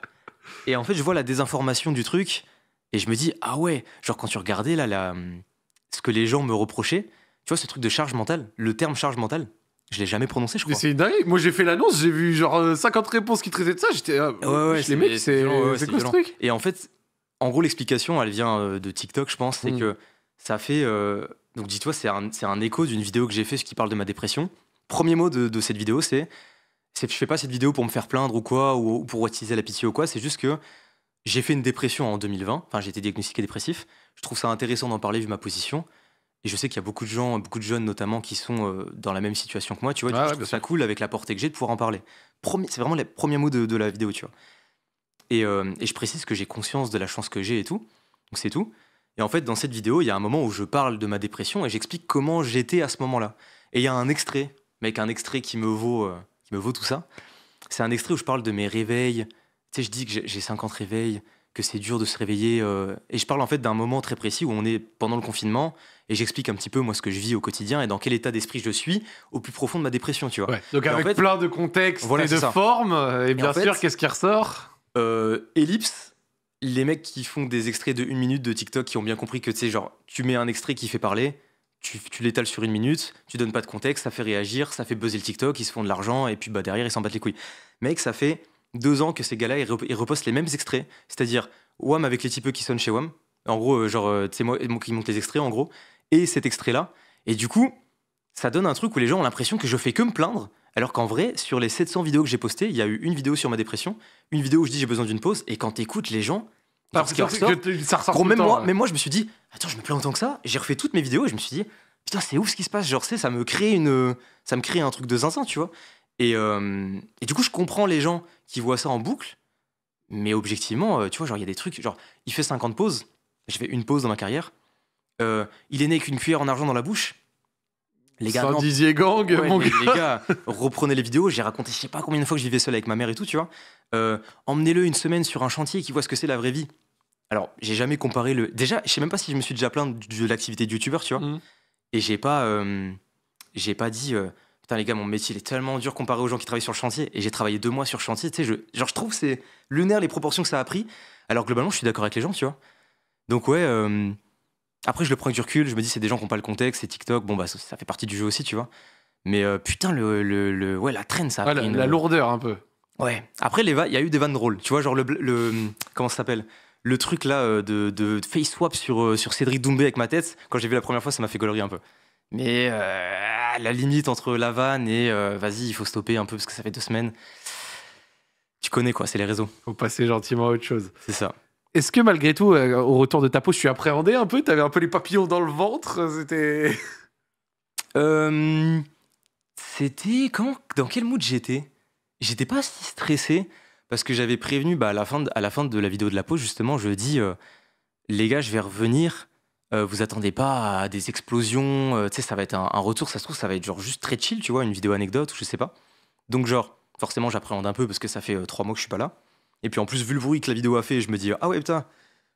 et en fait, je vois la désinformation du truc et je me dis Ah ouais, genre quand tu regardais là, ce que les gens me reprochaient, tu vois, ce truc de charge mentale, le terme charge mentale, je l'ai jamais prononcé, je crois. C'est dingue. Moi, j'ai fait l'annonce, j'ai vu genre 50 euh, réponses qui traitaient de ça. J'étais, ah, ouais, ouais, c'est quoi Et en fait, en gros, l'explication, elle vient euh, de TikTok, je pense. C'est mm. que ça fait. Euh, donc, dis-toi, c'est un, écho d'une vidéo que j'ai fait qui parle de ma dépression. Premier mot de, cette vidéo, c'est. Je fais pas cette vidéo pour me faire plaindre ou quoi, ou, pour utiliser la pitié ou quoi. C'est juste que j'ai fait une dépression en 2020. Enfin, j'ai été diagnostiqué dépressif. Je trouve ça intéressant d'en parler vu ma position. Et je sais qu'il y a beaucoup de gens, beaucoup de jeunes notamment, qui sont euh, dans la même situation que moi. Tu vois, ça coule cool avec la portée que j'ai de pouvoir en parler. C'est vraiment les premiers mots de, de la vidéo, tu vois. Euh, et, je précise que j'ai conscience de la chance que j'ai et tout. Donc c'est tout. Et en fait, dans cette vidéo, il y a un moment où je parle de ma dépression et j'explique comment j'étais à ce moment-là. Et il y a un extrait, mec, un extrait qui me vaut, euh, qui me vaut tout ça. C'est un extrait où je parle de mes réveils. Tu sais, je dis que j'ai 50 réveils, que c'est dur de se réveiller. Euh, et je parle en fait d'un moment très précis où on est pendant le confinement et j'explique un petit peu moi ce que je vis au quotidien et dans quel état d'esprit je suis au plus profond de ma dépression, tu vois. donc avec plein de contextes et de formes et bien sûr qu'est-ce qui ressort euh, ellipse, les mecs qui font des extraits de une minute de TikTok qui ont bien compris que tu genre, tu mets un extrait qui fait parler, tu, l'étales sur une minute, tu donnes pas de contexte, ça fait réagir, ça fait buzzer le TikTok, ils se font de l'argent et puis bah, derrière ils s'en battent les couilles. Mec, ça fait deux ans que ces gars-là ils, repostent les mêmes extraits, c'est-à-dire Wam avec les types qui sonnent chez Wam, en gros, euh, genre, euh, tu sais, moi qui monte les extraits en gros, et cet extrait-là. Et du coup, ça donne un truc où les gens ont l'impression que je fais que me plaindre alors qu'en vrai, sur les 700 vidéos que j'ai postées, il y a eu une vidéo sur ma dépression, une vidéo où je dis j'ai besoin d'une pause, et quand t'écoutes les gens, parce que ressort, ça gros, même, moi, moi, je me suis dit, attends, je me plains autant que ça. J'ai refait toutes mes vidéos et je me suis dit, putain, c'est ouf ce qui se passe. Genre, c'est, ça me crée une, ça me crée un truc de zinzin, tu vois. Et, euh, du coup, je comprends les gens qui voient ça en boucle, mais objectivement, euh, tu vois, genre, il y a des trucs, genre, il fait 50 pauses, j'ai fait une pause dans ma carrière. Euh, il est né avec une cuillère en argent dans la bouche les gars, disiez gars. reprenez les vidéos. J'ai raconté, je sais pas combien de fois que je vivais seul avec ma mère et tout, tu vois. Euh, emmenez-le une semaine sur un chantier qui voit ce que c'est la vraie vie. Alors, j'ai jamais comparé le. Déjà, je sais même pas si je me suis déjà plaint de l'activité de youtubeur, tu vois. Mmh. Et j'ai pas, euh, j'ai pas dit, euh, putain les gars, mon métier il est tellement dur comparé aux gens qui travaillent sur le chantier. Et j'ai travaillé deux mois sur le chantier, tu sais. Genre, je trouve c'est lunaire les proportions que ça a pris. Alors globalement, je suis d'accord avec les gens, tu vois. Donc ouais. Après, je le prends avec du recul, je me dis, c'est des gens qui n'ont pas le contexte, c'est TikTok, bon, bah, ça, fait partie du jeu aussi, tu vois. Mais euh, putain, le, le, ouais, la traîne, ça. A la, lourdeur, un peu. Ouais. Après, il va... y a eu des vannes drôles, tu vois, genre le. le comment ça s'appelle le truc là euh, de, de, face swap sur, euh, sur Cédric Doumbé avec ma tête, quand j'ai vu la première fois, ça m'a fait gaulerie un peu. Mais la limite entre la vanne et vas-y, il faut stopper un peu parce que ça fait deux semaines. Tu connais quoi, c'est les réseaux. Faut passer gentiment à autre chose. C'est ça. Est-ce que malgré tout, euh, au retour de ta peau, je suis appréhendé un peu T'avais un peu les papillons dans le ventre C'était. Euh, c'était. Comment Dans quel mood j'étais J'étais pas si stressé parce que j'avais prévenu bah, à, la fin de, la vidéo de la peau, justement, je dis euh, les gars, je vais revenir. vous attendez pas à des explosions. tu sais, ça va être un, retour, ça se trouve, ça va être genre juste très chill, tu vois, une vidéo anecdote je sais pas. Donc, genre, forcément, j'appréhende un peu parce que ça fait trois mois que je suis pas là. Et puis en plus, vu le bruit que la vidéo a fait, je me dis ah ouais, putain,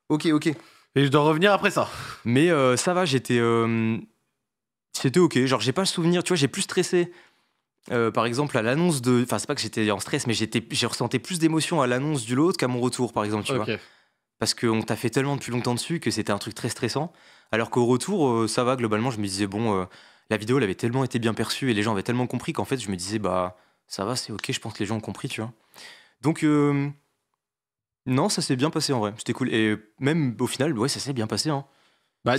ok, ok. Et je dois revenir après ça. Mais euh, ça va, j'étais. Euh, c'était ok. Genre, j'ai pas le souvenir, tu vois, j'ai plus stressé. Euh, par exemple, à l'annonce de. Enfin, c'est pas que j'étais en stress, mais j'ai ressenti plus d'émotion à l'annonce du lot qu'à mon retour, par exemple, tu vois. Parce qu'on t'a fait tellement depuis longtemps dessus que c'était un truc très stressant. Alors qu'au retour, ça va, globalement, je me disais, bon, la vidéo, elle avait tellement été bien perçue et les gens avaient tellement compris qu'en fait, je me disais, bah, ça va, c'est ok, je pense que les gens ont compris, tu vois. Donc. Non, ça s'est bien passé en vrai. C'était cool. Et même au final, ouais, ça s'est bien passé. Hein. Bah,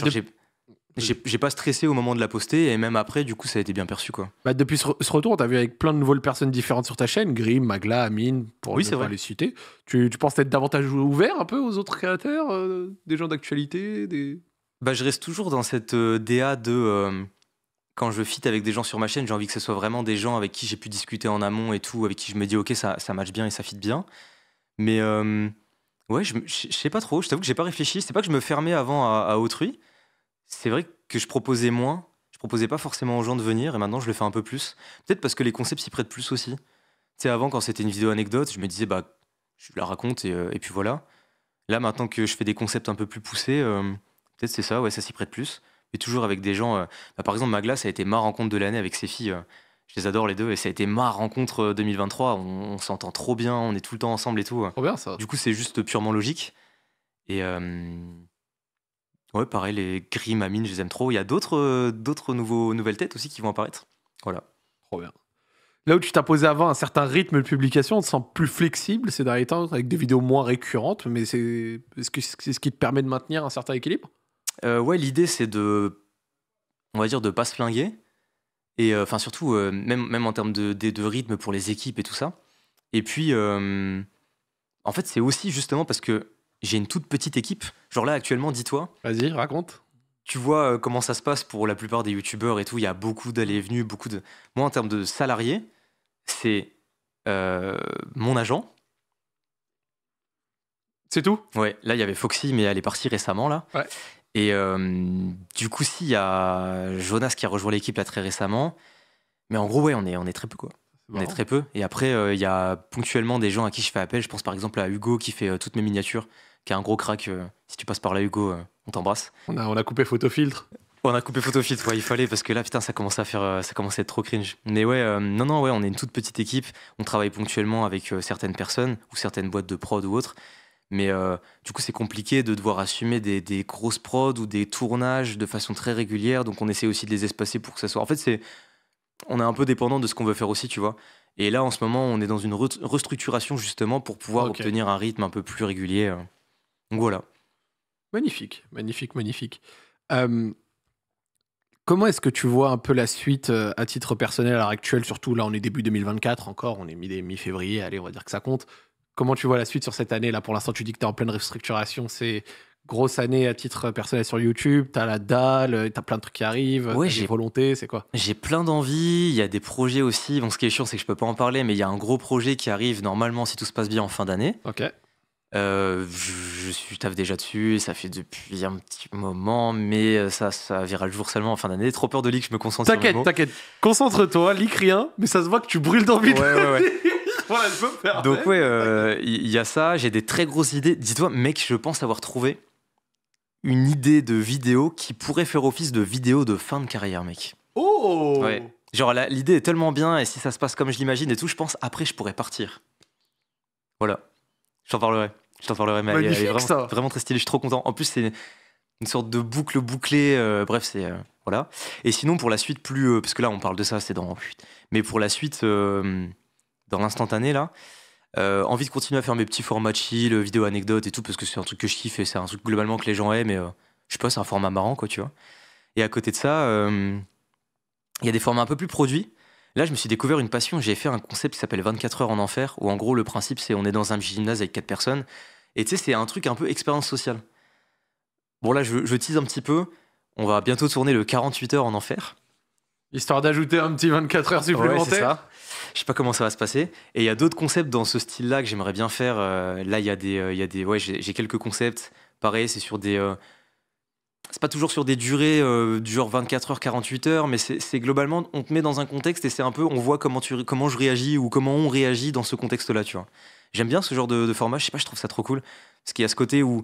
j'ai... pas stressé au moment de la poster et même après, du coup, ça a été bien perçu quoi. Bah, depuis ce, retour, t'as vu avec plein de nouvelles personnes différentes sur ta chaîne, Grim, Magla, Amine, pour oui, ne pas les citer. Tu, penses être davantage ouvert un peu aux autres créateurs, euh, des gens d'actualité, des. Bah, je reste toujours dans cette euh, DA de euh, quand je fit avec des gens sur ma chaîne, j'ai envie que ce soit vraiment des gens avec qui j'ai pu discuter en amont et tout, avec qui je me dis ok ça ça match bien et ça fit bien. Mais euh, ouais, je, sais pas trop. Je t'avoue que j'ai pas réfléchi. C'est pas que je me fermais avant à, autrui. C'est vrai que je proposais moins. Je proposais pas forcément aux gens de venir. Et maintenant, je le fais un peu plus. Peut-être parce que les concepts s'y prêtent plus aussi. Tu avant, quand c'était une vidéo anecdote, je me disais, bah, je la raconte et, euh, puis voilà. Là, maintenant que je fais des concepts un peu plus poussés, euh, peut-être c'est ça, ouais, ça s'y prête plus. Mais toujours avec des gens. Bah, par exemple, Magla, ça a été ma rencontre de l'année avec ses filles je les adore les deux et ça a été ma rencontre 2023. Euh, on, s'entend trop bien, on est tout le temps ensemble et tout. Trop bien ça. Du coup, c'est juste purement logique. Et euh, ouais, pareil, les Gris je les aime trop. Il y a d'autres, euh, d'autres nouveaux, nouvelles têtes aussi qui vont apparaître. Voilà. Trop bien. Là où tu posé avant un certain rythme de publication, on te sent plus flexible c'est d'arrêter avec des vidéos moins récurrentes, mais c'est, est-ce que c'est ce qui te permet de maintenir un certain équilibre Ouais, l'idée c'est de, on va dire, de pas se flinguer et euh, enfin, surtout, euh, même, même en termes de, de, rythme pour les équipes et tout ça. Et puis, euh, en fait, c'est aussi justement parce que j'ai une toute petite équipe. Genre là, actuellement, dis-toi. Vas-y, raconte. Tu vois comment ça se passe pour la plupart des youtubeurs et tout. Il y a beaucoup d'allées et venues, beaucoup de. Moi, en termes de salariés, c'est mon agent. C'est tout Ouais, là, il y avait Foxy, mais elle est partie récemment, là. Ouais. Et euh, du coup, si, il y a Jonas qui a rejoint l'équipe là très récemment. Mais en gros, ouais, on est, on est très peu, quoi. on est très peu. Et après, euh, il y a ponctuellement des gens à qui je fais appel. Je pense par exemple à Hugo qui fait euh, toutes mes miniatures, qui a un gros crack. si tu passes par là, Hugo, on t'embrasse. On a, on a coupé photofiltre. On a coupé photofiltre, ouais, il fallait parce que là, putain, ça commence à faire, ça commençait à être trop cringe. Mais ouais, non, non, ouais, on est une toute petite équipe. On travaille ponctuellement avec certaines personnes ou certaines boîtes de prod ou autres. Mais euh, du coup, c'est compliqué de devoir assumer des, grosses prods ou des tournages de façon très régulière. Donc, on essaie aussi de les espacer pour que ça soit. En fait, c'est on est un peu dépendant de ce qu'on veut faire aussi, tu vois. Et là, en ce moment, on est dans une restructuration justement pour pouvoir obtenir un rythme un peu plus régulier. Euh. Donc voilà. Magnifique, magnifique, magnifique. comment est-ce que tu vois un peu la suite euh, à titre personnel à l'heure actuelle Surtout là, on est début 2024 encore, on est mi-février, allez, on va dire que ça compte. Comment tu vois la suite sur cette année Là, pour l'instant, tu dis que tu es en pleine restructuration. C'est grosse année à titre personnel sur YouTube, t'as la dalle, euh, t'as plein de trucs qui arrivent, ouais, j'ai volonté, c'est quoi J'ai plein d'envie, il y a des projets aussi, bon ce qui est sûr c'est que je peux pas en parler, mais il y a un gros projet qui arrive normalement si tout se passe bien en fin d'année. Ok. Euh, je, je, suis déjà dessus, ça fait depuis un petit moment, mais euh, ça, ça le jour seulement en fin d'année. Trop peur de leak, je me concentre. T'inquiète, t'inquiète. Concentre-toi, leak rien, mais ça se voit que tu brûles d'envie. ouais, voilà, Donc, ouais, euh, il y, a ça. J'ai des très grosses idées. Dis-toi, mec, je pense avoir trouvé une idée de vidéo qui pourrait faire office de vidéo de fin de carrière, mec. Oh ouais. Genre, l'idée est tellement bien et si ça se passe comme je l'imagine et tout, je pense après, je pourrais partir. Voilà. Je t'en parlerai. Je t'en parlerai, mais elle, vraiment, très stylé, Je suis trop content. En plus, c'est une sorte de boucle bouclée. Euh, bref, c'est. Euh, voilà. Et sinon, pour la suite, plus. parce que là, on parle de ça, c'est dans. Mais pour la suite dans l'instantané là. Euh, envie de continuer à faire mes petits formats chill, vidéo anecdotes et tout, parce que c'est un truc que je kiffe et c'est un truc globalement que les gens aiment. mais euh, je sais pas, c'est un format marrant, quoi, tu vois. Et à côté de ça, euh, il y a des formats un peu plus produits. Là, je me suis découvert une passion. J'ai fait un concept qui s'appelle 24 heures en enfer, où en gros, le principe, c'est on est dans un gymnase avec quatre personnes. Et tu sais, c'est un truc un peu expérience sociale. Bon, là, je, tease un petit peu. On va bientôt tourner le 48 heures en enfer. Histoire d'ajouter un petit 24 heures supplémentaires. Ouais, je sais pas comment ça va se passer. Et il y a d'autres concepts dans ce style-là que j'aimerais bien faire. Euh, là, il y a des, euh, il y a des, ouais, j'ai quelques concepts. Pareil, c'est sur des, euh, c'est pas toujours sur des durées du genre 24 heures, 48 heures, mais c'est globalement, on te met dans un contexte et c'est un peu, on voit comment, tu, comment je réagis ou comment on réagit dans ce contexte-là, tu vois. J'aime bien ce genre de, format, je sais pas, je trouve ça trop cool, parce qu'il y a ce côté où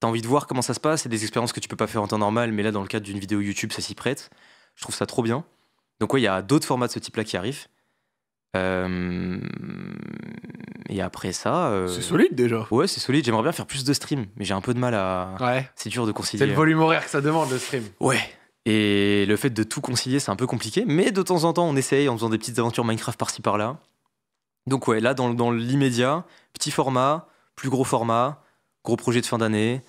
tu as envie de voir comment ça se passe, C'est des expériences que tu peux pas faire en temps normal, mais là, dans le cadre d'une vidéo YouTube, ça s'y prête. Je trouve ça trop bien. Donc ouais, il y a d'autres formats de ce type-là qui arrivent. Euh, et après ça. Euh, c'est solide déjà. Ouais, c'est solide. J'aimerais bien faire plus de stream mais j'ai un peu de mal à. Ouais. C'est dur de concilier. C'est le volume horaire que ça demande le stream. Ouais. Et le fait de tout concilier, c'est un peu compliqué. Mais de temps en temps, on essaye en faisant des petites aventures Minecraft par-ci par-là. Donc, ouais, là, dans, l'immédiat, petit format, plus gros format, gros projet de fin d'année.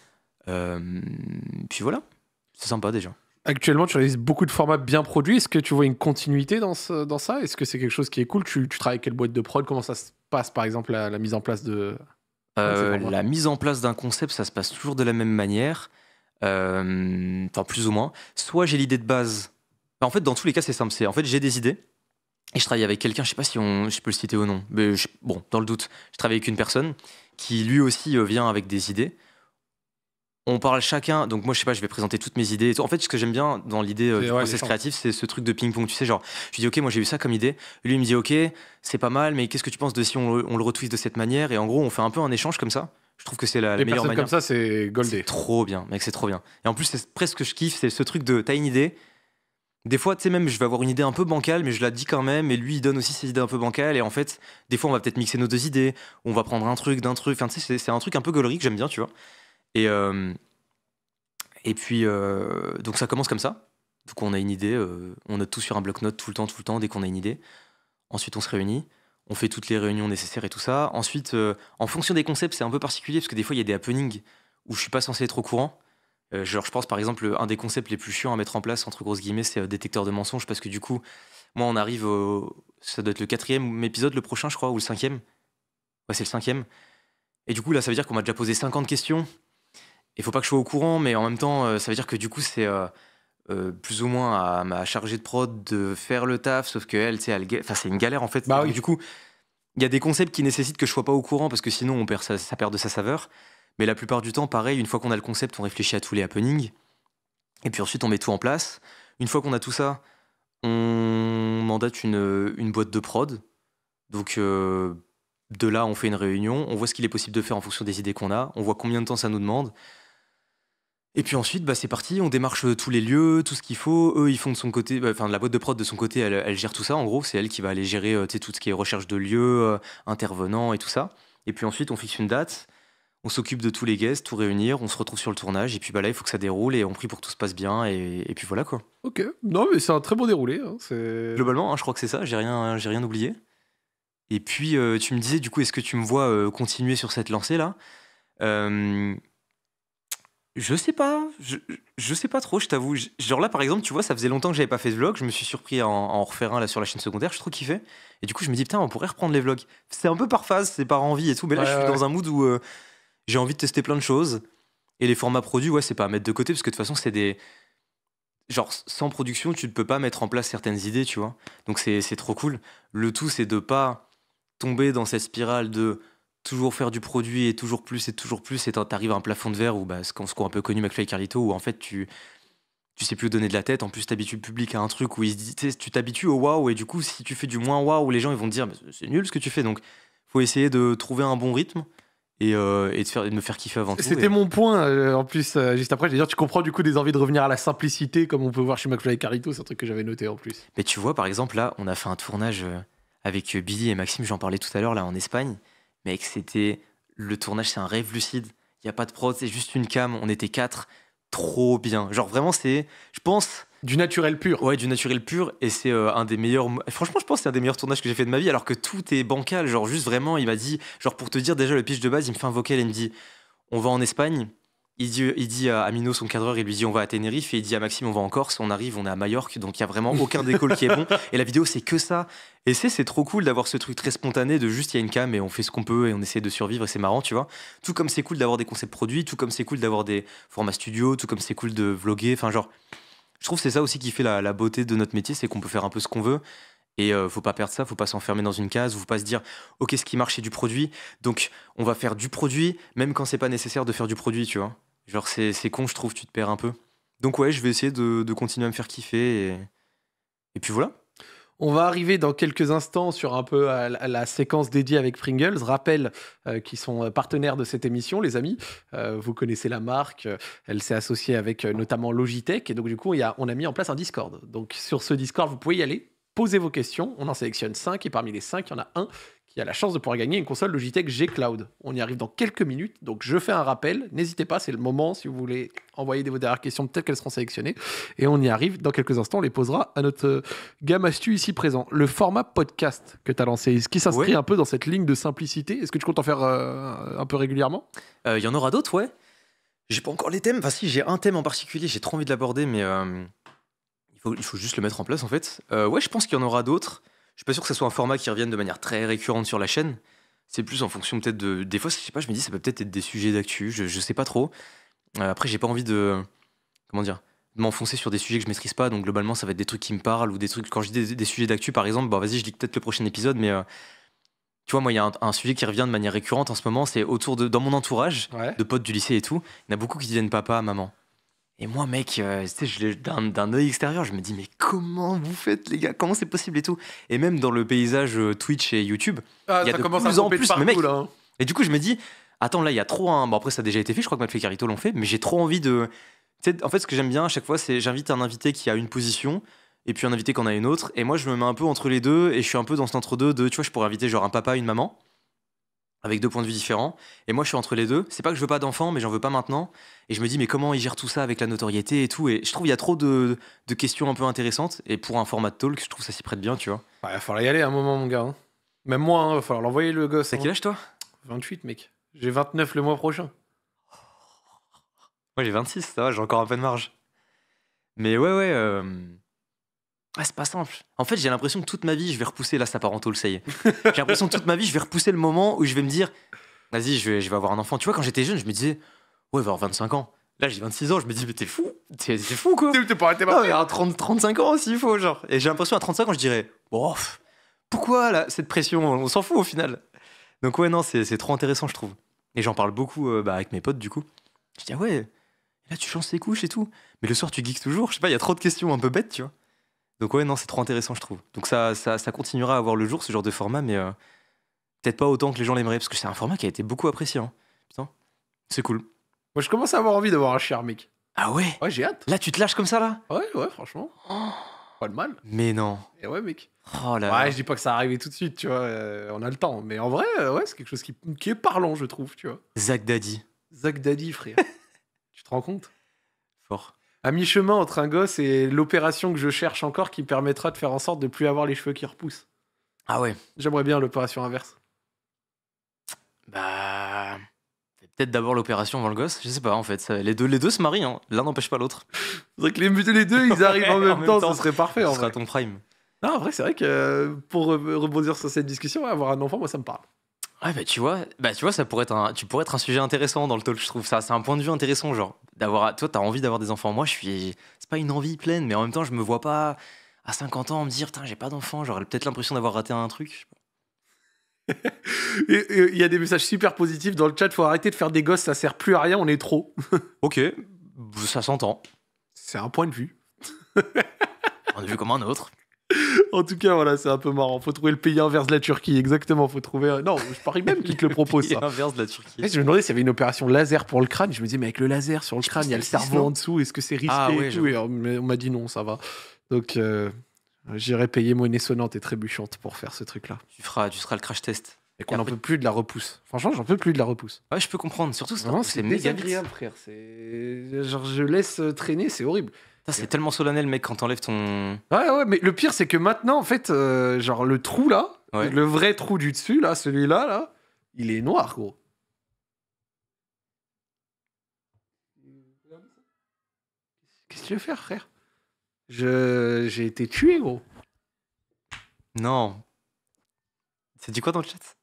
Euh, puis voilà. C'est sympa déjà. Actuellement, tu réalises beaucoup de formats bien produits. Est-ce que tu vois une continuité dans, dans ça Est-ce que c'est quelque chose qui est cool tu, travailles avec quelle boîte de prod Comment ça se passe, par exemple, la, mise en place de. Euh, la mise en place d'un concept, ça se passe toujours de la même manière. Euh, enfin, plus ou moins. Soit j'ai l'idée de base. en fait, dans tous les cas, c'est simple. C'est en fait, j'ai des idées et je travaille avec quelqu'un. Je sais pas si on, je peux le citer ou non. Mais bon, dans le doute, je travaille avec une personne qui lui aussi euh, vient avec des idées on parle chacun. Donc moi, je sais pas, je vais présenter toutes mes idées. En fait, ce que j'aime bien dans l'idée euh, du process créatif, c'est ce truc de ping-pong. Tu sais, genre, je dis, ok, moi j'ai eu ça comme idée. Lui, il me dit, ok, c'est pas mal, mais qu'est-ce que tu penses de si on, le, on de cette manière Et en gros, on fait un peu un échange comme ça. Je trouve que c'est la, meilleure manière. comme ça, c'est goldé. trop bien, mec, c'est trop bien. Et en plus, c'est presque ce que je kiffe, c'est ce truc de t'as une idée. Des fois, tu sais, même, je vais avoir une idée un peu bancale, mais je la dis quand même, et lui, il donne aussi ses idées un peu bancales. Et en fait, des fois, on va peut-être mixer nos deux idées, on va prendre un truc d'un truc. Enfin, c'est un truc un peu gaulerie que j'aime bien, tu vois. Et, euh, et puis, euh, donc ça commence comme ça. Donc on a une idée, euh, on note tout sur un bloc-notes tout le temps, tout le temps, dès qu'on a une idée. Ensuite, on se réunit on fait toutes les réunions nécessaires et tout ça. Ensuite, en fonction des concepts, c'est un peu particulier parce que des fois, il y a des happenings où je suis pas censé être au courant. genre, je pense par exemple, un des concepts les plus chiants à mettre en place, entre grosses guillemets, c'est détecteur de mensonges parce que du coup, moi, on arrive Ça doit être le quatrième épisode, le prochain, je crois, ou le cinquième. Ouais, c'est le cinquième. Et du coup, là, ça veut dire qu'on m'a déjà posé 50 questions il faut pas que je sois au courant, mais en même temps, euh, ça veut dire que du coup, c'est euh, euh, plus ou moins à ma chargée de prod de faire le taf, sauf que elle, c'est une galère en fait. Bah du coup, il y a des concepts qui nécessitent que je sois pas au courant parce que sinon, on perd ça perd de sa saveur. Mais la plupart du temps, pareil, une fois qu'on a le concept, on réfléchit à tous les happenings. Et puis ensuite, on met tout en place. Une fois qu'on a tout ça, on mandate une, boîte de prod. Donc de là, on fait une réunion, on voit ce qu'il est possible de faire en fonction des idées qu'on a, on voit combien de temps ça nous demande. Et puis ensuite, bah, c'est parti, on démarche euh, tous les lieux, tout ce qu'il faut. Eux, ils font de son côté, bah, enfin, la boîte de prod de son côté, elle, gère tout ça. En gros, c'est elle qui va aller gérer euh, tout ce qui est recherche de lieux, euh, intervenants et tout ça. Et puis ensuite, on fixe une date, on s'occupe de tous les guests, tout réunir, on se retrouve sur le tournage. Et puis bah, là, il faut que ça déroule et on prie pour que tout se passe bien. Et, puis voilà quoi. Ok, non, mais c'est un très bon déroulé. Hein. Globalement, hein, je crois que c'est ça, j'ai rien, rien oublié. Et puis, tu me disais, du coup, est-ce que tu me vois continuer sur cette lancée là je sais pas, je, je sais pas trop, je t'avoue. Genre là, par exemple, tu vois, ça faisait longtemps que j'avais pas fait de vlog, je me suis surpris en, en refaire un là sur la chaîne secondaire, je trouve trop kiffé. Et du coup, je me dis, putain, on pourrait reprendre les vlogs. C'est un peu par phase, c'est par envie et tout, mais là, je suis dans un mood où euh, j'ai envie de tester plein de choses. Et les formats produits, ouais, c'est pas à mettre de côté, parce que de toute façon, c'est des. Genre, sans production, tu ne peux pas mettre en place certaines idées, tu vois. Donc, c'est trop cool. Le tout, c'est de pas tomber dans cette spirale de toujours faire du produit et toujours plus et toujours plus, et t'arrives à un plafond de verre où, bah, ce qu'on se a un peu connu McFly et Carlito, où en fait, tu, tu sais plus donner de la tête. En plus, t'habitues le public à un truc où ils se tu t'habitues au waouh, et du coup, si tu fais du moins waouh, les gens ils vont te dire, c'est nul ce que tu fais. Donc, faut essayer de trouver un bon rythme. Et, euh, de, faire, me faire kiffer avant tout. C'était mon point, euh, en plus, euh, juste après, je dire, tu comprends du coup des envies de revenir à la simplicité, comme on peut voir chez McFly et Carlito, c'est un truc que j'avais noté en plus. Mais tu vois, par exemple, là, on a fait un tournage avec Billy et Maxime, j'en parlais tout à l'heure, là, en Espagne mec, c'était le tournage, c'est un rêve lucide. Il y a pas de prod, c'est juste une cam. On était quatre, trop bien. Genre vraiment, c'est, je pense. Du naturel pur. Ouais, du naturel pur. Et c'est euh, un des meilleurs. Franchement, je pense que c'est un des meilleurs tournages que j'ai fait de ma vie, alors que tout est bancal. Genre, juste vraiment, il m'a dit. Genre, pour te dire, déjà, le pitch de base, il me fait un vocal et il me dit On va en Espagne, il dit, à Amino, son cadreur, il lui dit on va à Tenerife et il dit à Maxime on va en Corse, on arrive, on est à Majorque, donc il y a vraiment aucun décolle qui est bon. Et la vidéo c'est que ça. Et c'est c'est trop cool d'avoir ce truc très spontané de juste il y a une cam et on fait ce qu'on peut et on essaie de survivre et c'est marrant, tu vois. Tout comme c'est cool d'avoir des concepts produits, tout comme c'est cool d'avoir des formats studio, tout comme c'est cool de vloguer, enfin genre je trouve c'est ça aussi qui fait la, beauté de notre métier, c'est qu'on peut faire un peu ce qu'on veut. Et ne euh, faut pas perdre ça, faut pas s'enfermer dans une case, faut pas se dire ok ce qui marche c'est du produit, donc on va faire du produit même quand c'est pas nécessaire de faire du produit, tu vois. Genre, c'est, con, je trouve, tu te perds un peu. Donc, ouais, je vais essayer de, continuer à me faire kiffer. Et, et puis voilà. On va arriver dans quelques instants sur un peu la, séquence dédiée avec Pringles. Rappel euh, qui sont partenaires de cette émission, les amis. Euh, vous connaissez la marque. Elle s'est associée avec euh, notamment Logitech. Et donc, du coup, y on a mis en place un Discord. Donc, sur ce Discord, vous pouvez y aller, poser vos questions. On en sélectionne 5 et parmi les cinq, il y en a un il y a la chance de pouvoir gagner une console Logitech G Cloud. On y arrive dans quelques minutes, donc je fais un rappel. N'hésitez pas, c'est le moment si vous voulez envoyer vos dernières questions, peut-être qu'elles seront sélectionnées. Et on y arrive dans quelques instants, on les posera à notre euh, gamme astu ici présent. Le format podcast que tu as lancé, est-ce qu'il s'inscrit un peu dans cette ligne de simplicité Est-ce que tu comptes en faire euh, un peu régulièrement Il euh, y en aura d'autres, ouais. J'ai pas encore les thèmes. Enfin, si, j'ai un thème en particulier, j'ai trop envie de l'aborder, mais il, faut, il, faut, juste le mettre en place en fait. ouais, je pense qu'il y en aura d'autres. Je suis pas sûr que ce soit un format qui revienne de manière très récurrente sur la chaîne. C'est plus en fonction peut-être de. Des fois, je sais pas, je me dis, ça peut peut-être être des sujets d'actu, je, sais pas trop. Euh, après, j'ai pas envie de. Comment dire de m'enfoncer sur des sujets que je maîtrise pas, donc globalement ça va être des trucs qui me parlent ou des trucs. Quand je dis des, sujets d'actu par exemple, bah vas-y, je dis peut-être le prochain épisode, mais euh, tu vois, moi, il y a un, sujet qui revient de manière récurrente en ce moment, c'est autour de, dans mon entourage, de potes du lycée et tout, il y en a beaucoup qui deviennent papa, maman. Et moi, mec, euh, d'un œil extérieur, je me dis, mais comment vous faites, les gars Comment c'est possible et tout Et même dans le paysage euh, Twitch et YouTube, ah, il y a de plus en plus. Hein. Et du coup, je me dis, attends, là, il y a trop un. Hein. Bon, après, ça a déjà été fait, je crois que et Carito l'ont fait, mais j'ai trop envie de. en fait, ce que j'aime bien à chaque fois, c'est j'invite un invité qui a une position et puis un invité qui en a une autre. Et moi, je me mets un peu entre les deux et je suis un peu dans cet entre-deux de, tu vois, je pourrais inviter genre un papa, une maman avec deux points de vue différents. Et moi, je suis entre les deux. C'est pas que je veux pas d'enfants, mais j'en veux pas maintenant. Et je me dis, mais comment ils gèrent tout ça avec la notoriété et tout Et je trouve qu'il y a trop de, questions un peu intéressantes. Et pour un format de talk, je trouve que ça s'y prête bien, tu vois. il va falloir y aller à un moment, mon gars. Hein. Même moi, hein, il va falloir l'envoyer le gosse. T'as hein. quel âge, toi 28, mec. J'ai 29 le mois prochain. Moi, j'ai 26, ça va, j'ai encore un peu de marge. Mais ouais, ouais. Euh... Ah, c'est pas simple. En fait, j'ai l'impression que toute ma vie, je vais repousser. Là, ça part en le ça j'ai l'impression que toute ma vie, je vais repousser le moment où je vais me dire, vas-y, je vais, je vais avoir un enfant. Tu vois, quand j'étais jeune, je me disais, ouais, va avoir 25 ans. Là, j'ai 26 ans, je me dis, mais t'es fou, t'es fou quoi. T'es pas arrêté à 30, 35 ans s'il faut, genre. Et j'ai l'impression à 35 ans, je dirais, oh, pourquoi là, cette pression On s'en fout au final. Donc, ouais, non, c'est trop intéressant, je trouve. Et j'en parle beaucoup euh, bah, avec mes potes, du coup. Je dis, ah ouais, là, tu changes tes couches et tout. Mais le soir, tu geeks toujours. Je sais pas, il y a trop de questions un peu bêtes, tu vois. Donc ouais, non, c'est trop intéressant, je trouve. Donc ça, ça, ça, continuera à avoir le jour, ce genre de format, mais euh, peut-être pas autant que les gens l'aimeraient, parce que c'est un format qui a été beaucoup apprécié. Hein. Putain, c'est cool. Moi, je commence à avoir envie d'avoir un cher mec. Ah ouais Ouais, j'ai hâte. Là, tu te lâches comme ça, là Ouais, ouais, franchement. Oh. Pas de mal. Mais non. Et ouais, mec. Oh ouais, je dis pas que ça arrive tout de suite, tu vois. Euh, on a le temps. Mais en vrai, euh, ouais, c'est quelque chose qui, qui, est parlant, je trouve, tu vois. Zach Daddy. Zach Daddy, frère. tu te rends compte Fort à mi-chemin entre un gosse et l'opération que je cherche encore qui permettra de faire en sorte de plus avoir les cheveux qui repoussent. Ah ouais. J'aimerais bien l'opération inverse. Bah. Peut-être d'abord l'opération avant le gosse, je sais pas en fait. Les deux, les deux se marient, hein. l'un n'empêche pas l'autre. C'est vrai que les, les deux, ils arrivent en, même, temps, ce serait parfait. en sera ton prime. Non, en vrai, c'est vrai que euh, pour rebondir sur cette discussion, avoir un enfant, moi, ça me parle. Ouais, bah tu vois, bah, tu vois, ça pourrait être un, tu pourrais être un sujet intéressant dans le talk, je trouve ça. C'est un point de vue intéressant, genre d'avoir, toi, t'as envie d'avoir des enfants. Moi, je suis, c'est pas une envie pleine, mais en même temps, je me vois pas à 50 ans me dire, putain, j'ai pas d'enfants, J'aurais peut-être l'impression d'avoir raté un truc. Il y a des messages super positifs dans le chat. Faut arrêter de faire des gosses, ça sert plus à rien, on est trop. ok, ça s'entend. C'est un point de vue. un point de vue comme un autre. En tout cas, voilà, c'est un peu marrant. Faut trouver le pays inverse de la Turquie, exactement. Faut trouver. Non, je parie même qu'il te le propose. Le pays inverse de la Turquie. je me demandais s'il y avait une opération laser pour le crâne. Je me disais, mais avec le laser sur le crâne, il y a le cerveau en dessous. Est-ce que c'est risqué ah tout on m'a dit non, ça va. Donc, euh, j'irai payer monnaie sonnante et trébuchante pour faire ce truc-là. Tu feras, tu seras le crash test. Et qu'on n'en peut plus de la repousse. Franchement, j'en peux plus de la repousse. Ouais, je peux comprendre. Surtout, c'est méga désagréable, frère. Genre, je laisse traîner, c'est horrible. C'est tellement solennel, mec, quand t'enlèves ton. Ouais, ouais, mais le pire, c'est que maintenant, en fait, euh, genre, le trou là, le vrai trou du dessus, là, celui-là, là, il est noir, gros. Qu'est-ce que tu veux faire, frère Je... J'ai été tué, gros. Non. C'est dit quoi dans le chat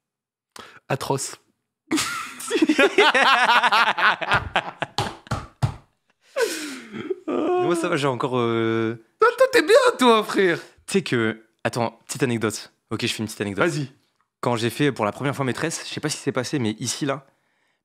Atroce. Moi, ça va, j'ai encore. Euh... t'es bien, toi, frère Tu sais que. Attends, petite anecdote. Ok, je fais une petite anecdote. Vas-y. Quand j'ai fait pour la première fois maîtresse, je sais pas ce qui s'est passé, mais ici, là,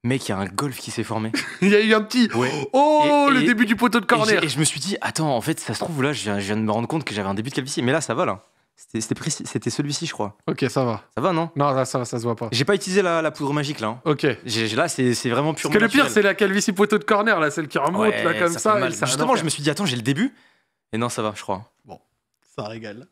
mec, il y a un golf qui s'est formé. Il y a eu un petit. Oh, le début du poteau de corner Et, je me suis dit, attends, en fait, ça se trouve, là, je viens, je de me rendre compte que j'avais un début de calvitie. Mais là, ça va, là. C'était celui-ci, je crois. Ok, ça va. Ça va, non Non, ça, ça se voit pas. J'ai pas utilisé la, poudre magique, là. Hein. Ok. Là, c'est vraiment pur Parce que le pire, c'est la calvitie poteau de corner, là, celle qui remonte, là, comme ça. Justement, je me suis dit, attends, j'ai le début. Et non, ça va, je crois. Bon, ça régale.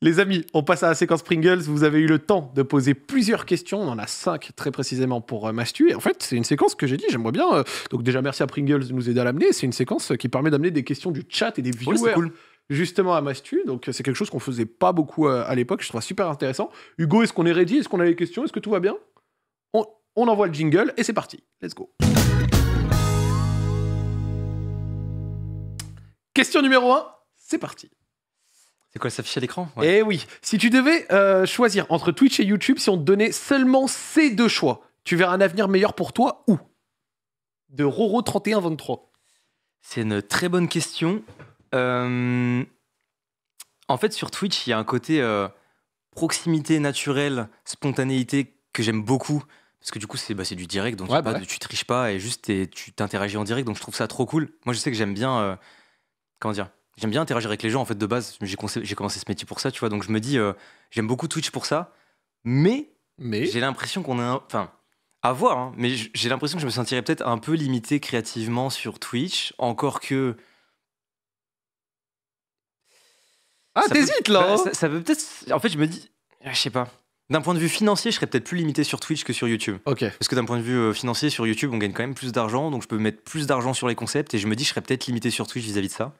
Les amis, on passe à la séquence Pringles. Vous avez eu le temps de poser plusieurs questions. On en a cinq très précisément pour euh, Mastu. Et en fait, c'est une séquence que j'ai dit, j'aimerais bien. Euh, donc déjà, merci à Pringles de nous aider à l'amener. C'est une séquence euh, qui permet d'amener des questions du chat et des viewers. cool justement à Mastu. Donc c'est quelque chose qu'on faisait pas beaucoup euh, à, l'époque. Je trouve super intéressant. Hugo, est-ce qu'on est ready Est-ce qu'on a les questions Est-ce que tout va bien on, envoie le jingle et c'est parti. Let's go. Question numéro 1, c'est parti. C'est quoi s'afficher à l'écran Eh oui, si tu devais euh, choisir entre Twitch et YouTube, si on te donnait seulement ces deux choix, tu verras un avenir meilleur pour toi ou De Roro3123. C'est une très bonne question. Euh, en fait, sur Twitch, il y a un côté euh, proximité naturelle, spontanéité que j'aime beaucoup. Parce que du coup, c'est bah, du direct, donc bah tu triches pas et juste tu t'interagis en direct. Donc je trouve ça trop cool. Moi, je sais que j'aime bien. Euh, comment dire J'aime bien interagir avec les gens en fait de base. J'ai commencé ce métier pour ça, tu vois. Donc je me dis, j'aime beaucoup Twitch pour ça. Mais, mais... j'ai l'impression qu'on a. Enfin, à voir, hein, mais j'ai l'impression que je me sentirais peut-être un peu limité créativement sur Twitch. Encore que Ah, t'hésites là bah, hein. ça, peut peut-être. En fait, je me dis. Je sais pas. D'un point de vue financier, je serais peut-être plus limité sur Twitch que sur YouTube. Ok. Parce que d'un point de vue euh, financier, sur YouTube, on gagne quand même plus d'argent, donc je peux mettre plus d'argent sur les concepts, et je me dis, je serais peut-être limité sur Twitch vis-à-vis de ça.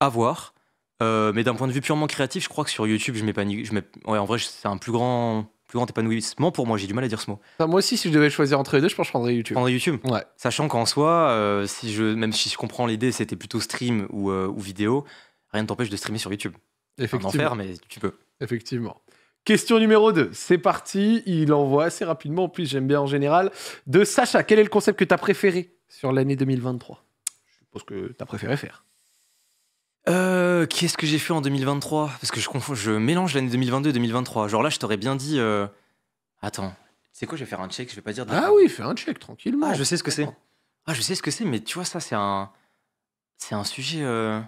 À voir. Euh, mais d'un point de vue purement créatif, je crois que sur YouTube, je m'épanouis. Je ouais, en vrai, c'est un plus grand, plus grand épanouissement pour moi. J'ai du mal à dire ce mot. moi aussi, si je devais choisir entre les deux, je pense que je prendrais YouTube. Prendrais YouTube. Ouais. Sachant qu'en soi, euh, si je, même si je comprends l'idée, c'était plutôt stream ou vidéo rien ne t'empêche de streamer sur YouTube. Effectivement. En enfer, mais tu peux. Effectivement. Question numéro 2, c'est parti. Il envoie assez rapidement, en plus j'aime bien en général. De Sacha, quel est le concept que tu as préféré sur l'année 2023 Je suppose que tu as préféré faire. Euh, Qu'est-ce que j'ai fait en 2023 Parce que je, je mélange l'année 2022 et 2023. Genre là, je t'aurais bien dit. Euh, attends, c'est quoi Je vais faire un check, je vais pas dire. Ah oui, fais un check tranquillement. Ah, je sais ce que c'est. Ah, je sais ce que c'est, mais tu vois, ça, c'est un. C'est un sujet. Euh,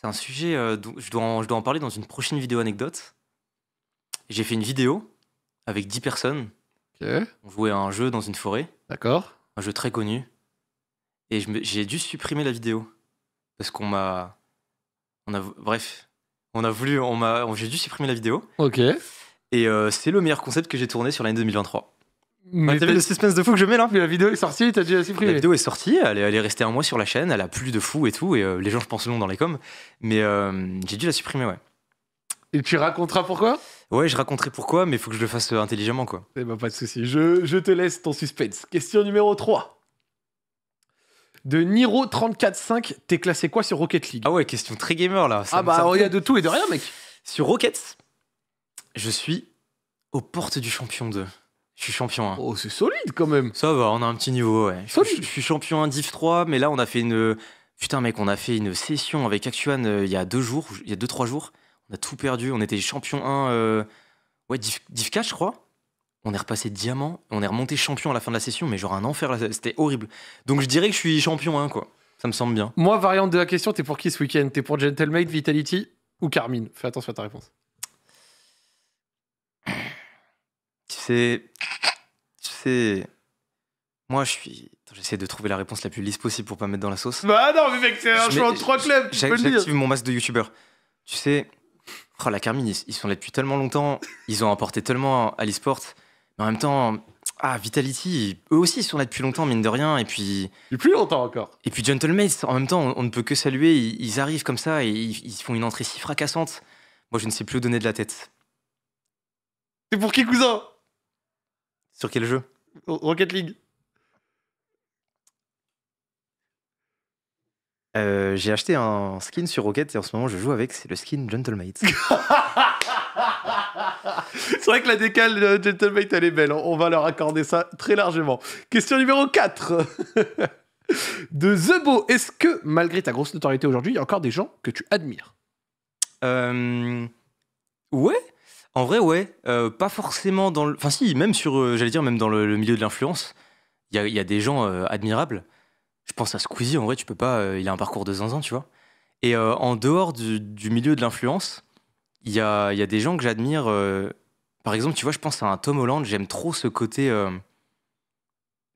c'est un sujet euh, dont je dois, en, parler dans une prochaine vidéo anecdote. J'ai fait une vidéo avec 10 personnes. On jouait à un jeu dans une forêt, D'accord. un jeu très connu. Et j'ai dû supprimer la vidéo. Parce qu'on m'a. On a, bref, on a voulu. On m'a, j'ai dû supprimer la vidéo. Ok. Et euh, c'est le meilleur concept que j'ai tourné sur l'année 2023. Mais le suspense de fou que je mets là, puis la vidéo est sortie, t'as dû la supprimer. La vidéo est sortie, elle est, elle est, restée un mois sur la chaîne, elle a plus de fou et tout, et euh, les gens je pense l'ont dans les coms, mais euh, j'ai dû la supprimer, ouais. Et tu raconteras pourquoi Ouais, je raconterai pourquoi, mais il faut que je le fasse euh, intelligemment, quoi. Eh ben, pas de souci, je, te laisse ton suspense. Question numéro 3. De Niro 34.5, t'es classé quoi sur Rocket League Ah ouais, question très gamer là. Ça ah bah, il oh, y a de tout et de rien, mec. Sur Rocket, je suis aux portes du champion 2. Je suis champion. 1. Hein. Oh, c'est solide quand même. Ça va, on a un petit niveau, ouais. Solide. Je, suis champion 1 Div 3, mais là, on a fait une. Putain, mec, on a fait une session avec Actuan euh, il y a deux jours, il y a deux, trois jours. On a tout perdu. On était champion 1, euh, ouais, div, div 4, je crois. On est repassé diamant. On est remonté champion à la fin de la session, mais genre un enfer, c'était horrible. Donc je dirais que je suis champion 1, quoi. Ça me semble bien. Moi, variante de la question, t'es pour qui ce week-end T'es pour Gentlemate, Vitality ou Carmine Fais attention à ta réponse. Tu sais. Tu sais. Moi, je suis. J'essaie de trouver la réponse la plus lisse possible pour pas me mettre dans la sauce. Bah non, mais mec, c'est un choix en trois clubs. J'active mon masque de youtubeur. Tu sais. Oh, la Carmine, ils, sont là depuis tellement longtemps. Ils ont apporté tellement à l'esport. Mais en même temps, ah, Vitality, eux aussi ils sont là depuis longtemps, mine de rien. Et puis. plus longtemps encore. Et puis Gentlemates, en même temps, on, ne peut que saluer. Ils, arrivent comme ça et ils, font une entrée si fracassante. Moi, je ne sais plus où donner de la tête. C'est pour qui, cousin sur quel jeu Rocket League. Euh, j'ai acheté un skin sur Rocket et en ce moment je joue avec, c'est le skin Gentlemate. c'est vrai que la décale de elle est belle, hein. on va leur accorder ça très largement. Question numéro 4 de beau Est-ce que malgré ta grosse notoriété aujourd'hui, il y a encore des gens que tu admires euh, Ouais en vrai, ouais. Euh, pas forcément dans le. Enfin, si, même sur. Euh, j'allais dire, même dans le, milieu de l'influence, il y, a, des gens euh, admirables. Je pense à Squeezie, en vrai, tu peux pas. il a un parcours de zinzin, tu vois. Et en dehors du, milieu de l'influence, il y a, des gens que j'admire. par exemple, tu vois, je pense à un Tom Holland, j'aime trop ce côté.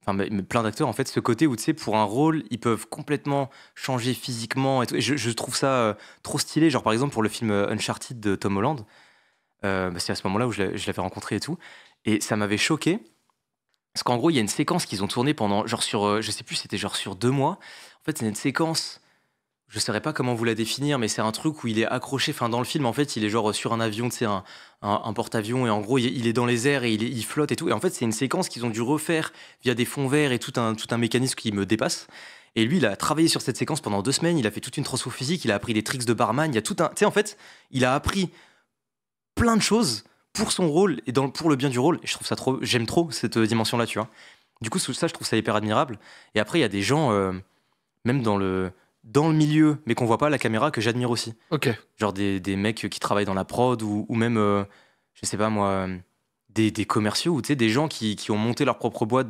Enfin, plein d'acteurs, en fait, ce côté où, tu sais, pour un rôle, ils peuvent complètement changer physiquement. Et, je, je, trouve ça trop stylé. Genre, par exemple, pour le film Uncharted de Tom Holland, euh, bah, c'est à ce moment-là où je l'avais rencontré et tout. Et ça m'avait choqué. Parce qu'en gros, il y a une séquence qu'ils ont tournée pendant, genre sur, euh, je sais plus, c'était genre sur deux mois. En fait, c'est une séquence, je ne saurais pas comment vous la définir, mais c'est un truc où il est accroché, enfin dans le film, en fait, il est genre sur un avion, tu un, porte-avions, et en gros, il est dans les airs et il, flotte et tout. Et en fait, c'est une séquence qu'ils ont dû refaire via des fonds verts et tout un, mécanisme qui me dépasse. Et lui, il a travaillé sur cette séquence pendant deux semaines, il a fait toute une transfo il a appris des tricks de barman, il a tout un... Tu sais, en fait, il a appris plein de choses pour son rôle et dans, pour le bien du rôle. je trouve ça trop, j'aime trop cette euh, dimension-là, tu vois. Du coup, ça, je trouve ça hyper admirable. Et après, il y a des gens, euh, même dans le, dans le milieu, mais qu'on voit pas à la caméra, que j'admire aussi. Ok. Genre des, des, mecs qui travaillent dans la prod ou, même, euh, je sais pas moi, des, commerciaux ou des gens qui, ont monté leur propre boîte.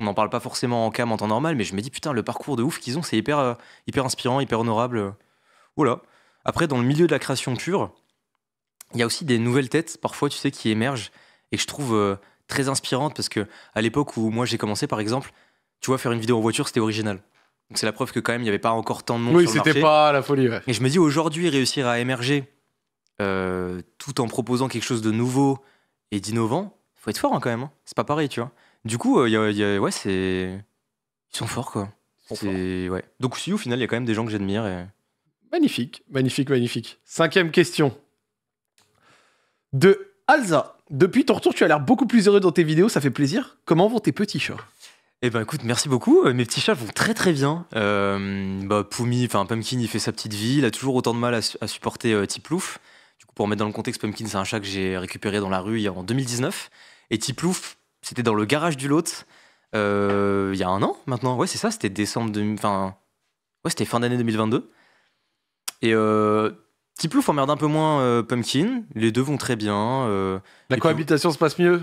On n'en parle pas forcément en cam en temps normal, mais je me dis putain, le parcours de ouf qu'ils ont, c'est hyper, hyper inspirant, hyper honorable. Voilà. Après, dans le milieu de la création pure, il y a aussi des nouvelles têtes, parfois, tu sais, qui émergent et que je trouve euh, très inspirantes parce que à l'époque où moi j'ai commencé, par exemple, tu vois, faire une vidéo en voiture, c'était original. Donc c'est la preuve que quand même, il n'y avait pas encore tant de monde. sur le c'était pas la folie. Ouais. Et je me dis aujourd'hui, réussir à émerger euh, tout en proposant quelque chose de nouveau et d'innovant, faut être fort hein, quand même. Hein. C'est pas pareil, tu vois. Du coup, euh, ouais, c'est. Ils sont forts, quoi. Donc, si au final, il y a quand même des gens que j'admire. Magnifique, magnifique, magnifique. Cinquième question de Alza. Depuis ton retour, tu as l'air beaucoup plus heureux dans tes vidéos, ça fait plaisir. Comment vont tes petits chats eh ben écoute, merci beaucoup. Euh, mes petits chats vont très très bien. Euh, bah, enfin Pumpkin, il fait sa petite vie. Il a toujours autant de mal à, supporter Tiploof. Euh, Tiplouf. Du coup, pour mettre dans le contexte, Pumpkin, c'est un chat que j'ai récupéré dans la rue il en 2019. Et Tiplouf, c'était dans le garage du Lot euh, il y a un an maintenant. Ouais, c'est ça, c'était décembre. ouais, c'était fin d'année 2022. Et Petit emmerde un peu moins euh, Pumpkin. Les deux vont très bien. Euh, la cohabitation se passe mieux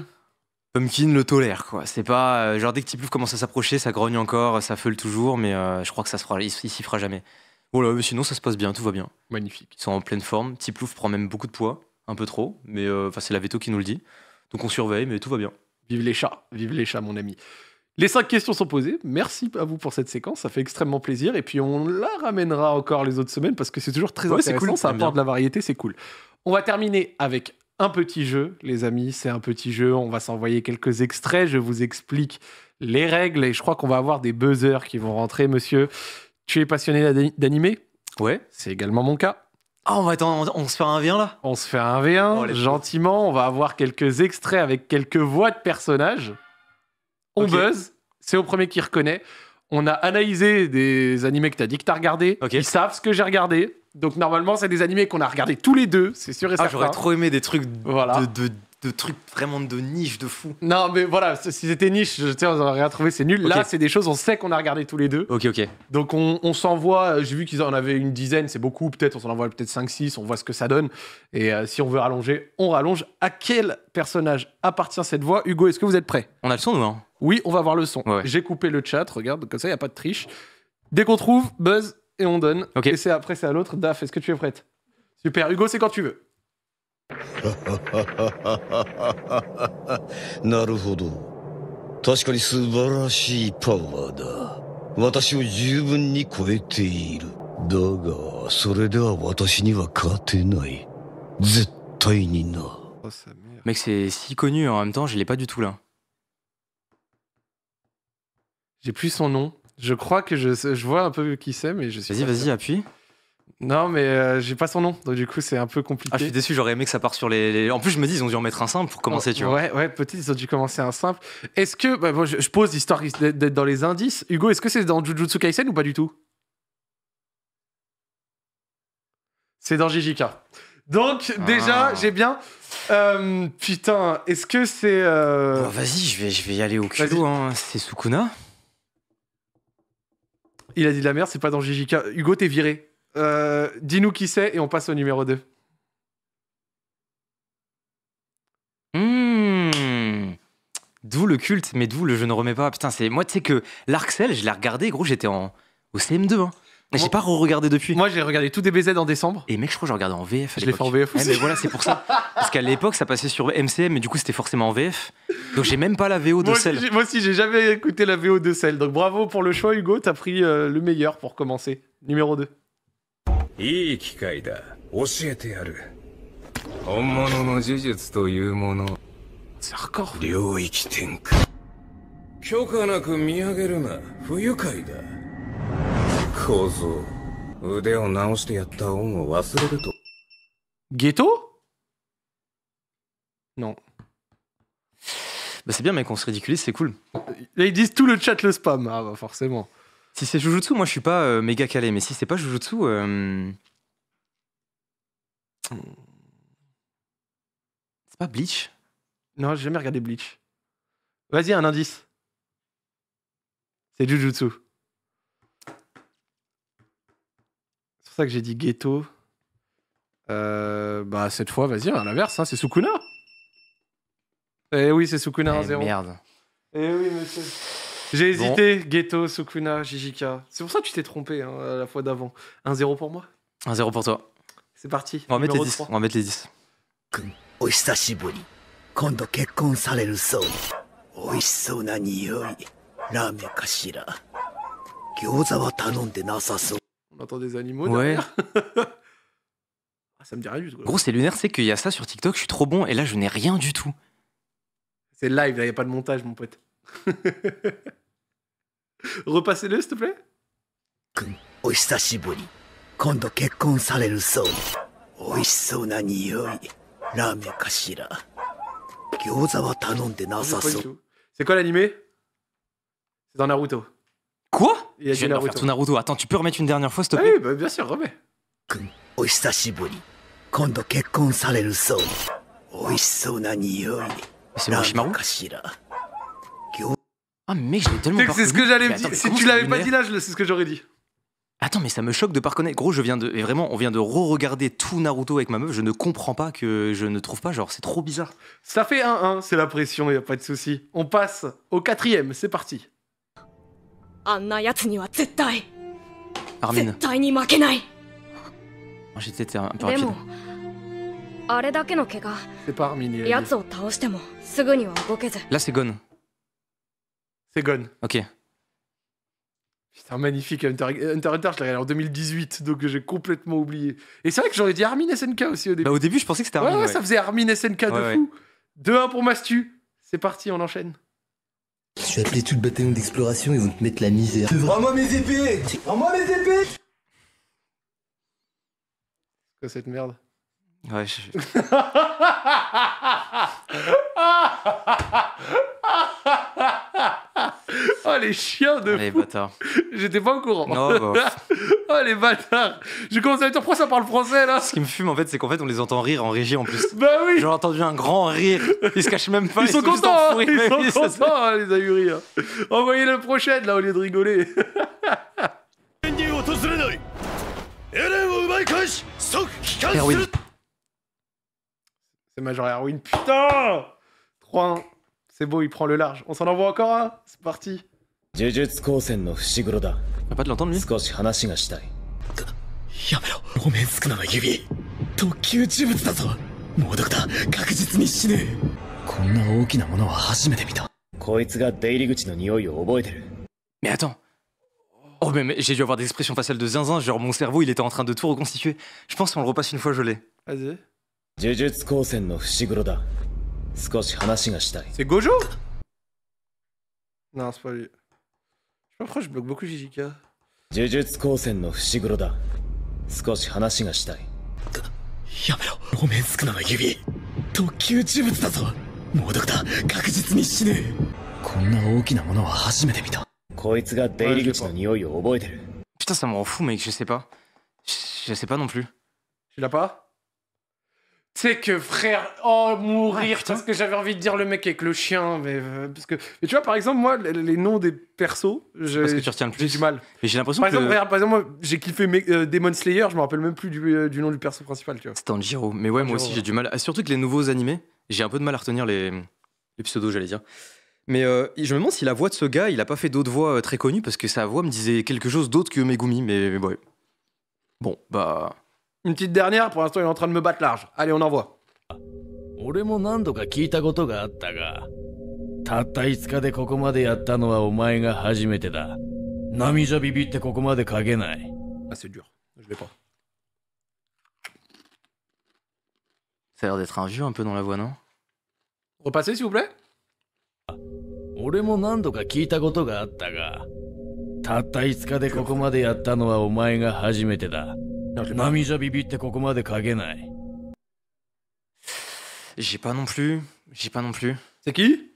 Pumpkin le tolère, quoi. C'est pas. Euh, genre, dès que Petit commence à s'approcher, ça grogne encore, ça feule toujours, mais je crois que ça se fera, il, s'y fera jamais. Oh là, mais sinon, ça se passe bien, tout va bien. Magnifique. Ils sont en pleine forme. Petit prend même beaucoup de poids, un peu trop, mais c'est la veto qui nous le dit. Donc on surveille, mais tout va bien. Vive les chats, vive les chats, mon ami. Les cinq questions sont posées. Merci à vous pour cette séquence. Ça fait extrêmement plaisir. Et puis, on la ramènera encore les autres semaines parce que c'est toujours très intéressant. Cool, ça apporte de la variété. C'est cool. On va terminer avec un petit jeu, les amis. C'est un petit jeu. On va s'envoyer quelques extraits. Je vous explique les règles. Et je crois qu'on va avoir des buzzers qui vont rentrer, monsieur. Tu es passionné d'animé Ouais. C'est également mon cas. Ah, on va être on, se fait un V1 là On se fait un V1, gentiment. On va avoir quelques extraits avec quelques voix de personnages. On buzz, c'est au premier qui reconnaît. On a analysé des animés que t'as dit que t'as regardé. Ils savent ce que j'ai regardé. Donc normalement, c'est des animés qu'on a regardé tous les deux, c'est sûr et ah, J'aurais trop aimé des trucs voilà. de de trucs vraiment de niche, de fou. Non, mais voilà, si c'était niche, je, on n'aurait rien trouvé, c'est nul. Là, c'est des choses, on sait qu'on a regardé tous les deux. Ok, ok. Donc, on, on s'envoie, euh, j'ai vu qu'ils en avaient une dizaine, c'est beaucoup, peut-être, on s'en envoie peut-être 5-6, on voit ce que ça donne. Et euh, si on veut rallonger, on rallonge. À quel personnage appartient cette voix Hugo, est-ce que vous êtes prêt On a le son, non hein Oui, on va voir le son. J'ai coupé le chat, regarde, comme ça, il n'y a pas de triche. Dès qu'on trouve, buzz et on donne. Et c'est après, c'est à l'autre. Daf, est-ce que tu es prête Super, Hugo, c'est quand tu veux. Mec c'est si connu hein. en même temps, je l'ai pas du tout là. J'ai plus son nom. Je crois que je, vois un peu qui c'est, mais je sais pas. Vas-y, vas-y, appuie. Non, mais euh, j'ai pas son nom, donc du coup c'est un peu compliqué. Ah, je suis déçu, j'aurais aimé que ça part sur les, En plus, je me dis, ils ont dû en mettre un simple pour commencer, tu vois. Ouais, ouais, peut-être ils ont dû commencer un simple. Est-ce que. Bah, je, pose l'histoire d'être dans les indices. Hugo, est-ce que c'est dans Jujutsu Kaisen ou pas du tout C'est dans JJK. Donc, déjà, ah. j'ai bien. Euh, putain, est-ce que c'est. Euh, bah, vas-y, je vais, je vais y aller au culot. Hein. C'est Sukuna. Il a dit de la merde, c'est pas dans JJK. Hugo, t'es viré. Euh, dis-nous qui c'est et on passe au numéro 2. Hmm. D'où le culte, mais d'où le je ne remets pas. Putain, c'est moi, tu sais que l'Arxel, je l'ai regardé, gros, j'étais en au CM2. Hein. J'ai pas re-regardé depuis. Moi, j'ai regardé tout DBZ en décembre. Et mec, je crois que j'ai regardé en VF. je l'ai fait en VF aussi. Eh, mais voilà, c'est pour ça. Parce qu'à l'époque, ça passait sur MCM, mais du coup, c'était forcément en VF. Donc, j'ai même pas la VO de celle moi aussi, j'ai jamais écouté la VO de celle Donc, bravo pour le choix, Hugo. T'as pris euh, le meilleur pour commencer. Numéro 2. いい機会だ教えてやる本物の呪術というもの領域転換許可なく見上げるな不愉快だ小僧腕を直してやった恩を忘れるとゲト Non. Bah c'est bien, mec, on se ridiculise, c'est cool. Là, ils disent tout le chat le spam. Ah, bah forcément. Si c'est Jujutsu, moi je suis pas euh, méga calé, mais si c'est pas Jujutsu. Euh... C'est pas Bleach Non, j'ai jamais regardé Bleach. Vas-y, un indice. C'est Jujutsu. C'est pour ça que j'ai dit ghetto. Euh, bah, cette fois, vas-y, à l'inverse, hein, c'est Sukuna. Eh oui, c'est Sukuna 1-0. Eh, merde. Eh oui, monsieur. J'ai hésité, Ghetto, Sukuna, Jijika. C'est pour ça que tu t'es trompé hein, à la fois d'avant. 1-0 pour moi 1-0 pour toi. C'est parti. On va, mettre les 10. on entend des animaux. Ouais. Ah, ça me dit rien du tout. Gros, c'est lunaire, c'est qu'il y a ça sur TikTok, je suis trop bon et là, je n'ai rien du tout. C'est live, là, il n'y a pas de montage, mon pote. Repassez-le, s'il te plaît. C'est quoi l'animé C'est dans Naruto. Quoi Il y a Naruto. Attends, tu peux remettre une dernière fois, s'il te ah plaît Oui, bah, bien sûr, remets. c'est ah, mec, je l'ai tellement. C'est ce que j'allais dire. Si tu l'avais pas dit là, c'est ce que j'aurais dit. Attends, mais ça me choque de pas reconnaître. Gros, je viens de. Et vraiment, on vient de re-regarder tout Naruto avec ma meuf. Je ne comprends pas que je ne trouve pas. Genre, c'est trop bizarre. Ça fait 1-1, c'est la pression, y a pas de souci. On passe au quatrième, c'est parti. Armin. J'étais un peu rapide. Là, c'est Gon. C'est Gone. Ok. Putain, magnifique. Hunter, Hunter, Hunter je l'ai regardé en 2018, donc j'ai complètement oublié. Et c'est vrai que j'aurais dit Armin SNK aussi au début. Bah, au début, je pensais que c'était Armin. Ouais, ouais, ça faisait Armin SNK de fou. 2-1 pour Mastu. C'est parti, on enchaîne. Je vais appeler tout le bataillon d'exploration, ils vont te mettre la misère. Rends-moi mes épées Rends-moi mes épées C'est quoi cette merde Ouais, je... oh les chiens de Les bâtards. J'étais pas au courant. Non, bah, oh les bâtards. J'ai commencé à me dire pourquoi ça parle français là. Ce qui me fume en fait, c'est qu'en fait on les entend rire en régie en plus. Bah oui. J'ai entendu un grand rire. Ils se cachent même pas. Ils, sont, contents. ils sont contents hein. hein, les ahuris. Hein. Envoyez le prochain là au lieu de rigoler. Erwin. C'est Major Erwin. Putain 3-1. C'est beau, il prend le large. On s'en envoie encore un C'est parti. Jujutsu va Pas de l'entendre lui Mais attends. Oh, mais, mais j'ai dû avoir des expressions faciales de zinzin, genre mon cerveau il était en train de tout reconstituer. Je pense qu'on le repasse une fois, je l'ai. Vas-y. 呪術高専の伏黒だ少し話がしたい C'est Gojo Non, c'est pas lui. Je sais q u o je bloque beaucoup JJK. 呪術高専の伏黒だ少し話がしたいやめろお面少なの指特級呪物だぞ猛毒だ確実に死ぬこんな大きなものは初めて見たこいつが出入り口の匂いを覚えてる Putain, ça m'en fout, mec, je sais pas. je sais pas non plus. Tu l'as pas Tu que frère, oh mourir, parce que j'avais envie de dire le mec avec le chien, mais euh, parce que mais tu vois par exemple moi les, noms des persos, j'ai que tu retiens le plus. du mal. Mais j'ai l'impression par exemple, par exemple moi j'ai kiffé euh, Demon Slayer, je me rappelle même plus du, euh, nom du perso principal, tu vois. C'était en mais ouais, moi aussi j'ai du mal. Ah, surtout que les nouveaux animés, j'ai un peu de mal à retenir les, les pseudos, j'allais dire. Mais je me demande si la voix de ce gars, il n'a pas fait d'autres voix très connues parce que sa voix me disait quelque chose d'autre que Megumi. Mais, mais ouais. Bon, bah. Une petite dernière, pour l'instant il est en train de me battre large. Allez, on envoie. たった5 ah, dur。Je l'ai pas。Ça a l'air d'être un vieux un peu dans la voix, non Repassez, s'il vous plaît 俺も何度か聞いたことがあったが、たった5日でここまでやったのはお前が初めてだ。de Kagenai. J'ai pas non plus. J'ai pas non plus. C'est qui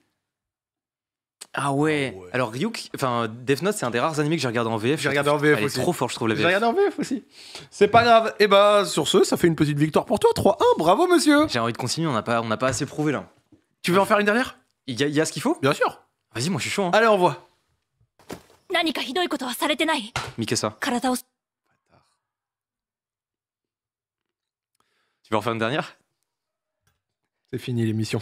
ah, ah ouais. Alors Ryuk, enfin Death Note, c'est un des rares animés que j'ai regardé en VF. J'ai regardé en VF Elle Est trop fort, je trouve la VF. J'ai regardé en VF aussi. C'est pas grave. Et eh bah ben, sur ce, ça fait une petite victoire pour toi, 3-1. Bravo monsieur. J'ai envie de continuer, on n'a pas on pas assez prouvé là. Tu veux en faire une dernière Il y, y, a ce qu'il faut Bien sûr. Vas-y, moi je suis chaud. Hein. Allez, on voit. Mikasa. Tu veux en faire une dernière c'est fini l'émission.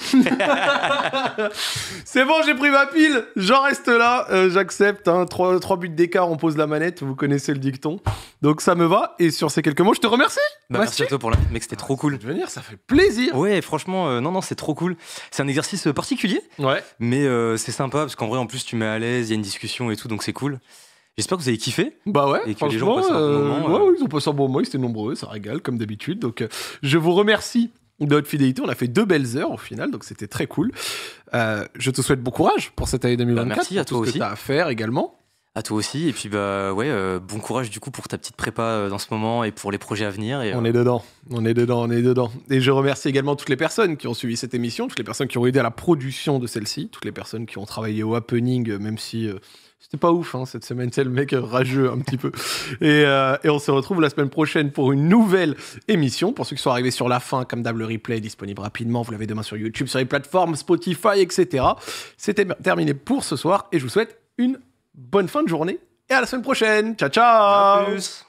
c'est bon, j'ai pris ma pile. J'en reste là. Euh, j'accepte. Hein. Trois, trois, buts d'écart, on pose la manette. Vous connaissez le dicton. Donc ça me va. Et sur ces quelques mots, je te remercie. Bah, merci à toi pour la mec. C'était trop ah, cool. De venir, ça fait plaisir. Ouais, franchement, euh, non, non, c'est trop cool. C'est un exercice euh, particulier. Ouais. Mais c'est sympa parce qu'en vrai, en plus, tu mets à l'aise. Il y a une discussion et tout, donc c'est cool. J'espère que vous avez kiffé. Bah ouais. Et que les gens passent un bon euh, moment. Euh. ils ont passé un bon moment, ils étaient nombreux, ça régale comme d'habitude. Donc euh, je vous remercie de votre fidélité. On a fait deux belles heures au final, donc c'était très cool. je te souhaite bon courage pour cette année 2024. Bah, merci à toi tout aussi. Ce que as à faire également. À toi aussi. Et puis bah ouais, bon courage du coup pour ta petite prépa dans ce moment et pour les projets à venir. Et, On est dedans, on est dedans, on est dedans. Et je remercie également toutes les personnes qui ont suivi cette émission, toutes les personnes qui ont aidé à la production de celle-ci, toutes les personnes qui ont travaillé au happening, même si c'était pas ouf hein, cette semaine, c'est le mec rageux un petit peu. Et, euh, et, on se retrouve la semaine prochaine pour une nouvelle émission. Pour ceux qui sont arrivés sur la fin, comme d'hab, le replay est disponible rapidement. Vous l'avez demain sur YouTube, sur les plateformes, Spotify, etc. C'était terminé pour ce soir et je vous souhaite une bonne fin de journée et à la semaine prochaine. Ciao, ciao!